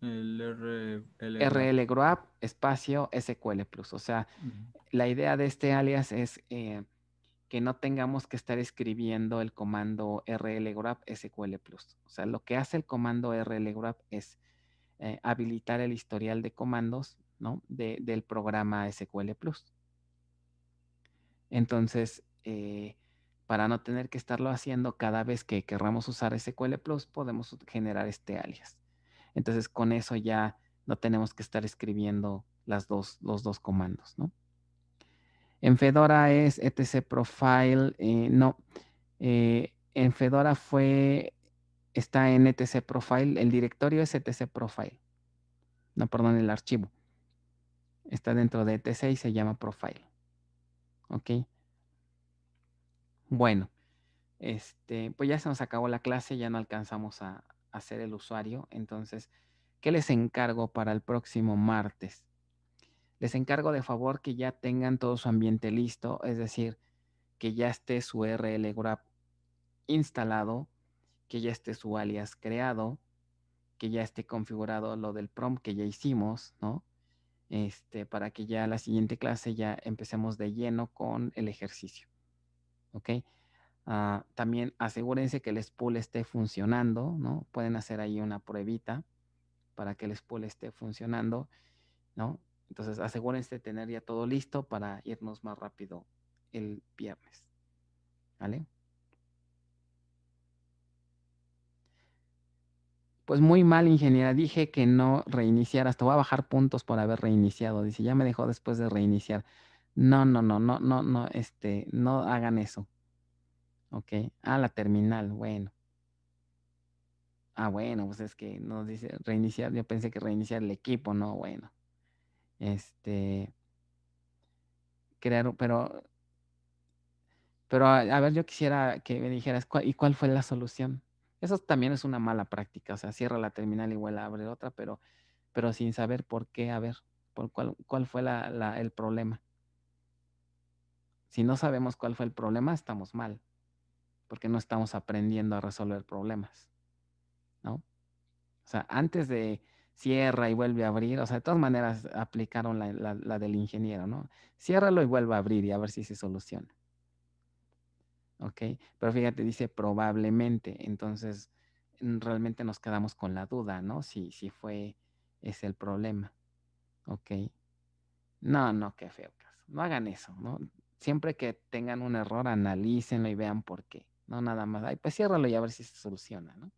El RL, Grab, espacio SQL Plus. O sea, la idea de este alias es eh, que no tengamos que estar escribiendo el comando rlgrap SQL O sea, lo que hace el comando rlgrap es eh, habilitar el historial de comandos ¿no? del programa SQL Entonces, eh, para no tener que estarlo haciendo cada vez que querramos usar SQL podemos generar este alias. Entonces, con eso ya no tenemos que estar escribiendo las los dos comandos, ¿no? En Fedora es etc profile, eh, no. Eh, en Fedora fue, está en etc profile, el directorio es etc profile. No, perdón, el archivo. Está dentro de etc y se llama profile. Ok. Bueno, este, pues ya se nos acabó la clase, ya no alcanzamos a hacer el usuario. Entonces, ¿qué les encargo para el próximo martes? les encargo de favor que ya tengan todo su ambiente listo, es decir, que ya esté su RL grab instalado, que ya esté su alias creado, que ya esté configurado lo del prompt que ya hicimos, ¿no? Este, para que ya la siguiente clase ya empecemos de lleno con el ejercicio. ¿Ok? Ah, también asegúrense que el spool esté funcionando, ¿no? Pueden hacer ahí una pruebita para que el spool esté funcionando, ¿no? Entonces, asegúrense de tener ya todo listo para irnos más rápido el viernes. ¿Vale? Pues muy mal, ingeniera. Dije que no reiniciar. Hasta voy a bajar puntos por haber reiniciado. Dice, ya me dejó después de reiniciar. No, no, no, no, no, no, este, no hagan eso. Ok. Ah, la terminal. Bueno. Ah, bueno, pues es que nos dice reiniciar. Yo pensé que reiniciar el equipo. No, bueno. Este, crear, pero, pero a, ver, yo quisiera que me dijeras, ¿cuál, ¿y cuál fue la solución? Eso también es una mala práctica, o sea, cierra la terminal y vuelve a abrir otra, pero, pero sin saber por qué, a ver, por cuál, cuál fue el problema. Si no sabemos cuál fue el problema, estamos mal, porque no estamos aprendiendo a resolver problemas, ¿no? O sea, antes de, cierra y vuelve a abrir. O sea, de todas maneras aplicaron la, del ingeniero, ¿no? Ciérralo y vuelve a abrir y a ver si se soluciona. ¿Ok? Pero fíjate, dice probablemente. Entonces, mm, realmente nos quedamos con la duda, ¿no? Si, si fue ese el problema. ¿Ok? No, no, qué feo caso. No hagan eso, ¿no? Siempre que tengan un error, analícenlo y vean por qué. No nada más, ay, pues ciérralo y a ver si se soluciona, ¿no?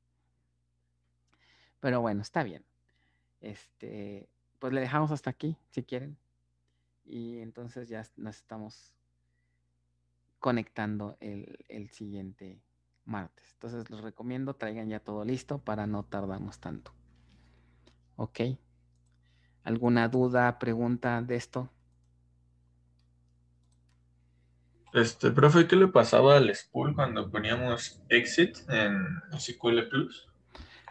Pero bueno, está bien. Este, pues le dejamos hasta aquí, si quieren. Y entonces ya nos estamos conectando el, siguiente martes. Entonces los recomiendo, traigan ya todo listo para no tardarnos tanto. ¿Ok? ¿Alguna duda, pregunta de esto? Este, profe, ¿qué le pasaba al spool cuando poníamos exit en SQL Plus?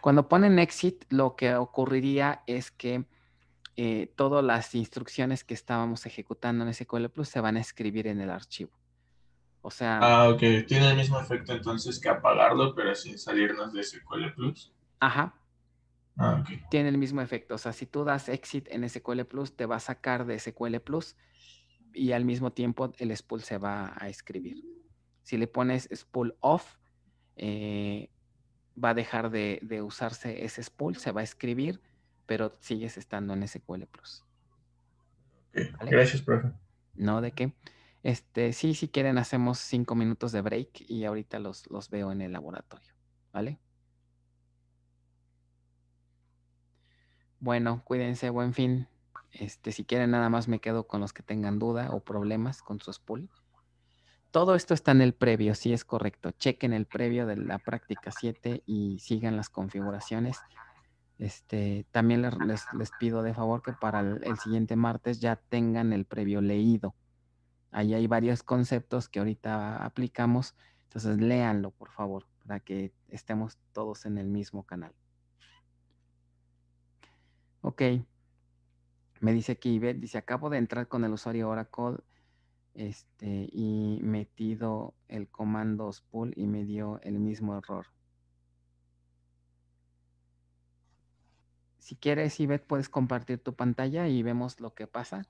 Cuando ponen exit, lo que ocurriría es que eh, todas las instrucciones que estábamos ejecutando en SQL Plus se van a escribir en el archivo. O sea... Ah, ok. Tiene el mismo efecto entonces que apagarlo, pero sin salirnos de SQL Plus. Ajá. Ah, Tiene el mismo efecto. O sea, si tú das exit en SQL Plus, te va a sacar de SQL Plus y al mismo tiempo el spool se va a escribir. Si le pones spool off, eh, va a dejar de, usarse ese spool, se va a escribir, pero sigues estando en SQL Plus. Gracias, profe. No, de qué. Este, sí, si quieren, hacemos cinco minutos de break y ahorita los, los veo en el laboratorio. ¿Vale? Bueno, cuídense, buen fin. Este, si quieren, nada más me quedo con los que tengan duda o problemas con su spool todo esto está en el previo, si es correcto. Chequen el previo de la práctica 7 y sigan las configuraciones. Este, también les, pido de favor que para el, siguiente martes ya tengan el previo leído. Ahí hay varios conceptos que ahorita aplicamos, entonces léanlo, por favor, para que estemos todos en el mismo canal. Ok. Me dice que Ivette, dice, acabo de entrar con el usuario Oracle este, y metido el comando spool y me dio el mismo error. Si quieres, Ivette, puedes compartir tu pantalla y vemos lo que pasa.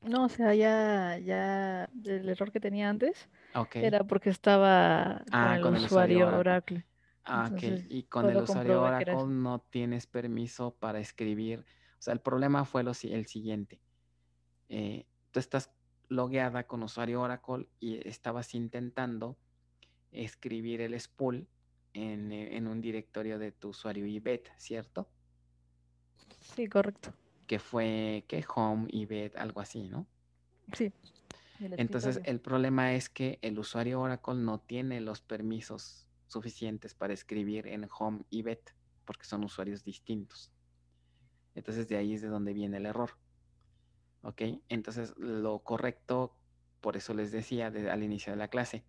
No, o sea, ya, ya el error que tenía antes era porque estaba con, ah, el usuario Oracle. Ah, ok. Y con el usuario Oracle no tienes permiso para escribir. O sea, el problema fue el siguiente. Eh, tú estás logueada con usuario Oracle y estabas intentando escribir el spool en, eh, un directorio de tu usuario IBET, ¿cierto? Sí, correcto. Que fue, que home, IBET, algo así, ¿no? Sí. Entonces, el problema es que el usuario Oracle no tiene los permisos suficientes para escribir en home y bet, porque son usuarios distintos. Entonces, de ahí es de donde viene el error. ¿ok? Entonces, lo correcto, por eso les decía al inicio de la clase,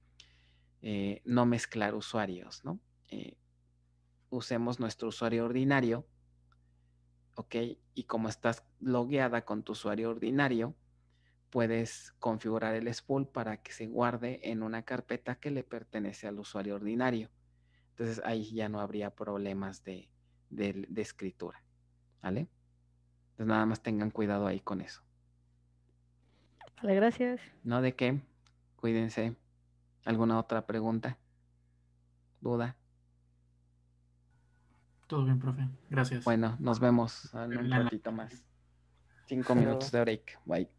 eh, no mezclar usuarios, ¿no? Eh, usemos nuestro usuario ordinario, ¿ok? Y como estás logueada con tu usuario ordinario, puedes configurar el spool para que se guarde en una carpeta que le pertenece al usuario ordinario. Entonces ahí ya no habría problemas de, de escritura, ¿vale? Entonces nada más tengan cuidado ahí con eso gracias. No de qué. Cuídense. ¿Alguna otra pregunta? ¿Duda? Todo bien, profe. Gracias. Bueno, nos vemos en un ratito más. Cinco minutos de break. Bye.